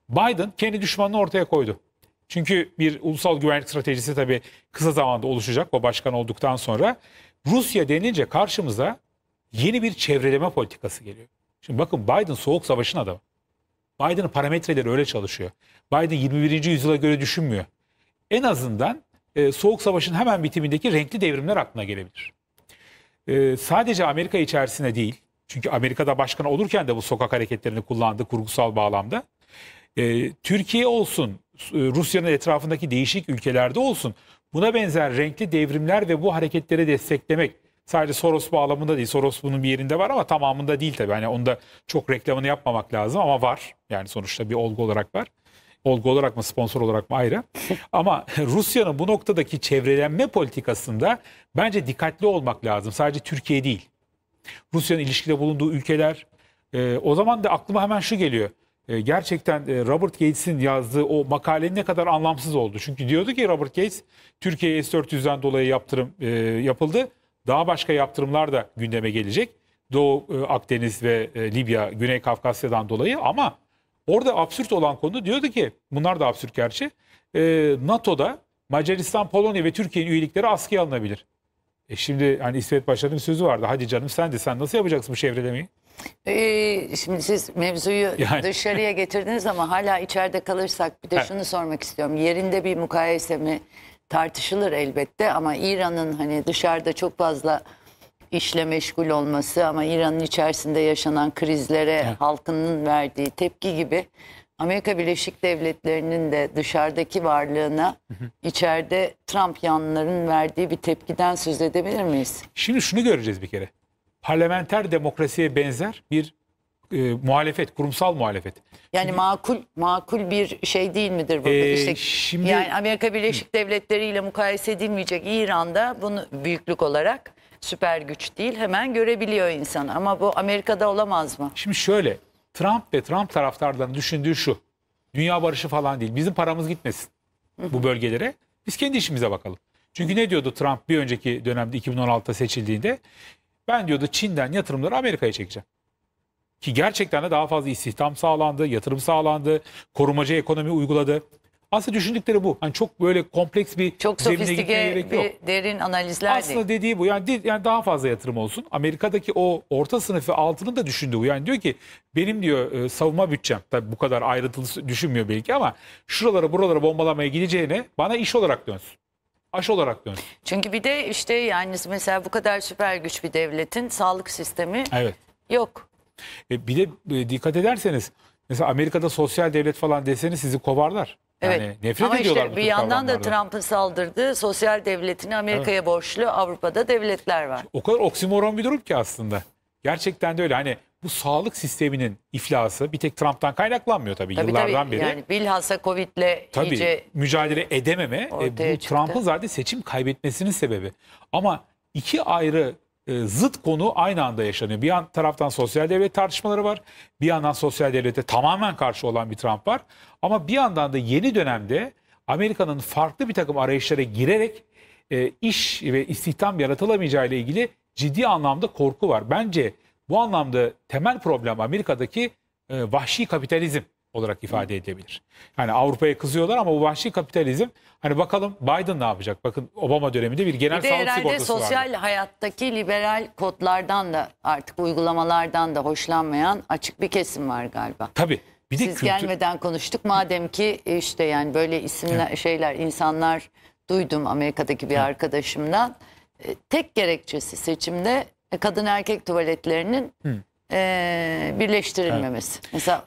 Biden kendi düşmanını ortaya koydu. Çünkü bir ulusal güvenlik stratejisi tabii kısa zamanda oluşacak o başkan olduktan sonra. Rusya denince karşımıza yeni bir çevreleme politikası geliyor. Şimdi bakın Biden soğuk savaşın adamı. Biden'ın parametreleri öyle çalışıyor. Biden 21. yüzyıla göre düşünmüyor. En azından e, soğuk savaşın hemen bitimindeki renkli devrimler aklına gelebilir. E, sadece Amerika içerisine değil, çünkü Amerika'da başkan olurken de bu sokak hareketlerini kullandı kurgusal bağlamda. E, Türkiye olsun, e, Rusya'nın etrafındaki değişik ülkelerde olsun buna benzer renkli devrimler ve bu hareketlere desteklemek Sadece Soros bağlamında değil. Soros bunun bir yerinde var ama tamamında değil tabii. Hani onda çok reklamını yapmamak lazım ama var. Yani sonuçta bir olgu olarak var. Olgu olarak mı sponsor olarak mı ayrı. ama Rusya'nın bu noktadaki çevrelenme politikasında bence dikkatli olmak lazım. Sadece Türkiye değil. Rusya'nın ilişkide bulunduğu ülkeler. E, o zaman da aklıma hemen şu geliyor ee, gerçekten e, Robert Gates'in yazdığı o makalenin ne kadar anlamsız oldu. Çünkü diyordu ki Robert Gates Türkiye'ye S-400'den dolayı yaptırım e, yapıldı daha başka yaptırımlar da gündeme gelecek. Doğu e, Akdeniz ve e, Libya, Güney Kafkasya'dan dolayı ama orada absürt olan konu diyordu ki bunlar da absürt gerçi. E, NATO'da Macaristan, Polonya ve Türkiye'nin üyelikleri askıya alınabilir. E şimdi hani İsmet Paşa'nın sözü vardı. Hadi canım sen de sen nasıl yapacaksın bu çevrelemeyi? Ee, şimdi siz mevzuyu yani. dışarıya getirdiniz ama hala içeride kalırsak bir de şunu sormak istiyorum. Yerinde bir mukayese mi tartışılır elbette ama İran'ın hani dışarıda çok fazla işle meşgul olması ama İran'ın içerisinde yaşanan krizlere evet. halkının verdiği tepki gibi Amerika Birleşik Devletleri'nin de dışarıdaki varlığına içeride Trump yanlarının verdiği bir tepkiden söz edebilir miyiz? Şimdi şunu göreceğiz bir kere. Parlamenter demokrasiye benzer bir e, muhalefet, kurumsal muhalefet. Yani şimdi, makul makul bir şey değil midir burada? E, işte, şimdi, yani Amerika Birleşik Devletleri ile mukayese edilmeyecek İran'da bunu büyüklük olarak süper güç değil hemen görebiliyor insan. Ama bu Amerika'da olamaz mı? Şimdi şöyle Trump ve Trump taraftarlarının düşündüğü şu. Dünya barışı falan değil. Bizim paramız gitmesin bu bölgelere. Biz kendi işimize bakalım. Çünkü ne diyordu Trump bir önceki dönemde 2016'da seçildiğinde? Ben diyordu Çin'den yatırımları Amerika'ya çekeceğim. Ki gerçekten de daha fazla istihdam sağlandı, yatırım sağlandı, korumacı ekonomi uyguladı. Aslında düşündükleri bu. Hani çok böyle kompleks bir çok sofistike bir yok. derin analizler Aslında değil. dediği bu. Yani, yani daha fazla yatırım olsun. Amerika'daki o orta sınıfı altını da düşündü bu. Yani diyor ki benim diyor e, savunma bütçem tabii bu kadar ayrıntılı düşünmüyor belki ama şuralara buralara bombalamaya gideceğine bana iş olarak dönsün aş olarak dönsün. Çünkü bir de işte yani mesela bu kadar süper güç bir devletin sağlık sistemi evet. yok. E, bir de e, dikkat ederseniz mesela Amerika'da sosyal devlet falan deseniz sizi kovarlar. Evet. Yani nefret Ama ediyorlar işte bu bir yandan da kavramlardan. Trump'ın saldırdığı sosyal devletini Amerika'ya borçlu Avrupa'da devletler var. O kadar oksimoron bir durum ki aslında. Gerçekten de öyle. Hani bu sağlık sisteminin iflası bir tek Trump'tan kaynaklanmıyor tabii, Tabii yıllardan tabii beri. yani bilhassa Covid'le Tabii iyice mücadele edememe e, bu çıktı. Trump'ın zaten seçim kaybetmesinin sebebi. Ama iki ayrı e, zıt konu aynı anda yaşanıyor. Bir yan taraftan sosyal devlet tartışmaları var. Bir yandan sosyal devlete tamamen karşı olan bir Trump var. Ama bir yandan da yeni dönemde Amerika'nın farklı bir takım arayışlara girerek e, iş ve istihdam yaratılamayacağı ile ilgili ciddi anlamda korku var. Bence bu anlamda temel problem Amerika'daki e, vahşi kapitalizm olarak ifade edebilir. Yani Avrupa'ya kızıyorlar ama bu vahşi kapitalizm hani bakalım Biden ne yapacak? Bakın Obama döneminde bir genel bir de sağlık sigortası sosyal vardı. sosyal hayattaki liberal kodlardan da artık uygulamalardan da hoşlanmayan açık bir kesim var galiba. Tabii. Bir de Siz kültür... gelmeden konuştuk. Madem ki işte yani böyle isimler evet. şeyler insanlar duydum Amerika'daki bir evet. arkadaşımdan. E, tek gerekçesi seçimde kadın erkek tuvaletlerinin Hı e, birleştirilmemesi. Evet. Mesela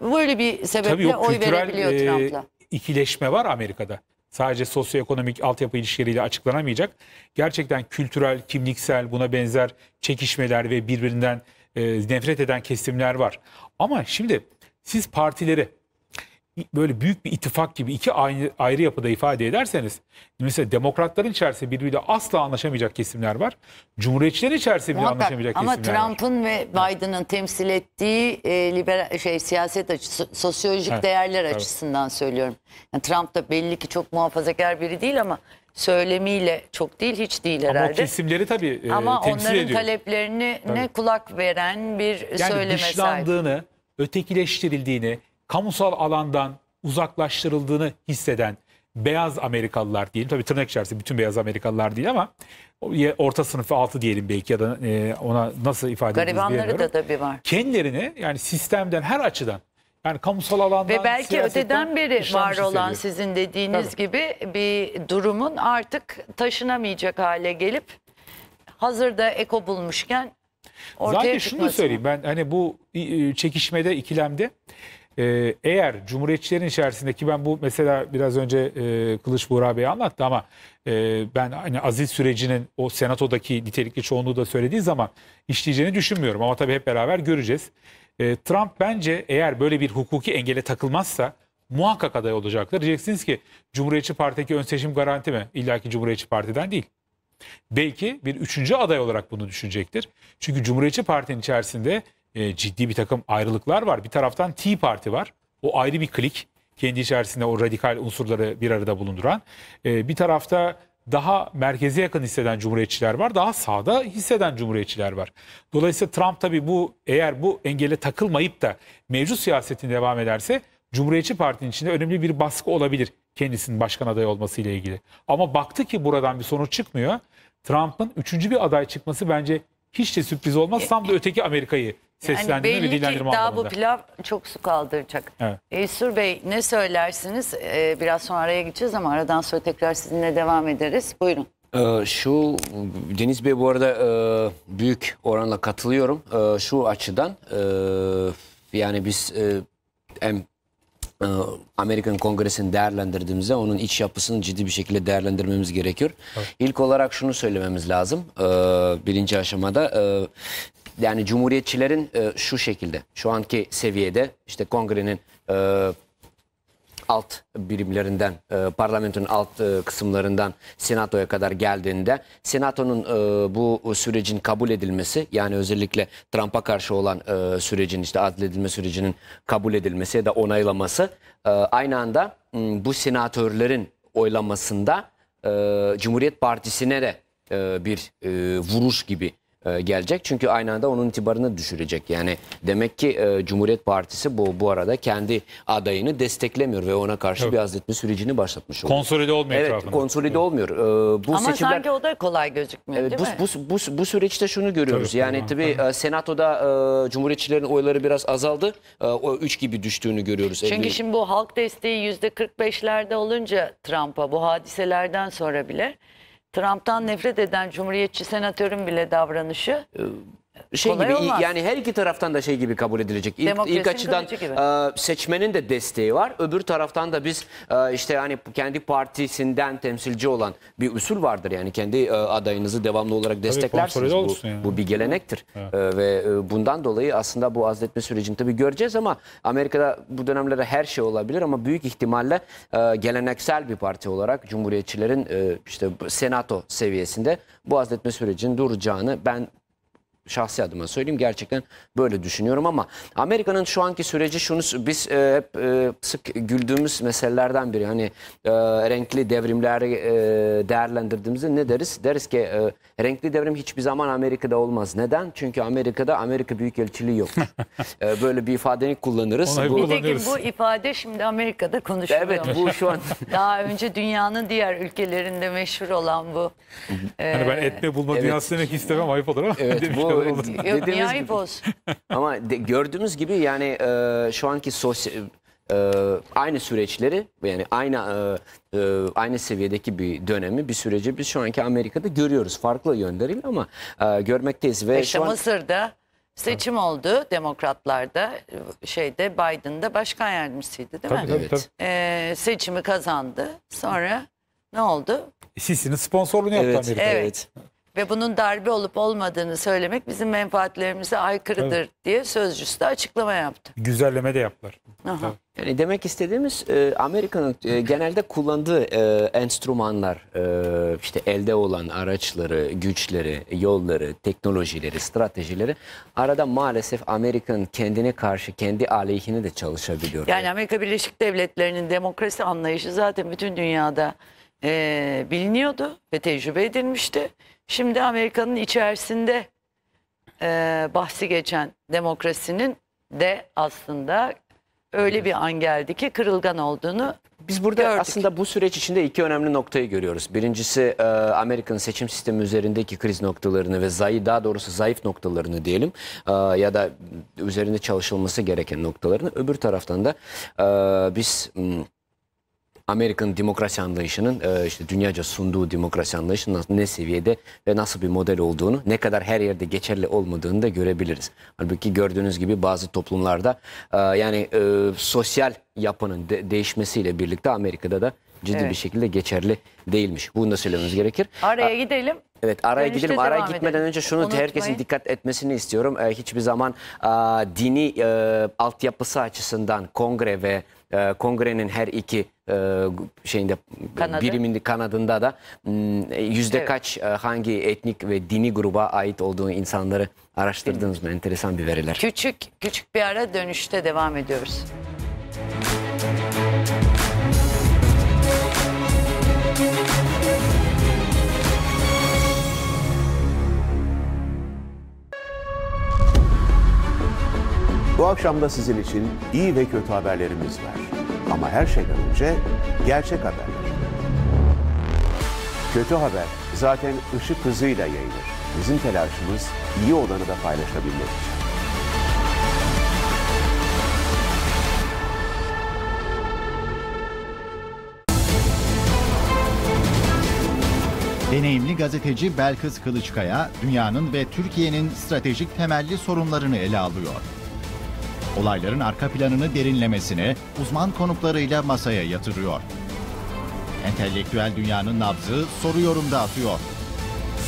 böyle bir sebeple Tabii oy kültürel, verebiliyor e, ikileşme var Amerika'da. Sadece sosyoekonomik altyapı ilişkileriyle açıklanamayacak. Gerçekten kültürel, kimliksel buna benzer çekişmeler ve birbirinden e, nefret eden kesimler var. Ama şimdi siz partileri böyle büyük bir ittifak gibi iki aynı, ayrı yapıda ifade ederseniz mesela demokratların içerisinde birbiriyle asla anlaşamayacak kesimler var. Cumhuriyetçilerin içerisinde bile anlaşamayacak kesimler Trump var. Ama Trump'ın ve Biden'ın temsil ettiği e, liberal şey siyaset açısı sosyolojik evet, değerler evet. açısından söylüyorum. Yani Trump da belli ki çok muhafazakar biri değil ama söylemiyle çok değil hiç değil herhalde. Ama kesimleri tabii e, Ama temsil onların ediyor. taleplerini evet. ne kulak veren bir yani söyleme sahibi. Yani dışlandığını, ötekileştirildiğini, kamusal alandan uzaklaştırıldığını hisseden beyaz Amerikalılar diyelim. Tabii tırnak içerisinde bütün beyaz Amerikalılar değil ama orta sınıfı altı diyelim belki ya da e, ona nasıl ifade edeceğiz Garibanları da tabii var. Kendilerini yani sistemden her açıdan yani kamusal alandan ve belki öteden beri var olan hissediyor. sizin dediğiniz tabii. gibi bir durumun artık taşınamayacak hale gelip hazırda eko bulmuşken ortaya Zaten şunu da söyleyeyim ben hani bu e, çekişmede ikilemde e, eğer Cumhuriyetçilerin içerisindeki ben bu mesela biraz önce e, Kılıç Buğra Bey anlattı ama e, ben hani aziz sürecinin o senatodaki nitelikli çoğunluğu da söylediği zaman işleyeceğini düşünmüyorum. Ama tabii hep beraber göreceğiz. E, Trump bence eğer böyle bir hukuki engele takılmazsa muhakkak aday olacaktır. Diyeceksiniz ki Cumhuriyetçi Parti'deki ön seçim garanti mi? İlla ki Cumhuriyetçi Parti'den değil. Belki bir üçüncü aday olarak bunu düşünecektir. Çünkü Cumhuriyetçi Parti'nin içerisinde e, ciddi bir takım ayrılıklar var. Bir taraftan Tea Party var. O ayrı bir klik. Kendi içerisinde o radikal unsurları bir arada bulunduran. E, bir tarafta daha merkeze yakın hisseden cumhuriyetçiler var. Daha sağda hisseden cumhuriyetçiler var. Dolayısıyla Trump tabii bu eğer bu engele takılmayıp da mevcut siyasetin devam ederse Cumhuriyetçi Parti'nin içinde önemli bir baskı olabilir kendisinin başkan adayı olması ile ilgili. Ama baktı ki buradan bir sonuç çıkmıyor. Trump'ın üçüncü bir aday çıkması bence hiç de sürpriz olmaz. Tam da öteki Amerika'yı yani seslendirme ve belli ki daha bu pilav çok su kaldıracak. Evet. E, Yusur Bey ne söylersiniz? Ee, biraz sonra araya gideceğiz ama aradan sonra tekrar sizinle devam ederiz. Buyurun. Ee, Şu Deniz Bey bu arada e, büyük oranla katılıyorum. E, Şu açıdan e, yani biz e, hem e, Amerikan Kongresi'ni değerlendirdiğimizde onun iç yapısını ciddi bir şekilde değerlendirmemiz gerekiyor. İlk olarak şunu söylememiz lazım. e, Birinci aşamada e, yani cumhuriyetçilerin e, şu şekilde şu anki seviyede işte kongrenin e, alt birimlerinden, e, parlamentonun alt e, kısımlarından senatoya kadar geldiğinde senatonun e, bu sürecin kabul edilmesi yani özellikle Trump'a karşı olan e, sürecin işte adledilme sürecinin kabul edilmesi ya da onaylaması e, aynı anda bu senatörlerin oylamasında e, Cumhuriyet Partisi'ne de e, bir e, vuruş gibi e, gelecek. Çünkü aynı anda onun itibarını düşürecek. Yani demek ki e, Cumhuriyet Partisi bu bu arada kendi adayını desteklemiyor ve ona karşı evet. bir azletme sürecini başlatmış oluyor. Konsolide olmuyor Evet, tarafında. konsolide olmuyor. E, bu Ama seçimler, sanki o da kolay gözükmüyor e, bu, mi? Bu, bu, bu süreçte şunu görüyoruz. Tabii, yani tabii e, Senato'da e, Cumhuriyetçilerin oyları biraz azaldı. E, o 3 gibi düştüğünü görüyoruz. Çünkü 50... şimdi bu halk desteği %45'lerde olunca Trump'a bu hadiselerden sonra bile Trump'tan nefret eden Cumhuriyetçi senatörün bile davranışı ee, şey Kolay gibi olmaz. yani her iki taraftan da şey gibi kabul edilecek. İlk, ilk açıdan e, seçmenin de desteği var. Öbür taraftan da biz e, işte hani kendi partisinden temsilci olan bir usul vardır. Yani kendi e, adayınızı devamlı olarak desteklersiniz. Bu, yani. bu bir gelenektir. Evet. E, ve e, bundan dolayı aslında bu azletme sürecini tabii göreceğiz ama Amerika'da bu dönemlere her şey olabilir ama büyük ihtimalle e, geleneksel bir parti olarak Cumhuriyetçilerin e, işte senato seviyesinde bu azletme sürecinin duracağını ben şahsi adıma söyleyeyim gerçekten böyle düşünüyorum ama Amerika'nın şu anki süreci şunu biz e, hep e, sık güldüğümüz meselelerden biri hani e, renkli devrimleri e, değerlendirdiğimizde ne deriz? Deriz ki e, renkli devrim hiçbir zaman Amerika'da olmaz. Neden? Çünkü Amerika'da Amerika Büyükelçiliği yok. e, böyle bir ifadeni kullanırız. Ona bu, Nitekim bu ifade şimdi Amerika'da konuşuluyor. Evet bu şu an. Daha önce dünyanın diğer ülkelerinde meşhur olan bu. Yani ben e, etme bulma evet. dünyası demek istemem ayıp olur ama. Evet bu olur. Yok niye ayıp olsun? Ama de, gördüğünüz gibi yani e, şu anki sosyal e, aynı süreçleri yani aynı e, e, aynı seviyedeki bir dönemi bir süreci biz şu anki Amerika'da görüyoruz farklı yönleriyle ama e, görmekteyiz ve şu an Mısır'da Seçim oldu demokratlarda şeyde Biden'da başkan yardımcısıydı değil mi? Tabii, tabii, tabii. E, seçimi kazandı. Sonra ne oldu? E, Sisi'nin sponsorluğunu yaptı evet, Amerika. Evet ve bunun darbe olup olmadığını söylemek bizim menfaatlerimize aykırıdır Tabii. diye sözcüsü de açıklama yaptı. Güzelleme de yaptılar. Yani demek istediğimiz e, Amerika'nın e, genelde kullandığı e, enstrümanlar, işte elde olan araçları, güçleri, yolları, teknolojileri, stratejileri arada maalesef Amerika'nın kendine karşı, kendi aleyhine de çalışabiliyor. Yani Amerika Birleşik Devletleri'nin demokrasi anlayışı zaten bütün dünyada biliniyordu ve tecrübe edilmişti. Şimdi Amerika'nın içerisinde e, bahsi geçen demokrasinin de aslında öyle bir an geldi ki kırılgan olduğunu biz burada gördük. aslında bu süreç içinde iki önemli noktayı görüyoruz. Birincisi e, Amerika'nın seçim sistemi üzerindeki kriz noktalarını ve zayı daha doğrusu zayıf noktalarını diyelim e, ya da üzerinde çalışılması gereken noktalarını. Öbür taraftan da e, biz Amerika'nın demokrasi anlayışının e, işte dünyaca sunduğu demokrasi anlayışının ne seviyede ve nasıl bir model olduğunu ne kadar her yerde geçerli olmadığını da görebiliriz. Halbuki gördüğünüz gibi bazı toplumlarda e, yani e, sosyal yapının de, değişmesiyle birlikte Amerika'da da ciddi evet. bir şekilde geçerli değilmiş. Bunu da söylememiz gerekir. Araya gidelim. Evet araya Dönüşte gidelim. Araya gitmeden edelim. önce şunu Unutmayın. herkesin dikkat etmesini istiyorum. Ee, hiçbir zaman e, dini e, altyapısı açısından kongre ve e, kongrenin her iki e, şeyinde Kanadı. biriminde kanadında da m, mm, yüzde Evet. kaç e, hangi etnik ve dini gruba ait olduğu insanları araştırdınız mı? Enteresan bir veriler. Küçük küçük bir ara dönüşte devam ediyoruz. Bu akşam da sizin için iyi ve kötü haberlerimiz var. Ama her şeyden önce gerçek haberler. Kötü haber zaten ışık hızıyla yayılır. Bizim telaşımız iyi olanı da paylaşabilmek için. Deneyimli gazeteci Belkıs Kılıçkaya, dünyanın ve Türkiye'nin stratejik temelli sorunlarını ele alıyor olayların arka planını derinlemesine uzman konuklarıyla masaya yatırıyor. Entelektüel dünyanın nabzı soru yorumda atıyor.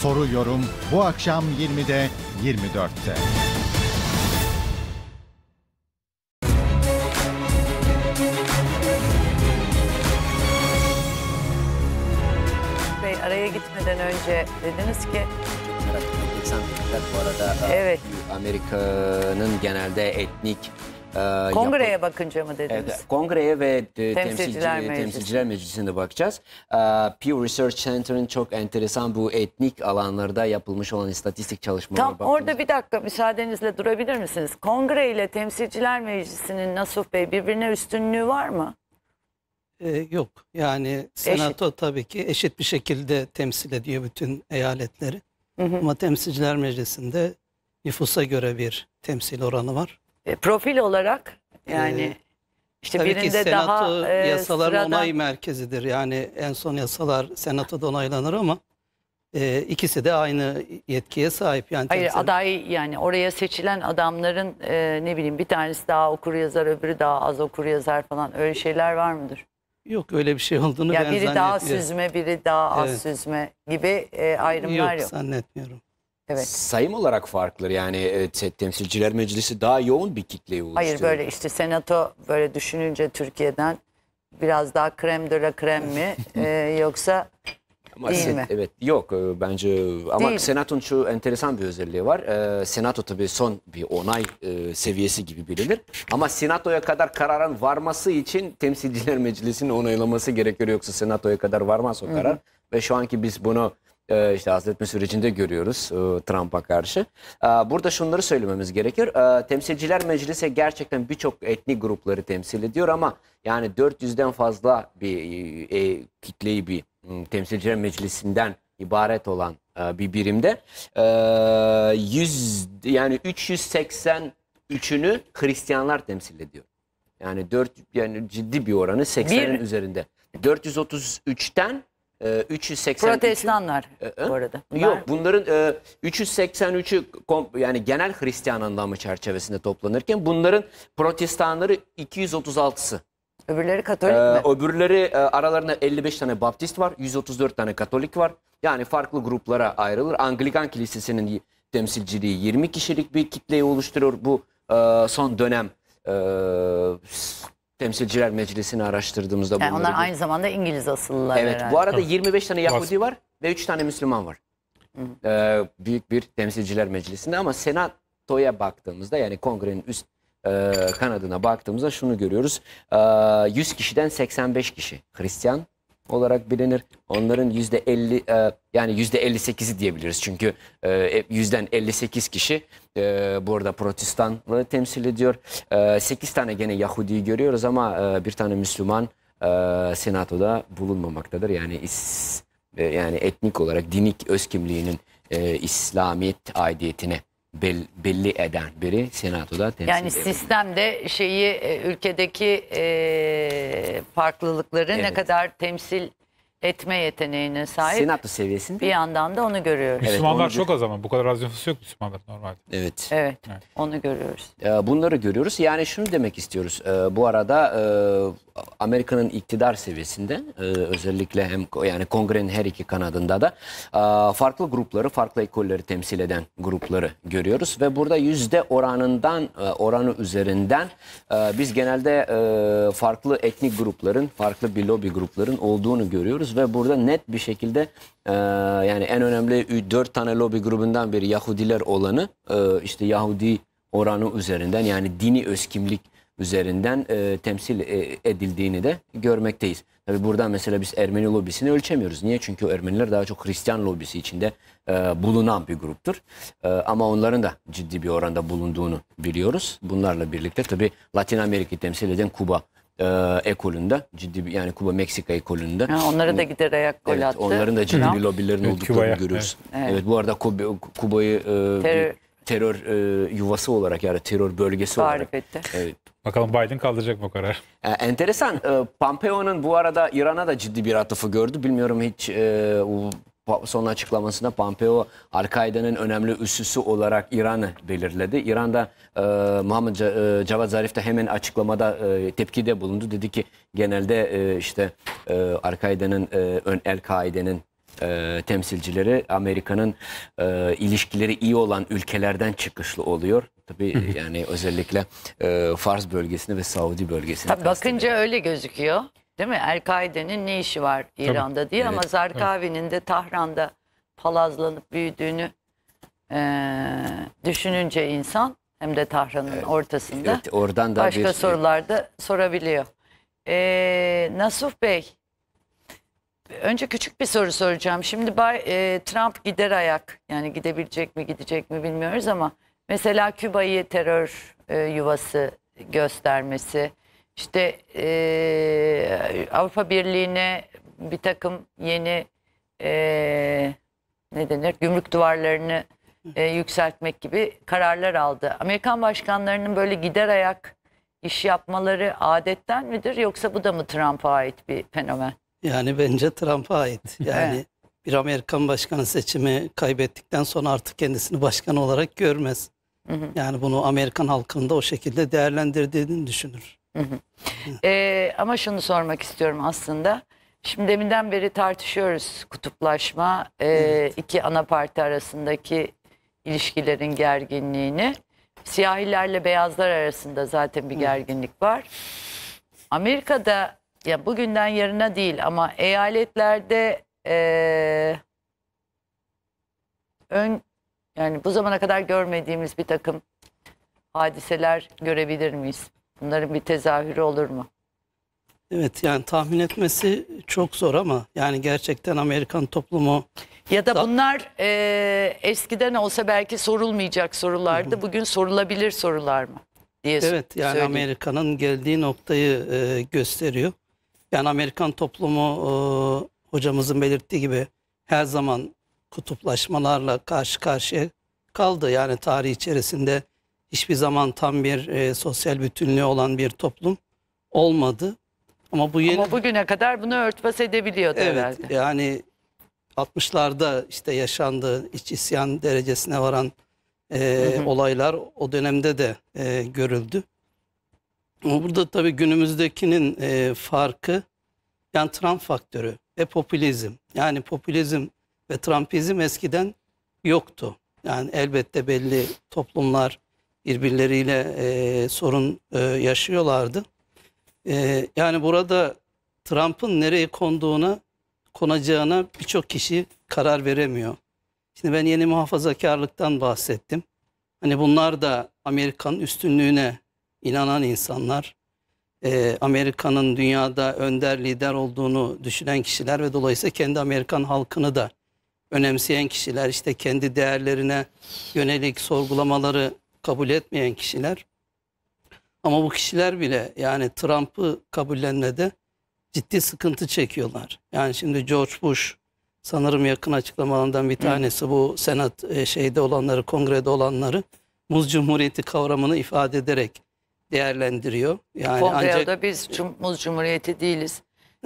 Soru yorum bu akşam 20'de 24'te. Bey araya gitmeden önce dediniz ki yapacak bu arada. E, evet. Amerika'nın genelde etnik e, Kongreye yapı... bakınca mı dediniz? Evet, kongreye ve Temsilciler, temsilci, Temsilciler Meclisi'ne bakacağız. E, Pew Research Center'ın çok enteresan bu etnik alanlarda yapılmış olan istatistik çalışmaları. Tam baktığımızda... orada bir dakika müsaadenizle durabilir misiniz? Kongre ile Temsilciler Meclisi'nin Nasuh Bey birbirine üstünlüğü var mı? Ee, yok yani senato eşit. tabii ki eşit bir şekilde temsil ediyor bütün eyaletleri. Hı Ama temsilciler meclisinde nüfusa göre bir temsil oranı var. E, profil olarak yani ee, işte tabii birinde ki senato daha yasaların e, onay merkezidir. Yani en son yasalar senatoda onaylanır ama e, ikisi de aynı yetkiye sahip. Yani Hayır temsil... aday yani oraya seçilen adamların e, ne bileyim bir tanesi daha okur yazar öbürü daha az okur yazar falan öyle şeyler var mıdır? Yok öyle bir şey olduğunu ya ben biri daha süzme, biri daha az Evet. süzme gibi e, ayrımlar yok. Yok zannetmiyorum. Evet. Sayım olarak farklıdır yani e, temsilciler meclisi daha yoğun bir kitleye oluşturuyor. Hayır böyle işte senato böyle düşününce Türkiye'den biraz daha krem de la krem mi e, yoksa ama Değil sen- mi? Evet yok e, bence ama Değil. senatonun şu enteresan bir özelliği var. E, senato tabii son bir onay e, seviyesi gibi bilinir. Ama senatoya kadar kararın varması için temsilciler meclisinin onaylaması gerekiyor. Yoksa senatoya kadar varmaz o karar. Ve şu anki biz bunu e, işte azletme sürecinde görüyoruz e, Trump'a karşı. E, Burada şunları söylememiz gerekir. E, Temsilciler Meclisi gerçekten birçok etnik grupları temsil ediyor ama yani 400'den fazla bir e, kitleyi bir Hmm, temsilciler Meclisi'nden ibaret olan e, bir birimde 100 e, yani 383'ünü Hristiyanlar temsil ediyor. Yani 4 yani ciddi bir oranı 80'in üzerinde. 433'ten e, 383 Protestanlar e, e, bu arada. Bunlar... Yok bunların e, 383'ü yani genel Hristiyan anlamı çerçevesinde toplanırken bunların protestanları 236'sı. Öbürleri Katolik ee, mi? öbürleri e, aralarında 55 tane Baptist var, 134 tane Katolik var. Yani farklı gruplara ayrılır. Anglikan Kilisesi'nin temsilciliği 20 kişilik bir kitleyi oluşturuyor. Bu e, son dönem e, Temsilciler Meclisi'ni araştırdığımızda yani Onlar aynı zamanda İngiliz asıllılar Evet herhalde. bu arada 25 tane Yahudi var ve 3 tane Müslüman var. Ee, büyük bir Temsilciler Meclisi'nde ama Senato'ya baktığımızda yani kongrenin üst ee, kanadına baktığımızda şunu görüyoruz. 100 ee, kişiden 85 kişi Hristiyan olarak bilinir. Onların %50 e, yani %58'i diyebiliriz. Çünkü e, e, yüzden 58 kişi e, burada protestanlığı temsil ediyor. E, 8 tane gene Yahudi'yi görüyoruz ama e, bir tane Müslüman senatoda bulunmamaktadır. Yani is, yani etnik olarak dinik öz kimliğinin e, İslamiyet aidiyetine bel, belli eden biri senatoda temsil Yani edilir. sistemde şeyi e, ülkedeki e, farklılıkları evet. ne kadar temsil etme yeteneğine sahip. Senato seviyesinde. Bir yandan da onu görüyoruz. Evet, Müslümanlar onu çok az ama bu kadar az nüfus yok Müslümanlar normalde. Evet. Evet, evet. onu görüyoruz. Ee, bunları görüyoruz. Yani şunu demek istiyoruz. Ee, bu arada e, Amerika'nın iktidar seviyesinde e, özellikle hem yani kongrenin her iki kanadında da e, farklı grupları, farklı ekolleri temsil eden grupları görüyoruz ve burada yüzde oranından e, oranı üzerinden biz genelde farklı etnik grupların, farklı bir lobi grupların olduğunu görüyoruz ve burada net bir şekilde yani en önemli dört tane lobi grubundan biri Yahudiler olanı işte Yahudi oranı üzerinden yani dini özkimlik üzerinden e, temsil e, edildiğini de görmekteyiz. Tabii burada mesela biz Ermeni lobisini ölçemiyoruz. Niye? Çünkü Ermeniler daha çok Hristiyan lobisi içinde e, bulunan bir gruptur. E, ama onların da ciddi bir oranda bulunduğunu biliyoruz. Bunlarla birlikte tabii Latin Amerika'yı temsil eden Kuba e, ekolünde ciddi bir yani Kuba Meksika ekolünde. Ha, onlara da gider ayak gol evet, attı. Onların da ciddi bir lobilerin evet, olduklarını görüyoruz. Evet. evet. bu arada Kuba'yı e, terör, bir terör e, yuvası olarak yani terör bölgesi Tarif olarak etti. Evet, Bakalım Biden kaldıracak mı o karar? E, ee, enteresan. E, Pompeo'nun bu arada İran'a da ciddi bir atıfı gördü. Bilmiyorum hiç e, son açıklamasında Pompeo Al-Kaide'nin önemli üssüsü olarak İran'ı belirledi. İran'da e, Muhammed Cavad e, Zarif de hemen açıklamada e, tepkide bulundu. Dedi ki genelde e, işte e, Al-Kaide'nin e, ön El-Kaide'nin e, temsilcileri Amerika'nın e, ilişkileri iyi olan ülkelerden çıkışlı oluyor. Tabii yani özellikle e, Fars bölgesine ve Saudi bölgesine. Tabii bakınca ediyor. öyle gözüküyor. Değil mi? El-Kaide'nin ne işi var İran'da Tabii. diye evet. ama Zarkavi'nin de Tahran'da palazlanıp büyüdüğünü e, düşününce insan hem de Tahran'ın evet. ortasında evet, oradan da başka bir... sorularda sorabiliyor. E, Nasuh Bey önce küçük bir soru soracağım. Şimdi Bay, e, Trump gider ayak yani gidebilecek mi gidecek mi bilmiyoruz ama Mesela Küba'yı terör e, yuvası göstermesi, işte e, Avrupa Birliği'ne bir takım yeni e, ne denir gümrük duvarlarını e, yükseltmek gibi kararlar aldı. Amerikan başkanlarının böyle gider ayak iş yapmaları adetten midir yoksa bu da mı Trump'a ait bir fenomen? Yani bence Trump'a ait. Yani bir Amerikan başkanı seçimi kaybettikten sonra artık kendisini başkan olarak görmez. Hı Yani bunu Amerikan halkında o şekilde değerlendirdiğini düşünür. Hı hı. Ee, ama şunu sormak istiyorum aslında. Şimdi deminden beri tartışıyoruz kutuplaşma, e, evet. iki ana parti arasındaki ilişkilerin gerginliğini. Siyahilerle beyazlar arasında zaten bir gerginlik var. Amerika'da ya bugünden yarına değil ama eyaletlerde e, ön yani bu zamana kadar görmediğimiz bir takım hadiseler görebilir miyiz? Bunların bir tezahürü olur mu? Evet yani tahmin etmesi çok zor ama yani gerçekten Amerikan toplumu... Ya da bunlar e, eskiden olsa belki sorulmayacak sorulardı. Bugün sorulabilir sorular mı? Diye evet yani Amerika'nın geldiği noktayı e, gösteriyor. Yani Amerikan toplumu e, hocamızın belirttiği gibi her zaman kutuplaşmalarla karşı karşıya kaldı. Yani tarih içerisinde hiçbir zaman tam bir e, sosyal bütünlüğü olan bir toplum olmadı. Ama bu yeni... Ama bugüne kadar bunu örtbas edebiliyordu evet, herhalde. Evet yani 60'larda işte yaşandığı iç isyan derecesine varan e, hı hı. olaylar o dönemde de e, görüldü. Ama burada tabii günümüzdekinin e, farkı yani Trump faktörü ve popülizm. Yani popülizm ve Trumpizm eskiden yoktu. Yani elbette belli toplumlar birbirleriyle e, sorun e, yaşıyorlardı. E, yani burada Trump'ın nereye konduğuna, konacağına birçok kişi karar veremiyor. Şimdi ben yeni muhafazakarlıktan bahsettim. Hani bunlar da Amerika'nın üstünlüğüne inanan insanlar, e, Amerika'nın dünyada önder lider olduğunu düşünen kişiler ve dolayısıyla kendi Amerikan halkını da önemseyen kişiler, işte kendi değerlerine yönelik sorgulamaları kabul etmeyen kişiler. Ama bu kişiler bile yani Trump'ı kabullenmede ciddi sıkıntı çekiyorlar. Yani şimdi George Bush sanırım yakın açıklamalarından bir tanesi bu senat e, şeyde olanları, kongrede olanları muz cumhuriyeti kavramını ifade ederek değerlendiriyor. Yani Kongrede ancak, biz muz cumhuriyeti değiliz.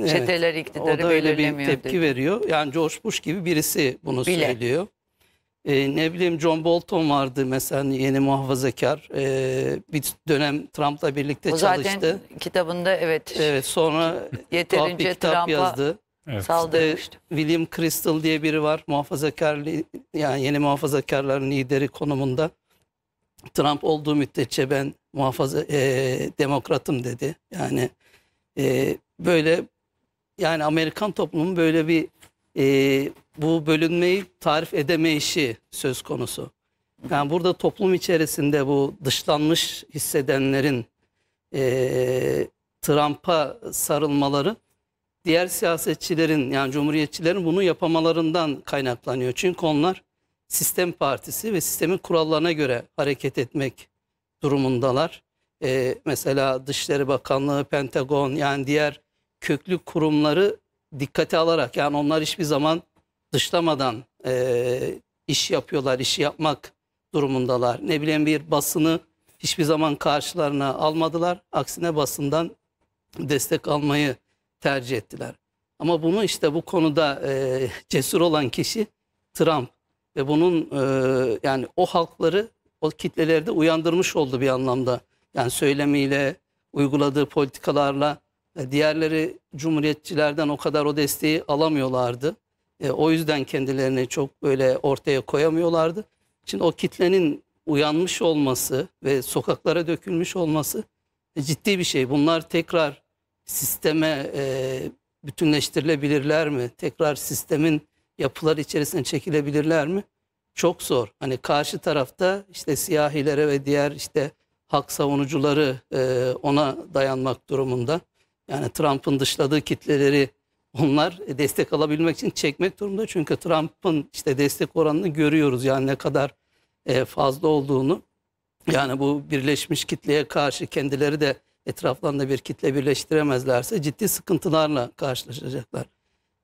Çeteler iktidarı O da öyle bir tepki dedi. veriyor. Yani George Bush gibi birisi bunu Bile. söylüyor. Ee, ne bileyim John Bolton vardı mesela yeni muhafazakar. Ee, bir dönem Trump'la birlikte o çalıştı. zaten kitabında evet. Evet sonra yeterince bir kitap yazdı. Evet. Saldırmıştı. İşte William Crystal diye biri var. Muhafazakar yani yeni muhafazakarların lideri konumunda. Trump olduğu müddetçe ben muhafaza e, demokratım dedi. Yani e, böyle yani Amerikan toplumu böyle bir e, bu bölünmeyi tarif edemeyişi söz konusu. Yani burada toplum içerisinde bu dışlanmış hissedenlerin e, Trump'a sarılmaları diğer siyasetçilerin yani cumhuriyetçilerin bunu yapamalarından kaynaklanıyor. Çünkü onlar sistem partisi ve sistemin kurallarına göre hareket etmek durumundalar. E, mesela Dışişleri Bakanlığı, Pentagon yani diğer köklü kurumları dikkate alarak yani onlar hiçbir zaman dışlamadan e, iş yapıyorlar, işi yapmak durumundalar. Ne bileyim bir basını hiçbir zaman karşılarına almadılar. Aksine basından destek almayı tercih ettiler. Ama bunu işte bu konuda e, cesur olan kişi Trump ve bunun e, yani o halkları o kitleleri de uyandırmış oldu bir anlamda. Yani söylemiyle, uyguladığı politikalarla e, diğerleri cumhuriyetçilerden o kadar o desteği alamıyorlardı. E, o yüzden kendilerini çok böyle ortaya koyamıyorlardı. Şimdi o kitlenin uyanmış olması ve sokaklara dökülmüş olması e, ciddi bir şey. Bunlar tekrar sisteme bütünleştirilebilirler mi? Tekrar sistemin yapılar içerisine çekilebilirler mi? Çok zor. Hani karşı tarafta işte siyahilere ve diğer işte hak savunucuları ona dayanmak durumunda. Yani Trump'ın dışladığı kitleleri onlar e, destek alabilmek için çekmek durumda Çünkü Trump'ın işte destek oranını görüyoruz. Yani ne kadar e, fazla olduğunu. Yani bu birleşmiş kitleye karşı kendileri de etraflarında bir kitle birleştiremezlerse ciddi sıkıntılarla karşılaşacaklar.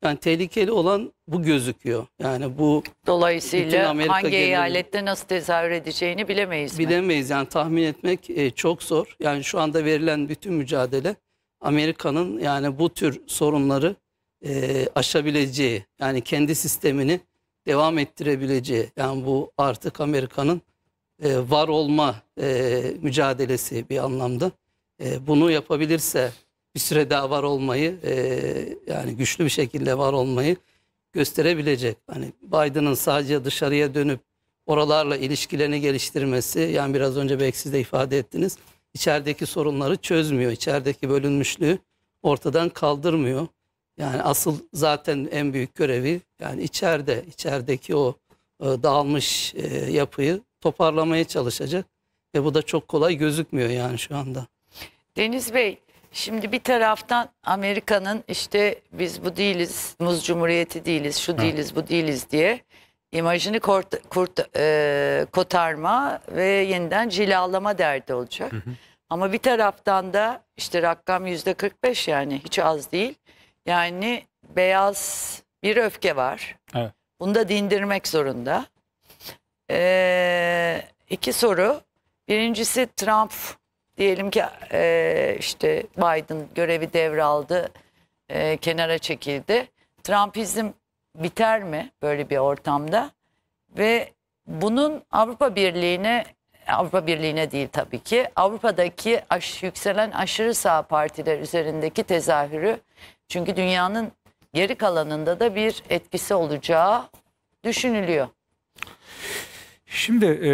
Yani tehlikeli olan bu gözüküyor. Yani bu dolayısıyla hangi genelinde, eyalette nasıl tezahür edeceğini bilemeyiz. Bilemeyiz mi? yani tahmin etmek e, çok zor. Yani şu anda verilen bütün mücadele Amerika'nın yani bu tür sorunları e, aşabileceği yani kendi sistemini devam ettirebileceği yani bu artık Amerika'nın e, var olma e, mücadelesi bir anlamda e, bunu yapabilirse bir süre daha var olmayı e, yani güçlü bir şekilde var olmayı gösterebilecek. Hani Biden'ın sadece dışarıya dönüp oralarla ilişkilerini geliştirmesi yani biraz önce belki siz de ifade ettiniz içerideki sorunları çözmüyor. İçerideki bölünmüşlüğü ortadan kaldırmıyor. Yani asıl zaten en büyük görevi yani içeride, içerideki o e, dağılmış e, yapıyı toparlamaya çalışacak. Ve bu da çok kolay gözükmüyor yani şu anda. Deniz Bey, şimdi bir taraftan Amerika'nın işte biz bu değiliz, Muz Cumhuriyeti değiliz, şu değiliz, bu değiliz diye imajını kurt kurt, e, kotarma ve yeniden cilalama derdi olacak. Hı hı. Ama bir taraftan da işte rakam yüzde 45 yani hiç az değil. Yani beyaz bir öfke var. Evet. Bunu da dindirmek zorunda. Ee, iki soru. Birincisi Trump diyelim ki e, işte Biden görevi devraldı, e, kenara çekildi. Trumpizm biter mi böyle bir ortamda? Ve bunun Avrupa Birliği'ne Avrupa Birliği'ne değil tabii ki Avrupa'daki aş, yükselen aşırı sağ partiler üzerindeki tezahürü çünkü dünyanın geri kalanında da bir etkisi olacağı düşünülüyor. Şimdi e,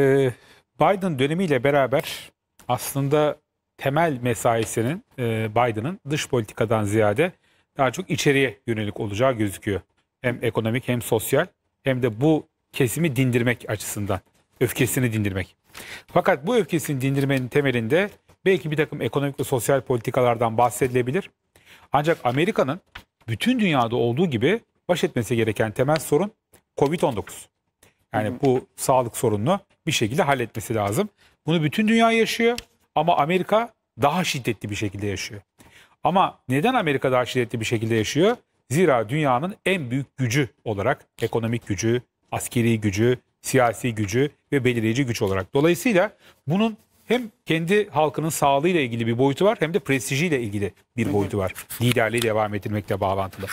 Biden dönemiyle beraber aslında temel mesaisinin e, Biden'ın dış politikadan ziyade daha çok içeriye yönelik olacağı gözüküyor hem ekonomik hem sosyal hem de bu kesimi dindirmek açısından. Öfkesini dindirmek. Fakat bu öfkesini dindirmenin temelinde belki bir takım ekonomik ve sosyal politikalardan bahsedilebilir. Ancak Amerika'nın bütün dünyada olduğu gibi baş etmesi gereken temel sorun Covid-19. Yani bu sağlık sorununu bir şekilde halletmesi lazım. Bunu bütün dünya yaşıyor ama Amerika daha şiddetli bir şekilde yaşıyor. Ama neden Amerika daha şiddetli bir şekilde yaşıyor? Zira dünyanın en büyük gücü olarak ekonomik gücü, askeri gücü, siyasi gücü ve belirleyici güç olarak. Dolayısıyla bunun hem kendi halkının sağlığıyla ilgili bir boyutu var hem de prestijiyle ilgili bir boyutu var. Liderliği devam ettirmekle bağlantılı.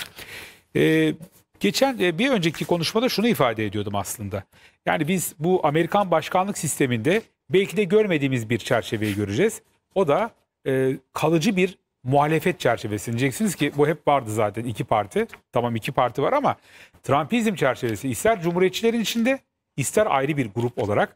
Ee, geçen e, bir önceki konuşmada şunu ifade ediyordum aslında. Yani biz bu Amerikan başkanlık sisteminde belki de görmediğimiz bir çerçeveyi göreceğiz. O da e, kalıcı bir muhalefet çerçevesini diyeceksiniz ki bu hep vardı zaten iki parti. Tamam iki parti var ama Trumpizm çerçevesi ister cumhuriyetçilerin içinde ister ayrı bir grup olarak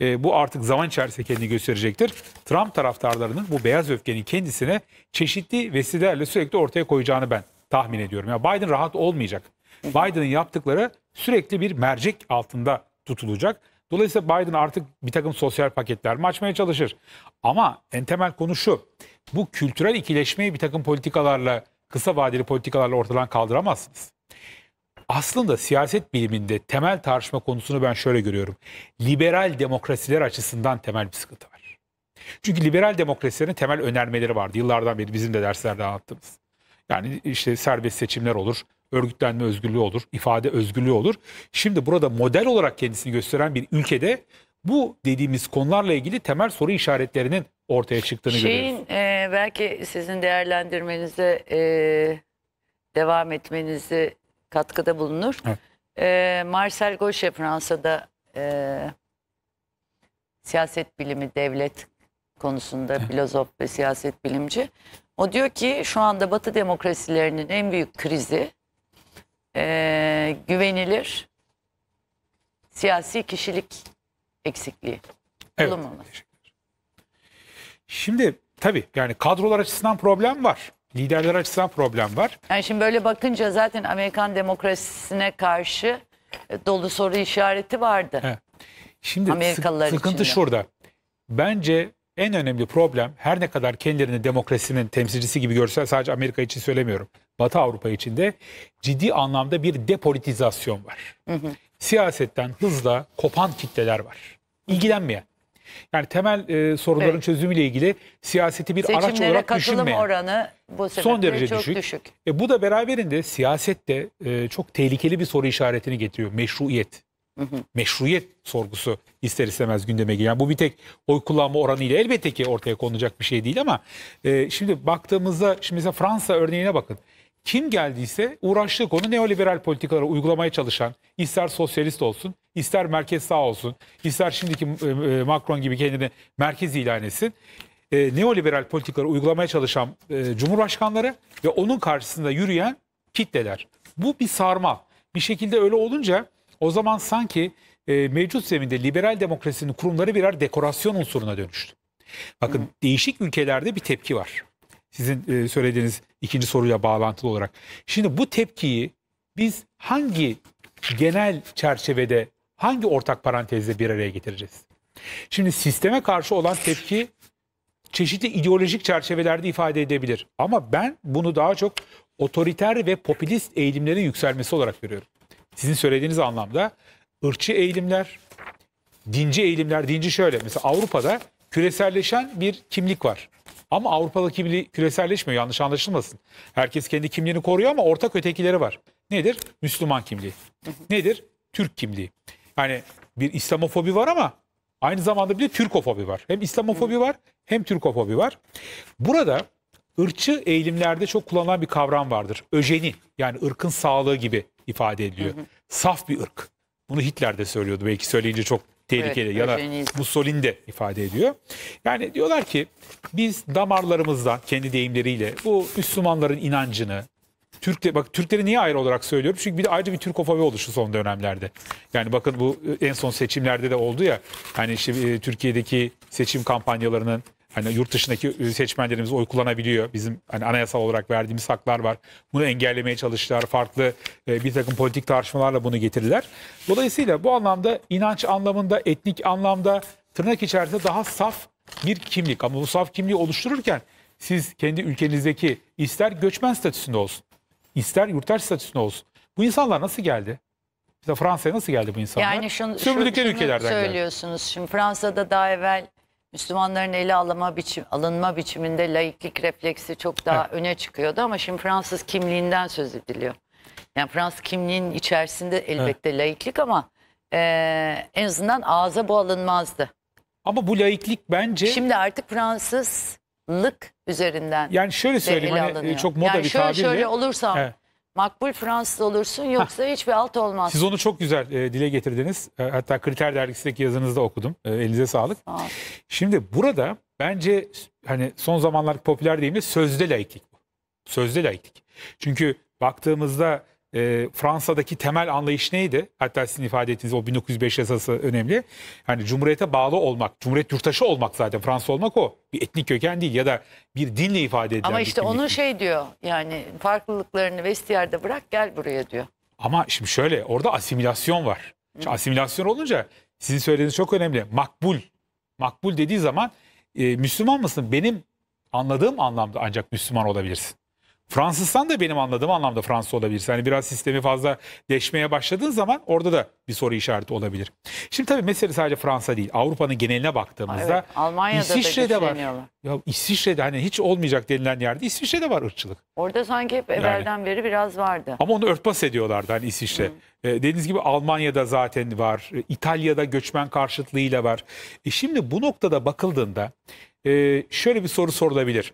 e, bu artık zaman içerisinde kendini gösterecektir. Trump taraftarlarının bu beyaz öfkenin kendisine çeşitli vesilelerle sürekli ortaya koyacağını ben tahmin ediyorum. Ya Biden rahat olmayacak. Biden'ın yaptıkları sürekli bir mercek altında tutulacak. Dolayısıyla Biden artık bir takım sosyal paketler mi açmaya çalışır? Ama en temel konu şu. Bu kültürel ikileşmeyi bir takım politikalarla, kısa vadeli politikalarla ortadan kaldıramazsınız. Aslında siyaset biliminde temel tartışma konusunu ben şöyle görüyorum. Liberal demokrasiler açısından temel bir sıkıntı var. Çünkü liberal demokrasilerin temel önermeleri vardı. Yıllardan beri bizim de derslerde anlattığımız. Yani işte serbest seçimler olur, örgütlenme özgürlüğü olur, ifade özgürlüğü olur. Şimdi burada model olarak kendisini gösteren bir ülkede bu dediğimiz konularla ilgili temel soru işaretlerinin ortaya çıktığını Şeyin, görüyoruz. Şeyin belki sizin değerlendirmenize e, devam etmenizi katkıda bulunur. E, Marcel Gauche Fransa'da e, siyaset bilimi, devlet konusunda filozof ve siyaset bilimci. O diyor ki şu anda Batı demokrasilerinin en büyük krizi e, güvenilir siyasi kişilik eksikliği evet, Şimdi tabii yani kadrolar açısından problem var. Liderler açısından problem var. Yani şimdi böyle bakınca zaten Amerikan demokrasisine karşı e, dolu soru işareti vardı. Evet. Şimdi sıkıntı içinde. şurada. Bence en önemli problem her ne kadar kendilerini demokrasinin temsilcisi gibi görse sadece Amerika için söylemiyorum. Batı Avrupa için de ciddi anlamda bir depolitizasyon var. Hı hı. Siyasetten hızla kopan kitleler var. İlgilenmeyen. Yani temel e, sorunların evet. çözümüyle ilgili siyaseti bir Seçimlere araç olarak düşünmeyen. oranı bu son derece çok düşük. düşük. E, bu da beraberinde siyasette e, çok tehlikeli bir soru işaretini getiriyor. Meşruiyet. Hı hı. Meşruiyet sorgusu ister istemez gündeme geliyor. Yani bu bir tek oy kullanma oranıyla elbette ki ortaya konulacak bir şey değil ama e, şimdi baktığımızda şimdi mesela Fransa örneğine bakın. Kim geldiyse uğraştığı konu neoliberal politikaları uygulamaya çalışan ister sosyalist olsun, ister merkez sağ olsun, ister şimdiki e, e, Macron gibi kendini merkez ilan etsin e, neoliberal politikaları uygulamaya çalışan cumhurbaşkanları ve onun karşısında yürüyen kitleler. Bu bir sarma. Bir şekilde öyle olunca o zaman sanki e, mevcut zeminde liberal demokrasinin kurumları birer dekorasyon unsuruna dönüştü. Bakın Hı. değişik ülkelerde bir tepki var. Sizin e, söylediğiniz ikinci soruya bağlantılı olarak. Şimdi bu tepkiyi biz hangi genel çerçevede, hangi ortak parantezde bir araya getireceğiz? Şimdi sisteme karşı olan tepki çeşitli ideolojik çerçevelerde ifade edebilir. Ama ben bunu daha çok otoriter ve popülist eğilimlerin yükselmesi olarak görüyorum sizin söylediğiniz anlamda ırçı eğilimler, dinci eğilimler, dinci şöyle. Mesela Avrupa'da küreselleşen bir kimlik var. Ama Avrupalı kimliği küreselleşmiyor yanlış anlaşılmasın. Herkes kendi kimliğini koruyor ama ortak ötekileri var. Nedir? Müslüman kimliği. Nedir? Türk kimliği. Yani bir İslamofobi var ama aynı zamanda bir de Türkofobi var. Hem İslamofobi var hem Türkofobi var. Burada ırkçı eğilimlerde çok kullanılan bir kavram vardır. Öjeni yani ırkın sağlığı gibi ifade ediliyor. Hı hı. Saf bir ırk. Bunu Hitler de söylüyordu. Belki söyleyince çok tehlikeli evet, ya Mussolini de ifade ediyor. Yani diyorlar ki biz damarlarımızdan kendi deyimleriyle bu Müslümanların inancını Türkler. bak Türkleri niye ayrı olarak söylüyorum? Çünkü bir de ayrıca bir Türkofobi oluştu son dönemlerde. Yani bakın bu en son seçimlerde de oldu ya. Hani işte Türkiye'deki seçim kampanyalarının Hani yurt dışındaki seçmenlerimiz oy kullanabiliyor. Bizim hani anayasal olarak verdiğimiz haklar var. Bunu engellemeye çalıştılar. Farklı e, bir takım politik tartışmalarla bunu getirdiler. Dolayısıyla bu anlamda inanç anlamında, etnik anlamda tırnak içerisinde daha saf bir kimlik. Ama bu saf kimliği oluştururken siz kendi ülkenizdeki ister göçmen statüsünde olsun, ister yurttaş statüsünde olsun. Bu insanlar nasıl geldi? İşte Fransa'ya nasıl geldi bu insanlar? Yani şunu, Sömürdükleri şunu ülkelerden söylüyorsunuz. Geldi. Şimdi Fransa'da daha evvel Müslümanların ele alınma, biçim, alınma biçiminde laiklik refleksi çok daha evet. öne çıkıyordu ama şimdi Fransız kimliğinden söz ediliyor. Yani Fransız kimliğinin içerisinde elbette evet. laiklik ama e, en azından ağza bu alınmazdı. Ama bu laiklik bence... Şimdi artık Fransızlık üzerinden Yani şöyle söyleyeyim hani e, alınıyor. çok moda yani bir şöyle, tabirle. Şöyle olursam evet. Makbul Fransız olursun yoksa hiçbir alt olmaz. Siz onu çok güzel e, dile getirdiniz. E, hatta Kriter dergisindeki yazınızda okudum. E, elinize sağlık. Sağ Şimdi burada bence hani son zamanlarda popüler deyimle sözde laiklik bu. Sözde laiklik. Çünkü baktığımızda e, Fransa'daki temel anlayış neydi? Hatta sizin ifade ettiğiniz o 1905 yasası önemli. Hani cumhuriyete bağlı olmak, cumhuriyet yurttaşı olmak zaten Fransa olmak o. Bir etnik köken değil ya da bir dinle ifade edilen Ama işte bir onun şey diyor yani farklılıklarını vestiyerde bırak gel buraya diyor. Ama şimdi şöyle orada asimilasyon var. Şimdi asimilasyon olunca sizin söylediğiniz çok önemli. Makbul. Makbul dediği zaman e, Müslüman mısın? Benim anladığım anlamda ancak Müslüman olabilirsin. Fransızsan da benim anladığım anlamda Fransız olabilir. Yani biraz sistemi fazla deşmeye başladığın zaman orada da bir soru işareti olabilir. Şimdi tabii mesele sadece Fransa değil. Avrupa'nın geneline baktığımızda evet, Almanya'da İsviçre'de var. Ya İsviçre'de hani hiç olmayacak denilen yerde İsviçre'de var ırkçılık. Orada sanki hep evvelden yani. beri biraz vardı. Ama onu örtbas ediyorlardı hani İsviçre. E, dediğiniz gibi Almanya'da zaten var. E, İtalya'da göçmen karşıtlığıyla var. E, şimdi bu noktada bakıldığında e, şöyle bir soru sorulabilir.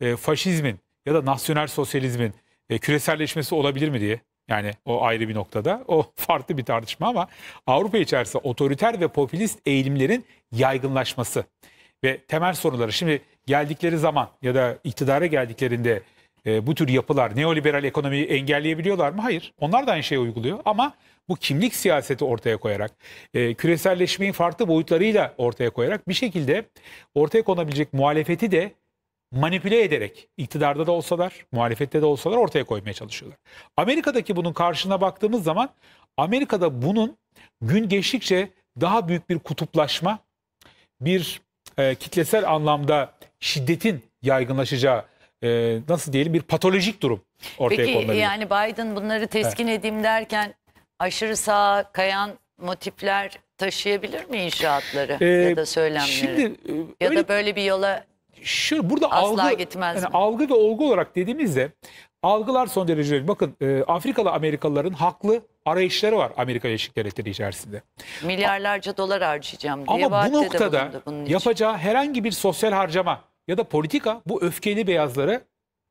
E, faşizmin ya da nasyonel sosyalizmin e, küreselleşmesi olabilir mi diye. Yani o ayrı bir noktada. O farklı bir tartışma ama Avrupa içerisinde otoriter ve popülist eğilimlerin yaygınlaşması ve temel sorunları. Şimdi geldikleri zaman ya da iktidara geldiklerinde e, bu tür yapılar neoliberal ekonomiyi engelleyebiliyorlar mı? Hayır. Onlar da aynı şeyi uyguluyor ama bu kimlik siyaseti ortaya koyarak, e, küreselleşmeyi farklı boyutlarıyla ortaya koyarak bir şekilde ortaya konabilecek muhalefeti de manipüle ederek iktidarda da olsalar, muhalefette de olsalar ortaya koymaya çalışıyorlar. Amerika'daki bunun karşına baktığımız zaman Amerika'da bunun gün geçtikçe daha büyük bir kutuplaşma, bir e, kitlesel anlamda şiddetin yaygınlaşacağı e, nasıl diyelim bir patolojik durum ortaya Peki, konulabilir. Peki yani Biden bunları teskin evet. edeyim derken aşırı sağa kayan motifler taşıyabilir mi inşaatları ee, ya da söylemleri? Şimdi, e, ya öyle, da böyle bir yola şu burada Asla algı gitmez yani algı ve olgu olarak dediğimizde algılar son derece bakın e, Afrikalı Amerikalıların haklı arayışları var Amerika Birleşik Devletleri içerisinde. Milyarlarca A dolar harcayacağım diye Ama bu noktada yapacağı herhangi bir sosyal harcama ya da politika bu öfkeli beyazları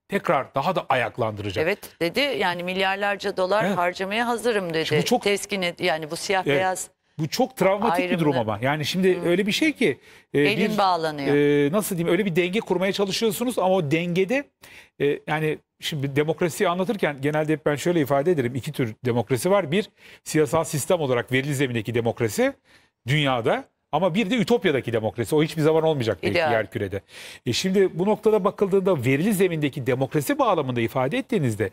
tekrar daha da ayaklandıracak. Evet dedi yani milyarlarca dolar evet. harcamaya hazırım dedi. Şimdi çok, Teskin et, yani bu siyah evet. beyaz bu çok travmatik Ayrımlı. bir durum ama. Yani şimdi hmm. öyle bir şey ki. E, Elin bir, bağlanıyor. E, nasıl diyeyim öyle bir denge kurmaya çalışıyorsunuz ama o dengede e, yani şimdi demokrasiyi anlatırken genelde hep ben şöyle ifade ederim. iki tür demokrasi var. Bir siyasal sistem olarak verili zemindeki demokrasi dünyada. Ama bir de Ütopya'daki demokrasi. O hiçbir zaman olmayacak belki İdeal. kürede. E şimdi bu noktada bakıldığında verili zemindeki demokrasi bağlamında ifade ettiğinizde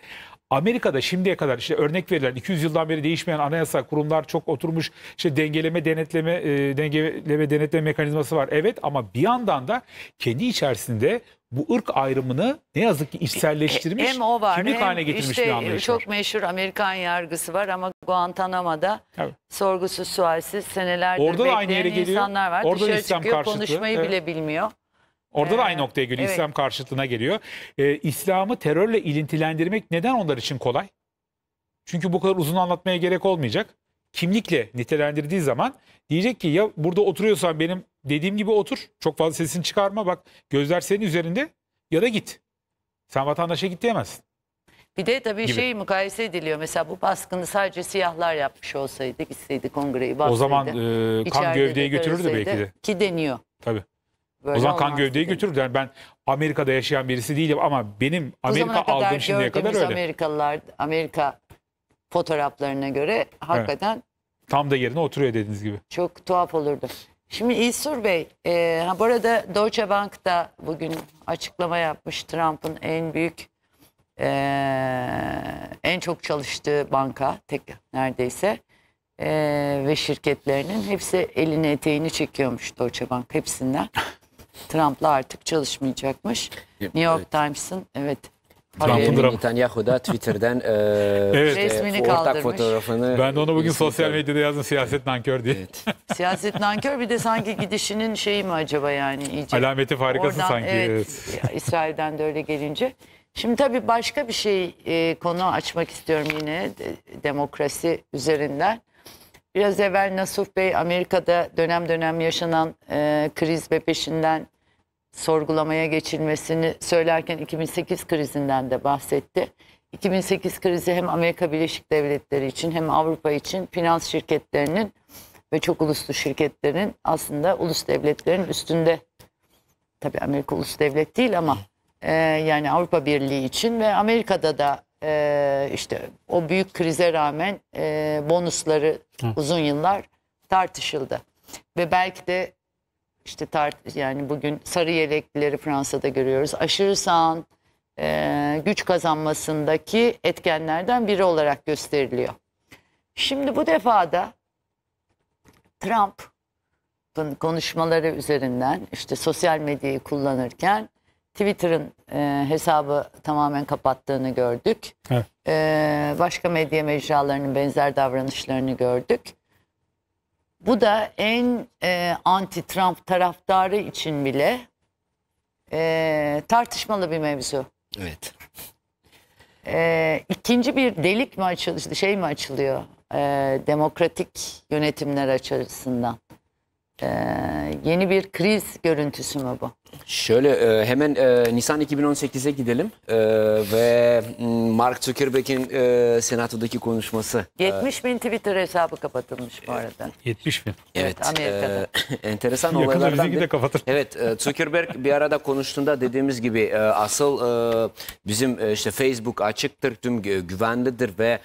Amerika'da şimdiye kadar işte örnek verilen 200 yıldan beri değişmeyen anayasa, kurumlar çok oturmuş işte dengeleme, denetleme, e, dengeleme, denetleme mekanizması var. Evet ama bir yandan da kendi içerisinde bu ırk ayrımını ne yazık ki içselleştirmiş, hem o var, kimlik hem haline getirmiş işte bir e, anlayış Çok var. meşhur Amerikan yargısı var ama Guantanamo'da evet. sorgusuz sualsiz senelerdir Orada bekleyen aynı yere geliyor. insanlar var. Orada Dışarı İslam çıkıyor karşıtı. konuşmayı evet. bile bilmiyor. Orada da ee, aynı noktaya geliyor. Evet. İslam karşıtlığına geliyor. Ee, İslam'ı terörle ilintilendirmek neden onlar için kolay? Çünkü bu kadar uzun anlatmaya gerek olmayacak kimlikle nitelendirdiği zaman diyecek ki ya burada oturuyorsan benim dediğim gibi otur. Çok fazla sesini çıkarma bak gözler senin üzerinde ya da git. Sen vatandaşa git diyemezsin. Bir de tabii gibi. şey mukayese ediliyor. Mesela bu baskını sadece siyahlar yapmış olsaydı, gitseydi kongreyi baskıydı. O zaman e, kan gövdeyi götürürdü belki de. Ki deniyor. Tabii. Böyle o zaman kan gövdeyi götürür Yani ben Amerika'da yaşayan birisi değilim ama benim Amerika aldığım şimdiye kadar öyle. Amerikalılar, Amerika fotoğraflarına göre hakikaten evet. tam da yerine oturuyor dediğiniz gibi. Çok tuhaf olurdu. Şimdi İsur Bey, e, ha bu arada Deutsche Bank da bugün açıklama yapmış Trump'ın en büyük e, en çok çalıştığı banka tek neredeyse e, ve şirketlerinin hepsi elini eteğini çekiyormuş Deutsche Bank hepsinden. Trump'la artık çalışmayacakmış. New York evet. Times'ın evet Trump'ın Netanyahu da Twitter'den e, evet. işte, resmini ortak kaldırmış. fotoğrafını. Ben de onu bugün sosyal medyada yazdım siyaset nankör diye. Evet. siyaset nankör bir de sanki gidişinin şeyi mi acaba yani iyice. Alameti farikası Oradan, sanki. evet. İsrail'den de öyle gelince. Şimdi tabii başka bir şey e, konu açmak istiyorum yine de, demokrasi üzerinden. Biraz evvel Nasuh Bey Amerika'da dönem dönem yaşanan e, kriz ve peşinden sorgulamaya geçilmesini söylerken 2008 krizinden de bahsetti. 2008 krizi hem Amerika Birleşik Devletleri için hem Avrupa için finans şirketlerinin ve çok uluslu şirketlerin aslında ulus devletlerin üstünde tabi Amerika ulus devlet değil ama e, yani Avrupa Birliği için ve Amerika'da da e, işte o büyük krize rağmen e, bonusları Hı. uzun yıllar tartışıldı ve belki de işte tart yani bugün sarı yeleklileri Fransa'da görüyoruz. Aşırı sağın e, güç kazanmasındaki etkenlerden biri olarak gösteriliyor. Şimdi bu defada Trump'ın konuşmaları üzerinden işte sosyal medyayı kullanırken Twitter'ın e, hesabı tamamen kapattığını gördük. Evet. E, başka medya mecralarının benzer davranışlarını gördük. Bu da en e, anti-Trump taraftarı için bile e, tartışmalı bir mevzu. Evet. E, ikinci bir delik mi açılıyor, şey mi açılıyor? E, demokratik yönetimler açısından. E, yeni bir kriz görüntüsü mü bu? Şöyle e, hemen e, Nisan 2018'e gidelim e, ve mm, Mark Zuckerberg'in e, senatodaki konuşması. 70 bin Twitter hesabı kapatılmış bu arada. 70 bin. Evet. Amerika'da. E, enteresan Yakında olaylardan. de kapatır. Evet Zuckerberg bir arada konuştuğunda dediğimiz gibi asıl bizim işte Facebook açıktır, tüm güvenlidir ve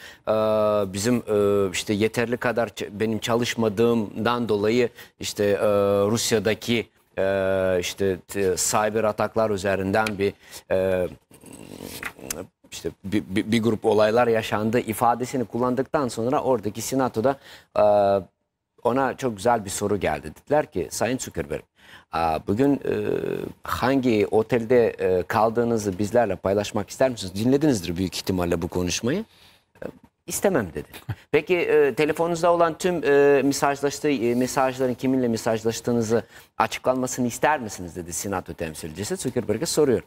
bizim işte yeterli kadar benim çalışmadığımdan dolayı işte Rusya'daki ee, işte cyber ataklar üzerinden bir e, işte bir, bir, bir grup olaylar yaşandı ifadesini kullandıktan sonra oradaki senatoda e, ona çok güzel bir soru geldi. Dediler ki Sayın Zuckerberg e, bugün hangi otelde kaldığınızı bizlerle paylaşmak ister misiniz? Dinledinizdir büyük ihtimalle bu konuşmayı. İstemem dedi. Peki e, telefonunuzda olan tüm e, mesajlaştığı e, mesajların kiminle mesajlaştığınızı açıklanmasını ister misiniz dedi Senato temsilcisi. Zuckerberg'e soruyor.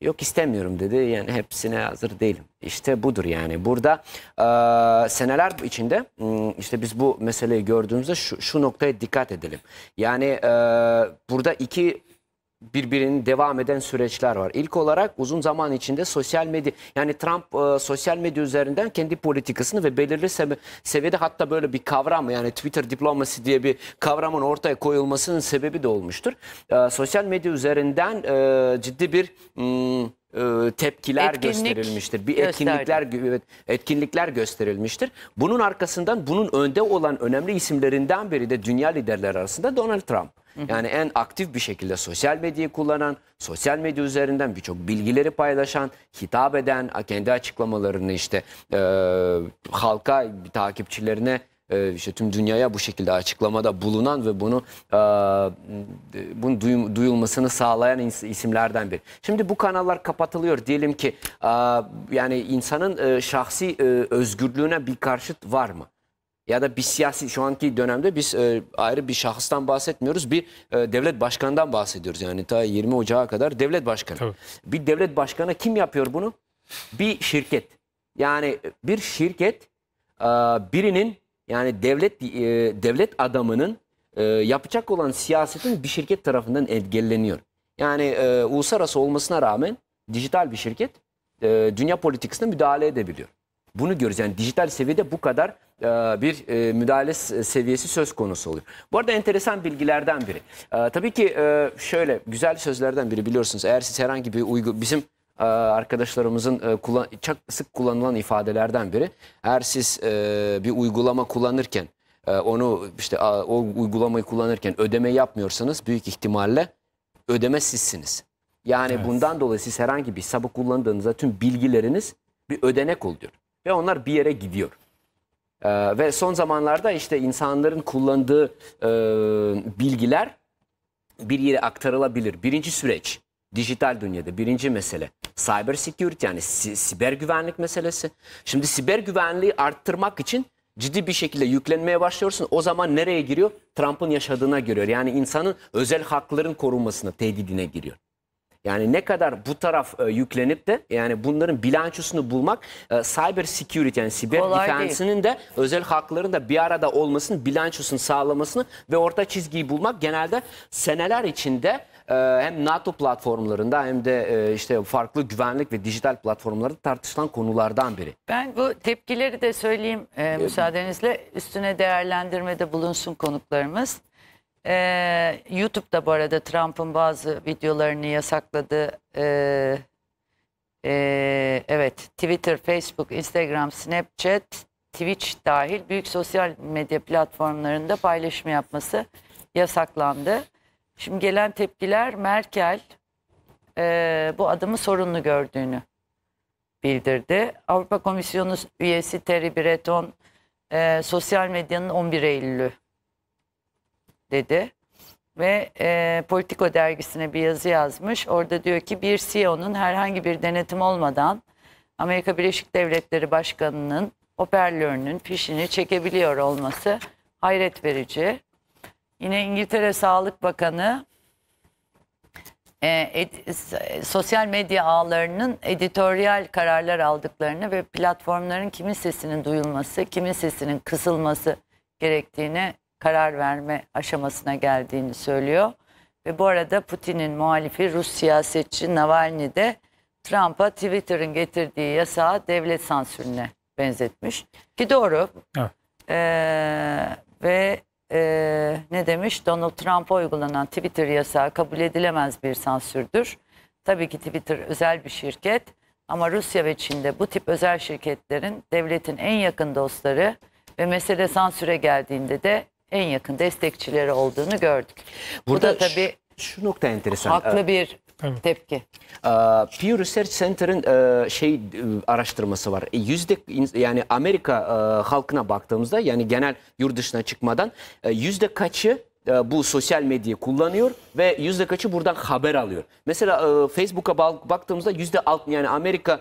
Yok istemiyorum dedi. Yani hepsine hazır değilim. İşte budur yani. Burada e, seneler içinde hmm, işte biz bu meseleyi gördüğümüzde şu, şu noktaya dikkat edelim. Yani e, burada iki birbirinin devam eden süreçler var. İlk olarak uzun zaman içinde sosyal medya yani Trump e, sosyal medya üzerinden kendi politikasını ve belirli sevi seviyede hatta böyle bir kavram yani Twitter diplomasi diye bir kavramın ortaya koyulmasının sebebi de olmuştur. E, sosyal medya üzerinden e, ciddi bir... E, e, tepkiler Etkinlik gösterilmiştir. Bir etkinlikler evet, etkinlikler gösterilmiştir. Bunun arkasından bunun önde olan önemli isimlerinden biri de dünya liderleri arasında Donald Trump. Yani en aktif bir şekilde sosyal medyayı kullanan, sosyal medya üzerinden birçok bilgileri paylaşan, hitap eden, kendi açıklamalarını işte e, halka, takipçilerine ee, işte tüm dünyaya bu şekilde açıklamada bulunan ve bunu e, bunu duyulmasını sağlayan isimlerden biri. Şimdi bu kanallar kapatılıyor diyelim ki e, yani insanın e, şahsi özgürlüğüne bir karşıt var mı? ya da bir siyasi şu anki dönemde biz e, ayrı bir şahıstan bahsetmiyoruz. Bir e, devlet başkanından bahsediyoruz. Yani ta 20 Ocağı kadar devlet başkanı. Tabii. Bir devlet başkanı kim yapıyor bunu? Bir şirket. Yani bir şirket e, birinin yani devlet e, devlet adamının e, yapacak olan siyasetin bir şirket tarafından engelleniyor. Yani e, uluslararası olmasına rağmen dijital bir şirket e, dünya politikasına müdahale edebiliyor. Bunu görüyoruz. Yani dijital seviyede bu kadar e, bir e, müdahale seviyesi söz konusu oluyor. Bu arada enteresan bilgilerden biri. E, tabii ki e, şöyle güzel sözlerden biri biliyorsunuz. Eğer siz herhangi bir uygu bizim e, arkadaşlarımızın e, çok sık kullanılan ifadelerden biri. Eğer siz e, bir uygulama kullanırken onu işte o uygulamayı kullanırken ödeme yapmıyorsanız büyük ihtimalle ödeme sizsiniz. Yani evet. bundan dolayı siz herhangi bir sabı kullandığınızda tüm bilgileriniz bir ödenek oluyor. Ve onlar bir yere gidiyor. Ee, ve son zamanlarda işte insanların kullandığı e, bilgiler bir yere aktarılabilir. Birinci süreç dijital dünyada birinci mesele cyber security yani si siber güvenlik meselesi. Şimdi siber güvenliği arttırmak için ciddi bir şekilde yüklenmeye başlıyorsun. O zaman nereye giriyor? Trump'ın yaşadığına giriyor. Yani insanın özel hakların korunmasına, tehdidine giriyor. Yani ne kadar bu taraf e, yüklenip de yani bunların bilançosunu bulmak e, cyber security yani siber defensinin de özel hakların da bir arada olmasının bilançosunu sağlamasını ve orta çizgiyi bulmak genelde seneler içinde ee, hem NATO platformlarında hem de e, işte farklı güvenlik ve dijital platformlarda tartışılan konulardan biri. Ben bu tepkileri de söyleyeyim e, müsaadenizle üstüne değerlendirmede bulunsun konuklarımız. Ee, YouTube'da bu arada Trump'ın bazı videolarını yasakladı. Ee, e, evet Twitter, Facebook, Instagram, Snapchat, Twitch dahil büyük sosyal medya platformlarında paylaşım yapması yasaklandı. Şimdi gelen tepkiler Merkel e, bu adımı sorunlu gördüğünü bildirdi. Avrupa Komisyonu üyesi Terry Breton e, sosyal medyanın 11 Eylül'ü dedi. Ve e, Politico dergisine bir yazı yazmış. Orada diyor ki bir CEO'nun herhangi bir denetim olmadan Amerika Birleşik Devletleri Başkanı'nın operlörünün fişini çekebiliyor olması hayret verici. Yine İngiltere Sağlık Bakanı e, ed, sosyal medya ağlarının editoryal kararlar aldıklarını ve platformların kimin sesinin duyulması, kimin sesinin kısılması gerektiğine karar verme aşamasına geldiğini söylüyor. Ve bu arada Putin'in muhalifi Rus siyasetçi Navalny de Trump'a Twitter'ın getirdiği yasağı devlet sansürüne benzetmiş. Ki doğru. Evet. Ee, ve e, ne demiş Donald Trump'a uygulanan Twitter yasağı kabul edilemez bir sansürdür. Tabii ki Twitter özel bir şirket ama Rusya ve Çin'de bu tip özel şirketlerin devletin en yakın dostları ve mesele sansüre geldiğinde de en yakın destekçileri olduğunu gördük. Burada Bu da tabii şu nokta enteresan. Haklı ee, bir Tabii. tepki. Pew Research Center'ın e, şey e, araştırması var. E, yüzde yani Amerika halkına baktığımızda yani genel yurt dışına çıkmadan yüzde kaçı bu sosyal medyayı kullanıyor ve yüzde kaçı buradan haber alıyor. Mesela Facebook'a baktığımızda yüzde alt yani Amerika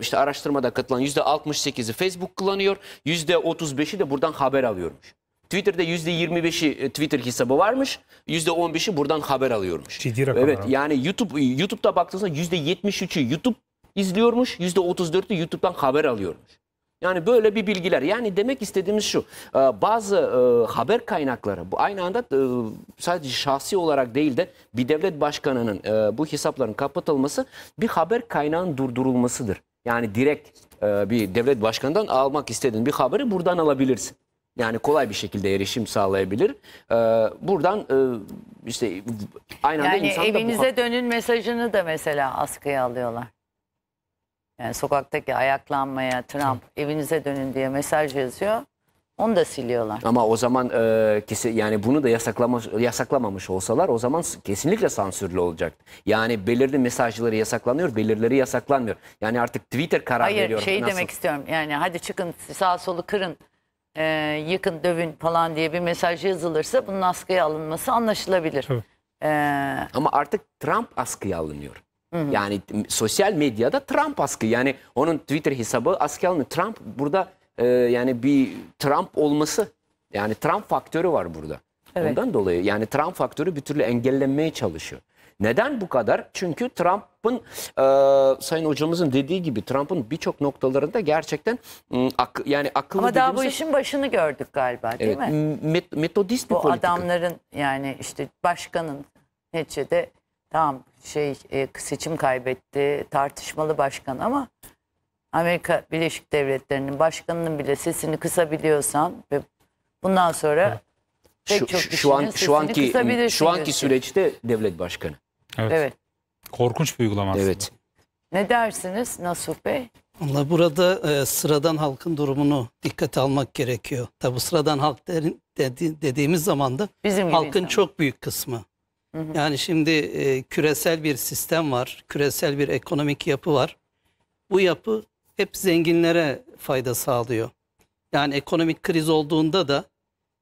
işte araştırmada katılan %68'i Facebook kullanıyor, %35'i de buradan haber alıyormuş. Twitter'da %25'i e, Twitter hesabı varmış. %15'i buradan haber alıyormuş. Ciddi rakam. Evet yani YouTube e, YouTube'da baktığınızda %73'ü YouTube izliyormuş. %34'ü YouTube'dan haber alıyormuş. Yani böyle bir bilgiler. Yani demek istediğimiz şu. E, bazı haber kaynakları bu aynı anda sadece şahsi olarak değil de bir devlet başkanının bu hesapların kapatılması bir haber kaynağının durdurulmasıdır. Yani direkt bir devlet başkanından almak istediğin bir haberi buradan alabilirsin. Yani kolay bir şekilde erişim sağlayabilir. Ee, buradan e, işte aynı anda yani insan da... evinize bu... dönün mesajını da mesela askıya alıyorlar. Yani sokaktaki ayaklanmaya Trump evinize dönün diye mesaj yazıyor. Onu da siliyorlar. Ama o zaman e, kesin yani bunu da yasaklama, yasaklamamış olsalar o zaman kesinlikle sansürlü olacak. Yani belirli mesajları yasaklanıyor, belirleri yasaklanmıyor. Yani artık Twitter karar Hayır, veriyor. Hayır şey demek istiyorum. Yani hadi çıkın sağ solu kırın e, yıkın dövün falan diye bir mesaj yazılırsa bunun askıya alınması anlaşılabilir. Tabii. E, Ama artık Trump askıya alınıyor. hı. Yani sosyal medyada Trump askı. Yani onun Twitter hesabı askıya alınıyor. Trump burada e, yani bir Trump olması. Yani Trump faktörü var burada. Evet. Ondan dolayı yani Trump faktörü bir türlü engellenmeye çalışıyor. Neden bu kadar? Çünkü Trump'ın e, Sayın hocamızın dediği gibi Trump'ın birçok noktalarında gerçekten m, ıı, ak, yani akıllı Ama daha bu işin başını gördük galiba değil Evet, mi? metodist bir Bu politika. adamların yani işte başkanın neçede tam şey e, seçim kaybetti tartışmalı başkan ama Amerika Birleşik Devletleri'nin başkanının bile sesini kısabiliyorsan ve bundan sonra pek çok şu, şu an şu anki şu anki süreçte devlet başkanı. Evet. evet. Korkunç bir uygulama aslında. Evet. Ne dersiniz Nasuh Bey? Valla burada e, sıradan halkın durumunu dikkate almak gerekiyor. Tabi sıradan halk derin, dedi, dediğimiz zaman da Bizim halkın insan. çok büyük kısmı. Yani şimdi e, küresel bir sistem var, küresel bir ekonomik yapı var. Bu yapı hep zenginlere fayda sağlıyor. Yani ekonomik kriz olduğunda da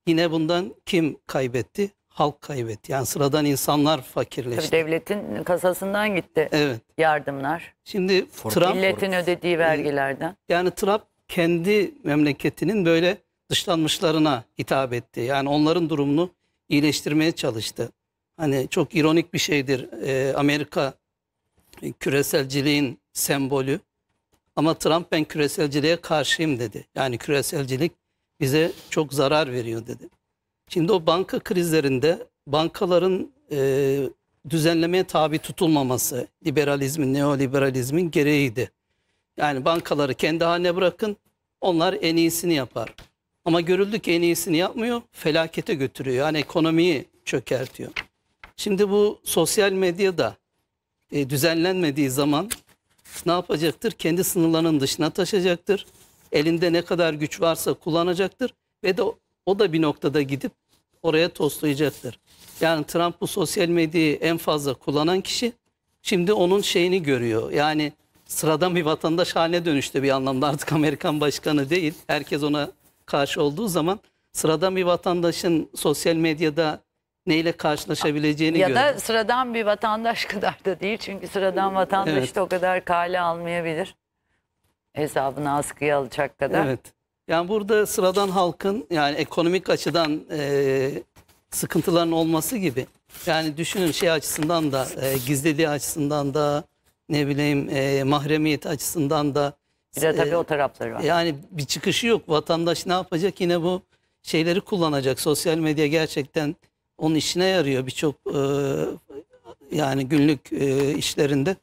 yine bundan kim kaybetti? halk kaybetti. Yani sıradan insanlar fakirleşti. Tabii devletin kasasından gitti evet. yardımlar. Şimdi for, Trump... Milletin for, ödediği vergilerden. Ee, yani Trump kendi memleketinin böyle dışlanmışlarına hitap etti. Yani onların durumunu iyileştirmeye çalıştı. Hani çok ironik bir şeydir e, Amerika küreselciliğin sembolü. Ama Trump ben küreselciliğe karşıyım dedi. Yani küreselcilik bize çok zarar veriyor dedi. Şimdi o banka krizlerinde bankaların e, düzenlemeye tabi tutulmaması liberalizmin, neoliberalizmin gereğiydi. Yani bankaları kendi haline bırakın, onlar en iyisini yapar. Ama görüldü ki en iyisini yapmıyor, felakete götürüyor. Yani ekonomiyi çökertiyor. Şimdi bu sosyal medyada e, düzenlenmediği zaman ne yapacaktır? Kendi sınırlarının dışına taşacaktır. Elinde ne kadar güç varsa kullanacaktır ve de o da bir noktada gidip oraya toslayacaktır. Yani Trump bu sosyal medyayı en fazla kullanan kişi şimdi onun şeyini görüyor. Yani sıradan bir vatandaş haline dönüştü bir anlamda artık Amerikan başkanı değil. Herkes ona karşı olduğu zaman sıradan bir vatandaşın sosyal medyada neyle karşılaşabileceğini ya gördüm. da sıradan bir vatandaş kadar da değil. Çünkü sıradan vatandaş evet. da o kadar kale almayabilir. Hesabını askıya alacak kadar. Evet. Yani burada sıradan halkın yani ekonomik açıdan e, sıkıntıların olması gibi. Yani düşünün şey açısından da e, gizliliği açısından da ne bileyim e, mahremiyet açısından da. Bir de tabii e, o tarafları var. Yani bir çıkışı yok. Vatandaş ne yapacak yine bu şeyleri kullanacak. Sosyal medya gerçekten onun işine yarıyor birçok e, yani günlük e, işlerinde.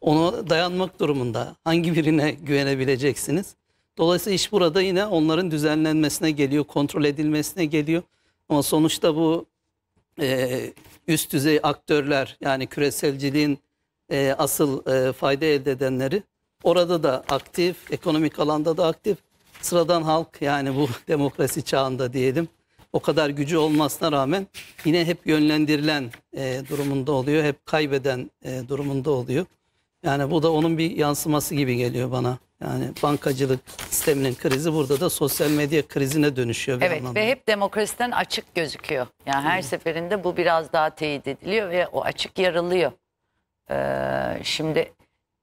Ona dayanmak durumunda hangi birine güvenebileceksiniz? Dolayısıyla iş burada yine onların düzenlenmesine geliyor, kontrol edilmesine geliyor. Ama sonuçta bu e, üst düzey aktörler yani küreselciliğin e, asıl e, fayda elde edenleri orada da aktif, ekonomik alanda da aktif. Sıradan halk yani bu demokrasi çağında diyelim o kadar gücü olmasına rağmen yine hep yönlendirilen e, durumunda oluyor. Hep kaybeden e, durumunda oluyor. Yani bu da onun bir yansıması gibi geliyor bana. Yani bankacılık sisteminin krizi burada da sosyal medya krizine dönüşüyor. Bir evet anlamda. ve hep demokrasiden açık gözüküyor. Yani her seferinde bu biraz daha teyit ediliyor ve o açık yarılıyor. Ee, şimdi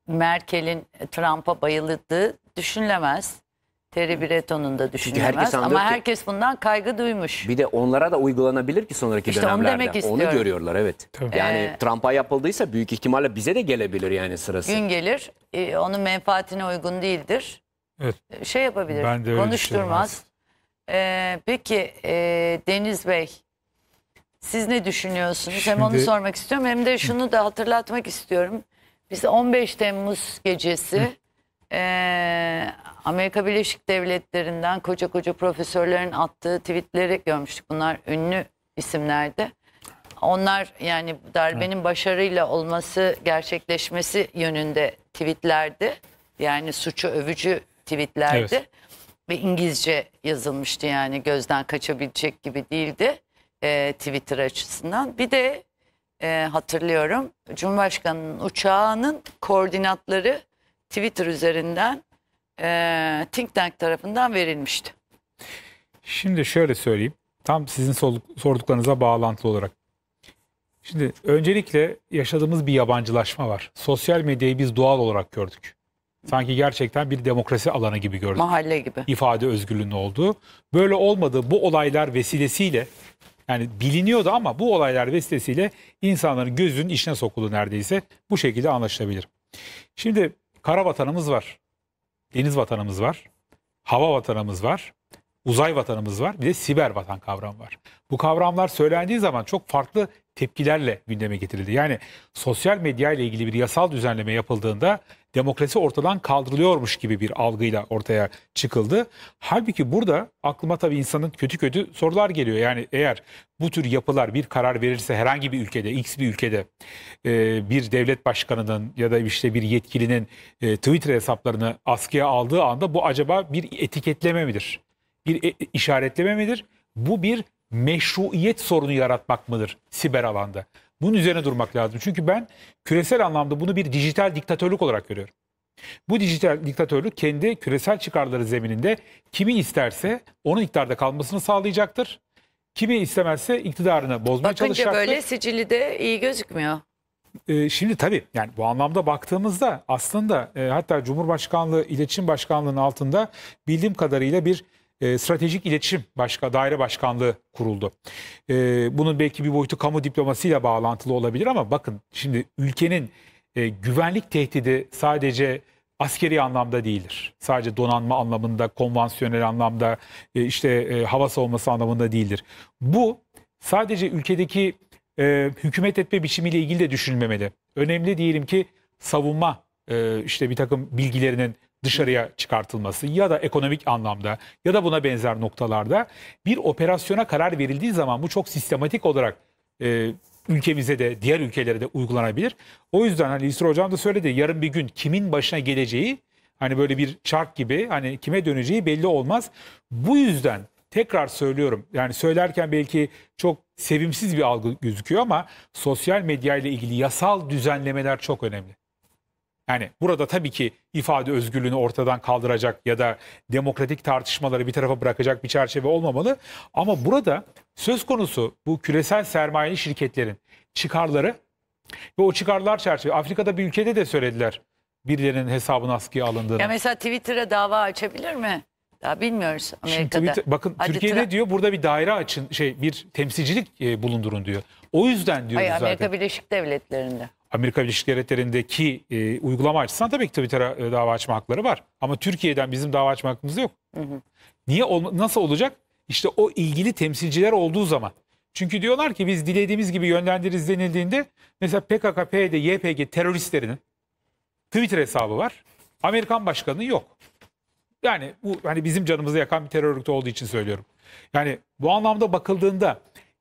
Merkel'in Trump'a bayıldığı düşünülemez. Terry Breton'un da düşünemez ama ki, herkes bundan kaygı duymuş. Bir de onlara da uygulanabilir ki sonraki işte dönemlerde. Onu, demek onu görüyorlar evet. Tabii. Yani ee, Trump'a yapıldıysa büyük ihtimalle bize de gelebilir yani sırası. Gün gelir e, onun menfaatine uygun değildir. Evet. Ee, şey yapabilir ben de konuşturmaz. Ee, peki e, Deniz Bey siz ne düşünüyorsunuz? Şimdi, hem onu sormak istiyorum hem de şunu da hatırlatmak istiyorum. Biz 15 Temmuz gecesi... Ee, Amerika Birleşik Devletleri'nden koca koca profesörlerin attığı tweetleri görmüştük. Bunlar ünlü isimlerdi. Onlar yani darbenin başarıyla olması, gerçekleşmesi yönünde tweetlerdi. Yani suçu övücü tweetlerdi. Evet. Ve İngilizce yazılmıştı yani gözden kaçabilecek gibi değildi e, Twitter açısından. Bir de e, hatırlıyorum Cumhurbaşkanı'nın uçağının koordinatları Twitter üzerinden e, Think Tank tarafından verilmişti. Şimdi şöyle söyleyeyim. Tam sizin sorduklarınıza bağlantılı olarak. Şimdi öncelikle yaşadığımız bir yabancılaşma var. Sosyal medyayı biz doğal olarak gördük. Sanki gerçekten bir demokrasi alanı gibi gördük. Mahalle gibi. İfade özgürlüğünün olduğu. Böyle olmadı. Bu olaylar vesilesiyle yani biliniyordu ama bu olaylar vesilesiyle insanların gözünün içine sokuldu neredeyse. Bu şekilde anlaşılabilir. Şimdi kara vatanımız var. Deniz vatanımız var. Hava vatanımız var uzay vatanımız var bir de siber vatan kavramı var. Bu kavramlar söylendiği zaman çok farklı tepkilerle gündeme getirildi. Yani sosyal medya ile ilgili bir yasal düzenleme yapıldığında demokrasi ortadan kaldırılıyormuş gibi bir algıyla ortaya çıkıldı. Halbuki burada aklıma tabii insanın kötü kötü sorular geliyor. Yani eğer bu tür yapılar bir karar verirse herhangi bir ülkede, X bir ülkede e, bir devlet başkanının ya da işte bir yetkilinin e, Twitter hesaplarını askıya aldığı anda bu acaba bir etiketleme midir? bir e, e, işaretleme midir? Bu bir meşruiyet sorunu yaratmak mıdır siber alanda? Bunun üzerine durmak lazım. Çünkü ben küresel anlamda bunu bir dijital diktatörlük olarak görüyorum. Bu dijital diktatörlük kendi küresel çıkarları zemininde kimi isterse onun iktidarda kalmasını sağlayacaktır. Kimi istemezse iktidarını bozmaya Bakınca çalışacaktır. Bakınca böyle sicili de iyi gözükmüyor. Ee, şimdi tabii yani bu anlamda baktığımızda aslında e, hatta Cumhurbaşkanlığı İletişim Başkanlığı'nın altında bildiğim kadarıyla bir e, Stratejik iletişim Başka Daire Başkanlığı kuruldu. E, bunun belki bir boyutu kamu diplomasıyla bağlantılı olabilir ama bakın şimdi ülkenin e, güvenlik tehdidi sadece askeri anlamda değildir. Sadece donanma anlamında, konvansiyonel anlamda, e, işte e, hava savunması anlamında değildir. Bu sadece ülkedeki e, hükümet etme biçimiyle ilgili de düşünülmemeli. Önemli diyelim ki savunma e, işte bir takım bilgilerinin dışarıya çıkartılması ya da ekonomik anlamda ya da buna benzer noktalarda bir operasyona karar verildiği zaman bu çok sistematik olarak e, ülkemize de diğer ülkelere de uygulanabilir. O yüzden hani İsra Hocam da söyledi yarın bir gün kimin başına geleceği hani böyle bir çark gibi hani kime döneceği belli olmaz. Bu yüzden tekrar söylüyorum yani söylerken belki çok sevimsiz bir algı gözüküyor ama sosyal medya ile ilgili yasal düzenlemeler çok önemli. Yani burada tabii ki ifade özgürlüğünü ortadan kaldıracak ya da demokratik tartışmaları bir tarafa bırakacak bir çerçeve olmamalı. Ama burada söz konusu bu küresel sermayeli şirketlerin çıkarları ve o çıkarlar çerçeve. Afrika'da bir ülkede de söylediler birilerinin hesabını askıya alındığını. Ya mesela Twitter'a dava açabilir mi? Daha bilmiyoruz Amerika'da. Şimdi Twitter, bakın Hadi Türkiye'de tra- diyor burada bir daire açın, şey bir temsilcilik e, bulundurun diyor. O yüzden diyoruz Hayır, Amerika zaten. Amerika Birleşik Devletleri'nde. Amerika Birleşik Devletleri'ndeki e, uygulama açısından tabii ki Twitter'a e, dava açma hakları var. Ama Türkiye'den bizim dava açma hakkımız yok. Hı hı. Niye ol, nasıl olacak? İşte o ilgili temsilciler olduğu zaman. Çünkü diyorlar ki biz dilediğimiz gibi yönlendiririz denildiğinde mesela PKK, PYD, YPG teröristlerinin Twitter hesabı var. Amerikan başkanı yok. Yani bu hani bizim canımızı yakan bir terör örgütü olduğu için söylüyorum. Yani bu anlamda bakıldığında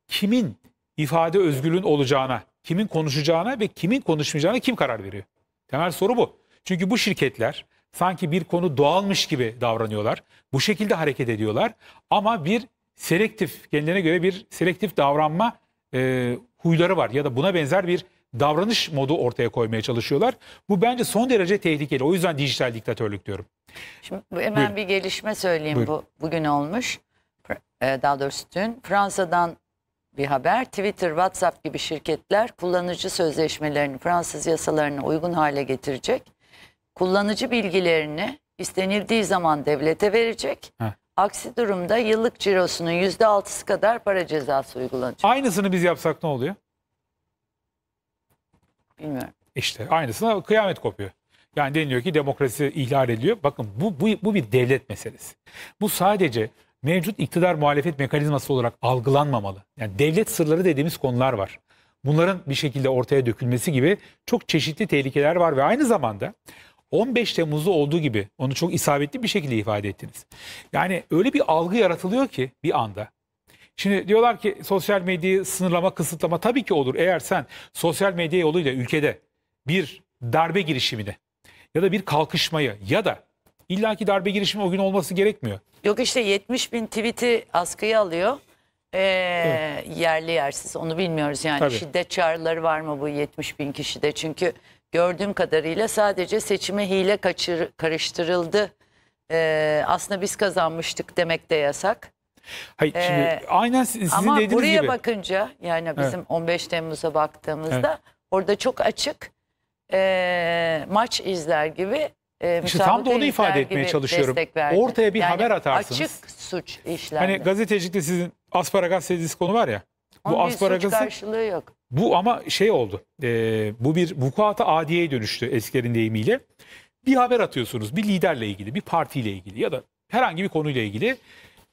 kimin ifade özgürlüğün olacağına kimin konuşacağına ve kimin konuşmayacağına kim karar veriyor? Temel soru bu. Çünkü bu şirketler sanki bir konu doğalmış gibi davranıyorlar. Bu şekilde hareket ediyorlar ama bir selektif, kendine göre bir selektif davranma e, huyları var ya da buna benzer bir davranış modu ortaya koymaya çalışıyorlar. Bu bence son derece tehlikeli. O yüzden dijital diktatörlük diyorum. Şimdi hemen Buyurun. bir gelişme söyleyeyim Buyurun. bu bugün olmuş. E, daha doğrusu dün Fransa'dan bir haber. Twitter, WhatsApp gibi şirketler kullanıcı sözleşmelerini Fransız yasalarına uygun hale getirecek. Kullanıcı bilgilerini istenildiği zaman devlete verecek. Heh. Aksi durumda yıllık cirosunun %6'sı kadar para cezası uygulanacak. Aynısını biz yapsak ne oluyor? Bilmiyorum. İşte aynısına kıyamet kopuyor. Yani deniliyor ki demokrasi ihlal ediliyor. Bakın bu, bu, bu bir devlet meselesi. Bu sadece mevcut iktidar muhalefet mekanizması olarak algılanmamalı. Yani devlet sırları dediğimiz konular var. Bunların bir şekilde ortaya dökülmesi gibi çok çeşitli tehlikeler var ve aynı zamanda 15 Temmuz'da olduğu gibi onu çok isabetli bir şekilde ifade ettiniz. Yani öyle bir algı yaratılıyor ki bir anda. Şimdi diyorlar ki sosyal medyayı sınırlama, kısıtlama tabii ki olur. Eğer sen sosyal medya yoluyla ülkede bir darbe girişimini ya da bir kalkışmayı ya da İlla ki darbe girişimi o gün olması gerekmiyor. Yok işte 70 bin tweet'i askıya alıyor. Ee, evet. Yerli yersiz onu bilmiyoruz yani. Tabii. Şiddet çağrıları var mı bu 70 bin kişide? Çünkü gördüğüm kadarıyla sadece seçime hile kaçır, karıştırıldı. Ee, aslında biz kazanmıştık demek de yasak. Hayır, ee, şimdi ee, aynen sizin ama dediğiniz buraya gibi. buraya bakınca yani bizim evet. 15 Temmuz'a baktığımızda evet. orada çok açık e, maç izler gibi e, İşte tam da onu ifade etmeye çalışıyorum. Ortaya bir yani haber atarsınız. Açık suç işlendi. Hani gazetecilikte sizin asparagas dediğiniz konu var ya. Onun bu asparagası karşılığı yok. Bu ama şey oldu. E, bu bir vukuata adiyeye dönüştü eskilerin deyimiyle. Bir haber atıyorsunuz bir liderle ilgili, bir partiyle ilgili ya da herhangi bir konuyla ilgili.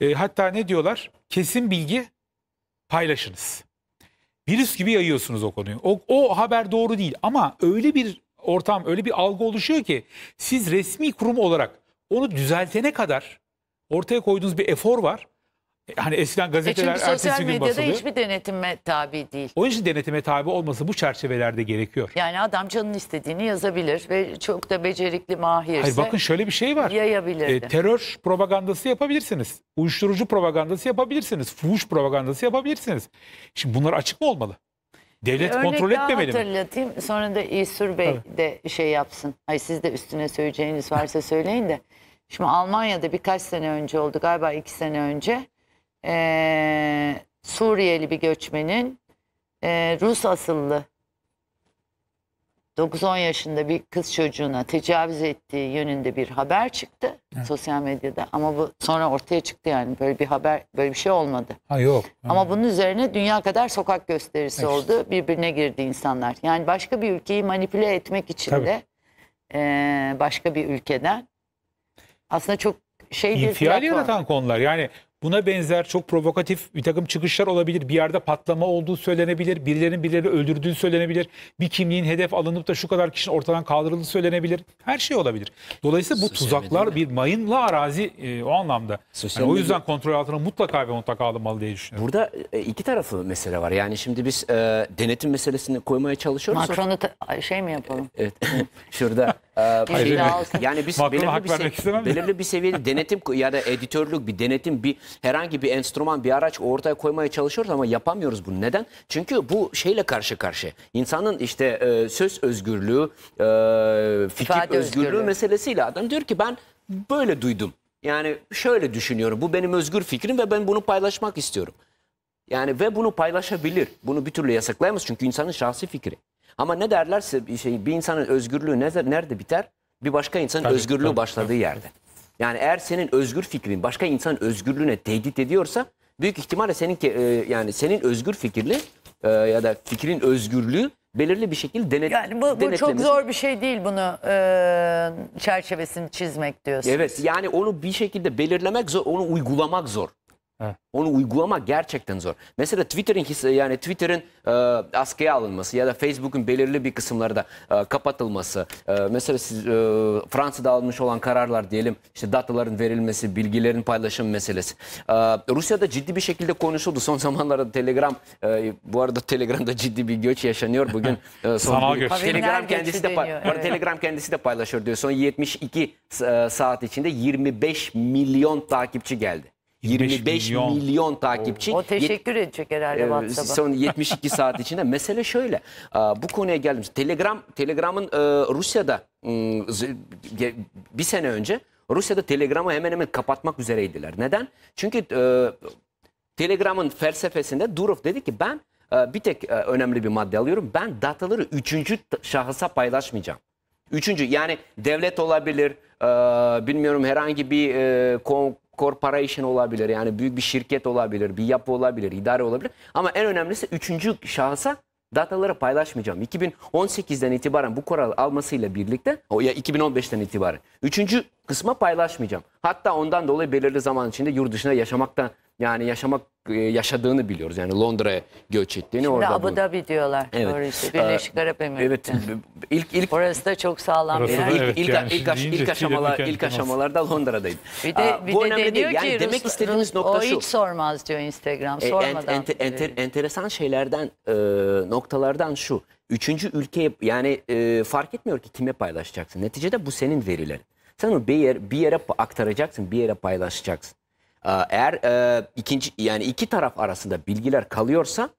E, hatta ne diyorlar? Kesin bilgi paylaşınız. Virüs gibi yayıyorsunuz o konuyu. O, o haber doğru değil ama öyle bir ortam, öyle bir algı oluşuyor ki siz resmi kurum olarak onu düzeltene kadar ortaya koyduğunuz bir efor var. E, hani eskiden e gazeteler e ertesi gün medyada basılıyor. hiçbir denetime tabi değil. Onun için denetime tabi olması bu çerçevelerde gerekiyor. Yani adam canın istediğini yazabilir ve çok da becerikli mahirse Hayır, bakın şöyle bir şey var. yayabilirdi. E, terör propagandası yapabilirsiniz. Uyuşturucu propagandası yapabilirsiniz. Fuhuş propagandası yapabilirsiniz. Şimdi bunlar açık mı olmalı? Devlet Örnek kontrol daha etmemeli mi? hatırlatayım. Sonra da İsur Bey Tabii. de şey yapsın. Ay siz de üstüne söyleyeceğiniz varsa söyleyin de. Şimdi Almanya'da birkaç sene önce oldu galiba iki sene önce. Ee, Suriyeli bir göçmenin e, Rus asıllı 9-10 yaşında bir kız çocuğuna tecavüz ettiği yönünde bir haber çıktı evet. sosyal medyada ama bu sonra ortaya çıktı yani böyle bir haber böyle bir şey olmadı. Ha yok. Ha. Ama bunun üzerine dünya kadar sokak gösterisi evet. oldu. Birbirine girdi insanlar. Yani başka bir ülkeyi manipüle etmek için Tabii. de e, başka bir ülkeden aslında çok şey bir İnfial yaratan konular. Yani Buna benzer çok provokatif bir takım çıkışlar olabilir. Bir yerde patlama olduğu söylenebilir. Birilerinin birileri öldürdüğü söylenebilir. Bir kimliğin hedef alınıp da şu kadar kişinin ortadan kaldırıldığı söylenebilir. Her şey olabilir. Dolayısıyla bu Sosyal tuzaklar bir mayınla arazi e, o anlamda. yani o yüzden kontrol altına mutlaka ve mutlaka alınmalı diye düşünüyorum. Burada e, iki tarafı mesele var. Yani şimdi biz e, denetim meselesini koymaya çalışıyoruz. Macron'u şey mi yapalım? Evet. Şurada ee, Hayır, yani biz belirli bir, vermek belirli bir seviyede denetim ya da editörlük bir denetim bir herhangi bir enstrüman bir araç ortaya koymaya çalışıyoruz ama yapamıyoruz bunu. Neden? Çünkü bu şeyle karşı karşı İnsanın işte e, söz özgürlüğü, e, fikir özgürlüğü, özgürlüğü meselesiyle adam diyor ki ben böyle duydum. Yani şöyle düşünüyorum. Bu benim özgür fikrim ve ben bunu paylaşmak istiyorum. Yani ve bunu paylaşabilir. Bunu bir türlü yasaklayamaz çünkü insanın şahsi fikri. Ama ne derlerse şey, bir insanın özgürlüğü nerede biter? Bir başka insanın tabii, özgürlüğü tabii, başladığı tabii. yerde. Yani eğer senin özgür fikrin başka insanın özgürlüğüne tehdit ediyorsa büyük ihtimalle senin e, yani senin özgür fikirli e, ya da fikrin özgürlüğü belirli bir şekilde denet Yani bu, bu çok zor bir şey değil bunu e, çerçevesini çizmek diyorsun. Evet yani onu bir şekilde belirlemek zor, onu uygulamak zor. Evet. Onu uygulamak gerçekten zor. Mesela Twitter'ın yani Twitter'ın e, askıya alınması ya da Facebook'un belirli bir kısımlarda e, kapatılması, e, mesela siz, e, Fransa'da alınmış olan kararlar diyelim, işte dataların verilmesi, bilgilerin paylaşım meselesi. E, Rusya'da ciddi bir şekilde konuşuldu. Son zamanlarda Telegram, e, bu arada Telegram'da ciddi bir göç yaşanıyor bugün. E, son bir, göç. Telegram kendisi de evet. Telegram kendisi de paylaşıyor diyor. Son 72 e, saat içinde 25 milyon takipçi geldi. 25, milyon, milyon takipçi. O teşekkür Yet edecek herhalde ee, WhatsApp'a. Son 72 saat içinde. Mesele şöyle. Bu konuya geldim. Telegram, Telegram'ın Rusya'da bir sene önce Rusya'da Telegram'ı hemen hemen kapatmak üzereydiler. Neden? Çünkü Telegram'ın felsefesinde Durov dedi ki ben bir tek önemli bir madde alıyorum. Ben dataları üçüncü şahısa paylaşmayacağım. Üçüncü yani devlet olabilir, bilmiyorum herhangi bir ıı, corporation olabilir. Yani büyük bir şirket olabilir, bir yapı olabilir, idare olabilir. Ama en önemlisi üçüncü şahsa dataları paylaşmayacağım. 2018'den itibaren bu kural almasıyla birlikte, o ya 2015'ten itibaren. Üçüncü kısma paylaşmayacağım. Hatta ondan dolayı belirli zaman içinde yurt dışında yaşamakta yani yaşamak e, yaşadığını biliyoruz. Yani Londra'ya göç ettiğini Şimdi orada. Abu bunu... diyorlar. Evet. Orası, Birleşik Arap Emirlikleri. Evet. İlk ilk orası da çok sağlam bir yer. evet, ilk, yani ilk, aş, ilk aşamalar ilk aşamalarda Londra'daydı. Bir de Aa, bu de önemli değil. Yani Rus, demek istediğimiz nokta o şu. O hiç sormaz diyor Instagram. E, Sormadan. Ent, ent, enter, enteresan şeylerden e, noktalardan şu. Üçüncü ülkeye yani e, fark etmiyor ki kime paylaşacaksın. Neticede bu senin verilerin. Sen onu bir, yer, bir yere aktaracaksın, bir yere paylaşacaksın. Ee, eğer e, ikinci yani iki taraf arasında bilgiler kalıyorsa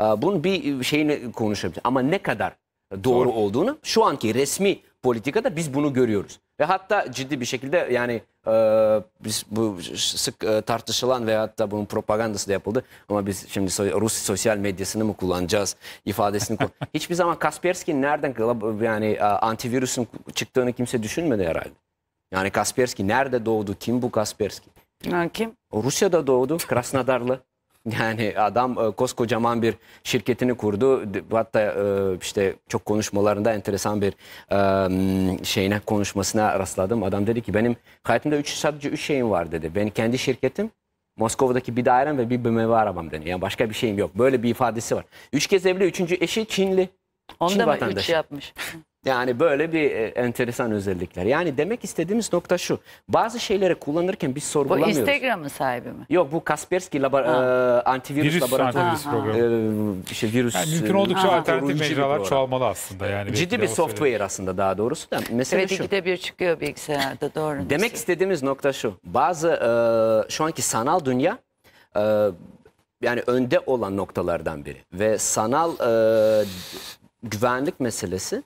e, bunun bir e, şeyini konuşabiliriz. Ama ne kadar doğru Doğru. olduğunu şu anki resmi politikada biz bunu görüyoruz. Ve hatta ciddi bir şekilde yani e, biz bu sık e, tartışılan ve hatta bunun propagandası da yapıldı. Ama biz şimdi so- Rus sosyal medyasını mı kullanacağız ifadesini kullan- Hiçbir zaman Kaspersky'nin nereden yani e, antivirüsün çıktığını kimse düşünmedi herhalde. Yani Kaspersky nerede doğdu? Kim bu Kaspersky? Ha, kim? Rusya'da doğdu. Krasnodarlı. Yani adam e, koskocaman bir şirketini kurdu. Hatta e, işte çok konuşmalarında enteresan bir e, şeyine konuşmasına rastladım. Adam dedi ki benim hayatımda üç, sadece üç şeyim var dedi. Ben kendi şirketim, Moskova'daki bir dairem ve bir BMW arabam dedi. Yani başka bir şeyim yok. Böyle bir ifadesi var. Üç kez evli, üçüncü eşi Çinli. Onda Çin mı üç yapmış? Yani böyle bir e, enteresan özellikler. Yani demek istediğimiz nokta şu. Bazı şeyleri kullanırken biz Bu Instagram'ın sahibi mi? Yok bu Kaspersky labor- e, antivirüs Virüs laboratuvarı. antivirüs programı. E, virüs. Yani e, mümkün oldukça Aha. alternatif koruyucu bir mecralar çoğalmalı aslında. yani. Ciddi bir software aslında daha doğrusu da. Mesele şu. Trafikte bir çıkıyor bilgisayarda doğru. Demek diyorsun. istediğimiz nokta şu. Bazı e, şu anki sanal dünya e, yani önde olan noktalardan biri ve sanal e, güvenlik meselesi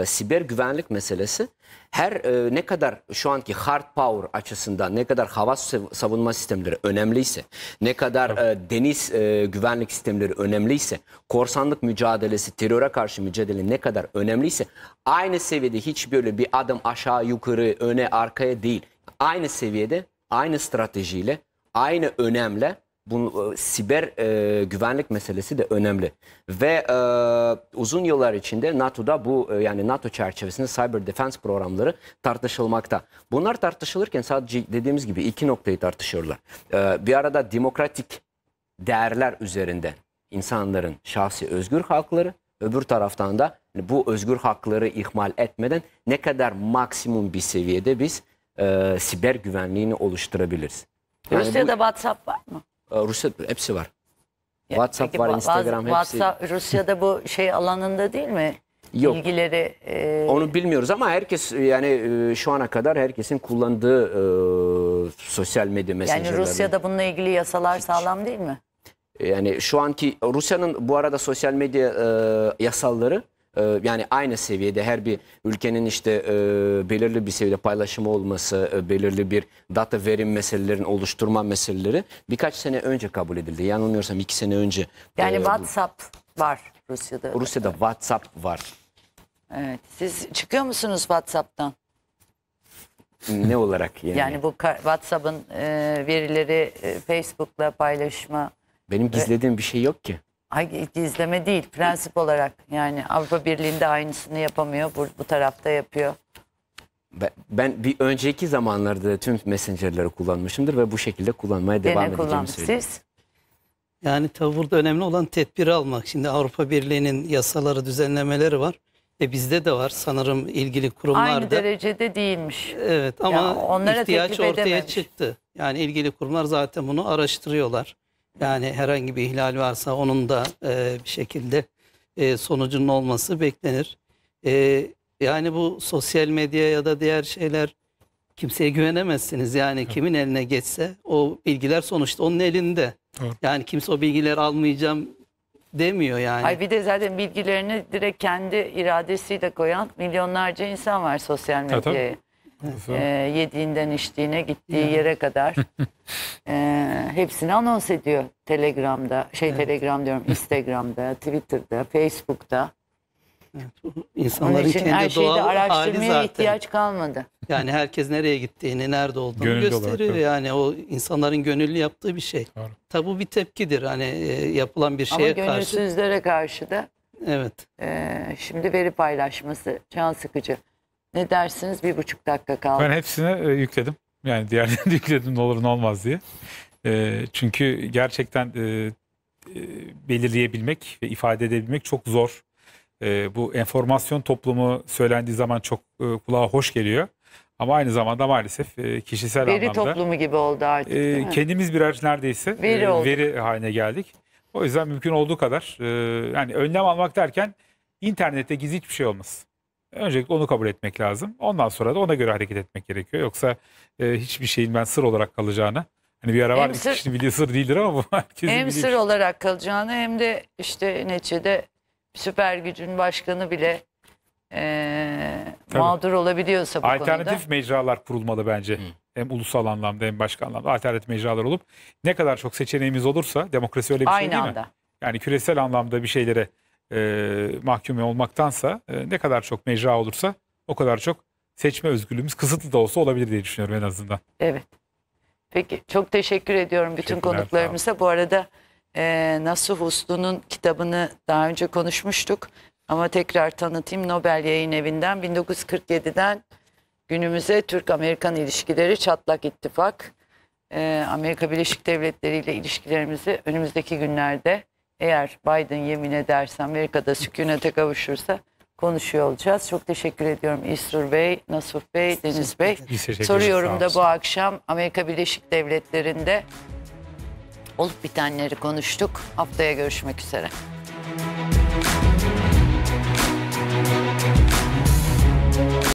e, siber güvenlik meselesi her e, ne kadar şu anki hard power açısından ne kadar hava savunma sistemleri önemliyse, ne kadar e, deniz e, güvenlik sistemleri önemliyse, korsanlık mücadelesi, teröre karşı mücadele ne kadar önemliyse aynı seviyede hiç böyle bir adım aşağı yukarı öne arkaya değil. Aynı seviyede, aynı stratejiyle, aynı önemle bu e, siber e, güvenlik meselesi de önemli ve e, uzun yıllar içinde NATO'da bu e, yani NATO çerçevesinde cyber defense programları tartışılmakta. Bunlar tartışılırken sadece dediğimiz gibi iki noktayı tartışıyorlar. E, bir arada demokratik değerler üzerinde insanların şahsi özgür hakları öbür taraftan da bu özgür hakları ihmal etmeden ne kadar maksimum bir seviyede biz e, siber güvenliğini oluşturabiliriz. Yani Rusya'da bu... WhatsApp var mı? Ee, Rusya hepsi var. Ya, WhatsApp peki, var, Instagram hepsi. WhatsApp Rusya'da bu şey alanında değil mi? Yok. Bilgileri e... Onu bilmiyoruz ama herkes e, yani e, şu ana kadar herkesin kullandığı e, sosyal medya mesajları. Yani Rusya'da bununla ilgili yasalar Hiç. sağlam değil mi? Yani şu anki Rusya'nın bu arada sosyal medya e, yasalları ee, yani aynı seviyede her bir ülkenin işte e, belirli bir seviyede paylaşımı olması, e, belirli bir data verim meselelerin oluşturma meseleleri birkaç sene önce kabul edildi. Yanılmıyorsam iki sene önce. Yani e, WhatsApp var Rusya'da. Rusya'da evet. WhatsApp var. Evet. Siz çıkıyor musunuz WhatsApp'tan? ne olarak yani? Yani bu WhatsApp'ın e, verileri e, Facebook'la paylaşma. Benim gizlediğim ve... bir şey yok ki. Ay gizleme değil prensip olarak yani Avrupa Birliği'nde aynısını yapamıyor bu, bu tarafta yapıyor. Ben, bir önceki zamanlarda tüm messengerları kullanmışımdır ve bu şekilde kullanmaya Gene devam edeceğimi kullanmışsınız. söyleyeyim. Yani tabi burada önemli olan tedbir almak. Şimdi Avrupa Birliği'nin yasaları, düzenlemeleri var. E bizde de var sanırım ilgili kurumlarda. Aynı derecede değilmiş. Evet ama Ya ihtiyaç ortaya çıktı. Yani ilgili kurumlar zaten bunu araştırıyorlar. Yani herhangi bir ihlal varsa onun da e, bir şekilde e, sonucunun olması beklenir. E, yani bu sosyal medya ya da diğer şeyler kimseye güvenemezsiniz. Yani evet. kimin eline geçse o bilgiler sonuçta onun elinde. Doğru. Yani kimse o bilgileri almayacağım demiyor yani. Ay bir de zaten bilgilerini direkt kendi iradesiyle koyan milyonlarca insan var sosyal medyaya. Tabii e, yediğinden içtiğine gittiği yani. yere kadar e, hepsini anons ediyor Telegram'da şey evet. Telegram diyorum Instagram'da Twitter'da facebookda evet. insanların için kendi her şeyi doğal araştırmaya zaten. ihtiyaç kalmadı yani herkes nereye gittiğini nerede olduğunu Gönüllü gösteriyor olarak, yani o insanların gönüllü yaptığı bir şey Doğru. tabi bir tepkidir hani e, yapılan bir şeye karşı ama gönülsüzlere karşı da evet e, şimdi veri paylaşması can sıkıcı ne dersiniz? Bir buçuk dakika kaldı. Ben hepsine e, yükledim. Yani diğerlerini de yükledim ne olur ne olmaz diye. E, çünkü gerçekten e, e, belirleyebilmek ve ifade edebilmek çok zor. E, bu enformasyon toplumu söylendiği zaman çok e, kulağa hoş geliyor. Ama aynı zamanda maalesef e, kişisel veri anlamda. Veri toplumu gibi oldu artık. E, kendimiz birer neredeyse e, veri, e, veri haline geldik. O yüzden mümkün olduğu kadar e, yani önlem almak derken internette gizli hiçbir şey olmaz. Öncelikle onu kabul etmek lazım. Ondan sonra da ona göre hareket etmek gerekiyor. Yoksa e, hiçbir şeyin ben sır olarak kalacağını, Hani bir ara var hem sır, kişinin bildiği sır değildir ama bu herkesin Hem sır şey. olarak kalacağını hem de işte neticede süper gücün başkanı bile e, mağdur olabiliyorsa bu Alternatif konuda. mecralar kurulmalı bence. Hı. Hem ulusal anlamda hem başka anlamda alternatif mecralar olup ne kadar çok seçeneğimiz olursa demokrasi öyle bir şey Aynı şey değil anda. mi? Yani küresel anlamda bir şeylere e, mahkum olmaktansa e, ne kadar çok mecra olursa o kadar çok seçme özgürlüğümüz kısıtlı da olsa olabilir diye düşünüyorum en azından. Evet. Peki çok teşekkür ediyorum bütün konuklarımıza. Bu arada e, Nasuh Uslu'nun kitabını daha önce konuşmuştuk. Ama tekrar tanıtayım Nobel Yayın Evi'nden 1947'den günümüze Türk-Amerikan ilişkileri çatlak ittifak. E, Amerika Birleşik Devletleri ile ilişkilerimizi önümüzdeki günlerde eğer Biden yemin ederse Amerika'da sükunete kavuşursa konuşuyor olacağız. Çok teşekkür ediyorum İsrur Bey, Nasuh Bey, Deniz Bey. Soruyorum da bu akşam Amerika Birleşik Devletleri'nde olup bitenleri konuştuk. Haftaya görüşmek üzere.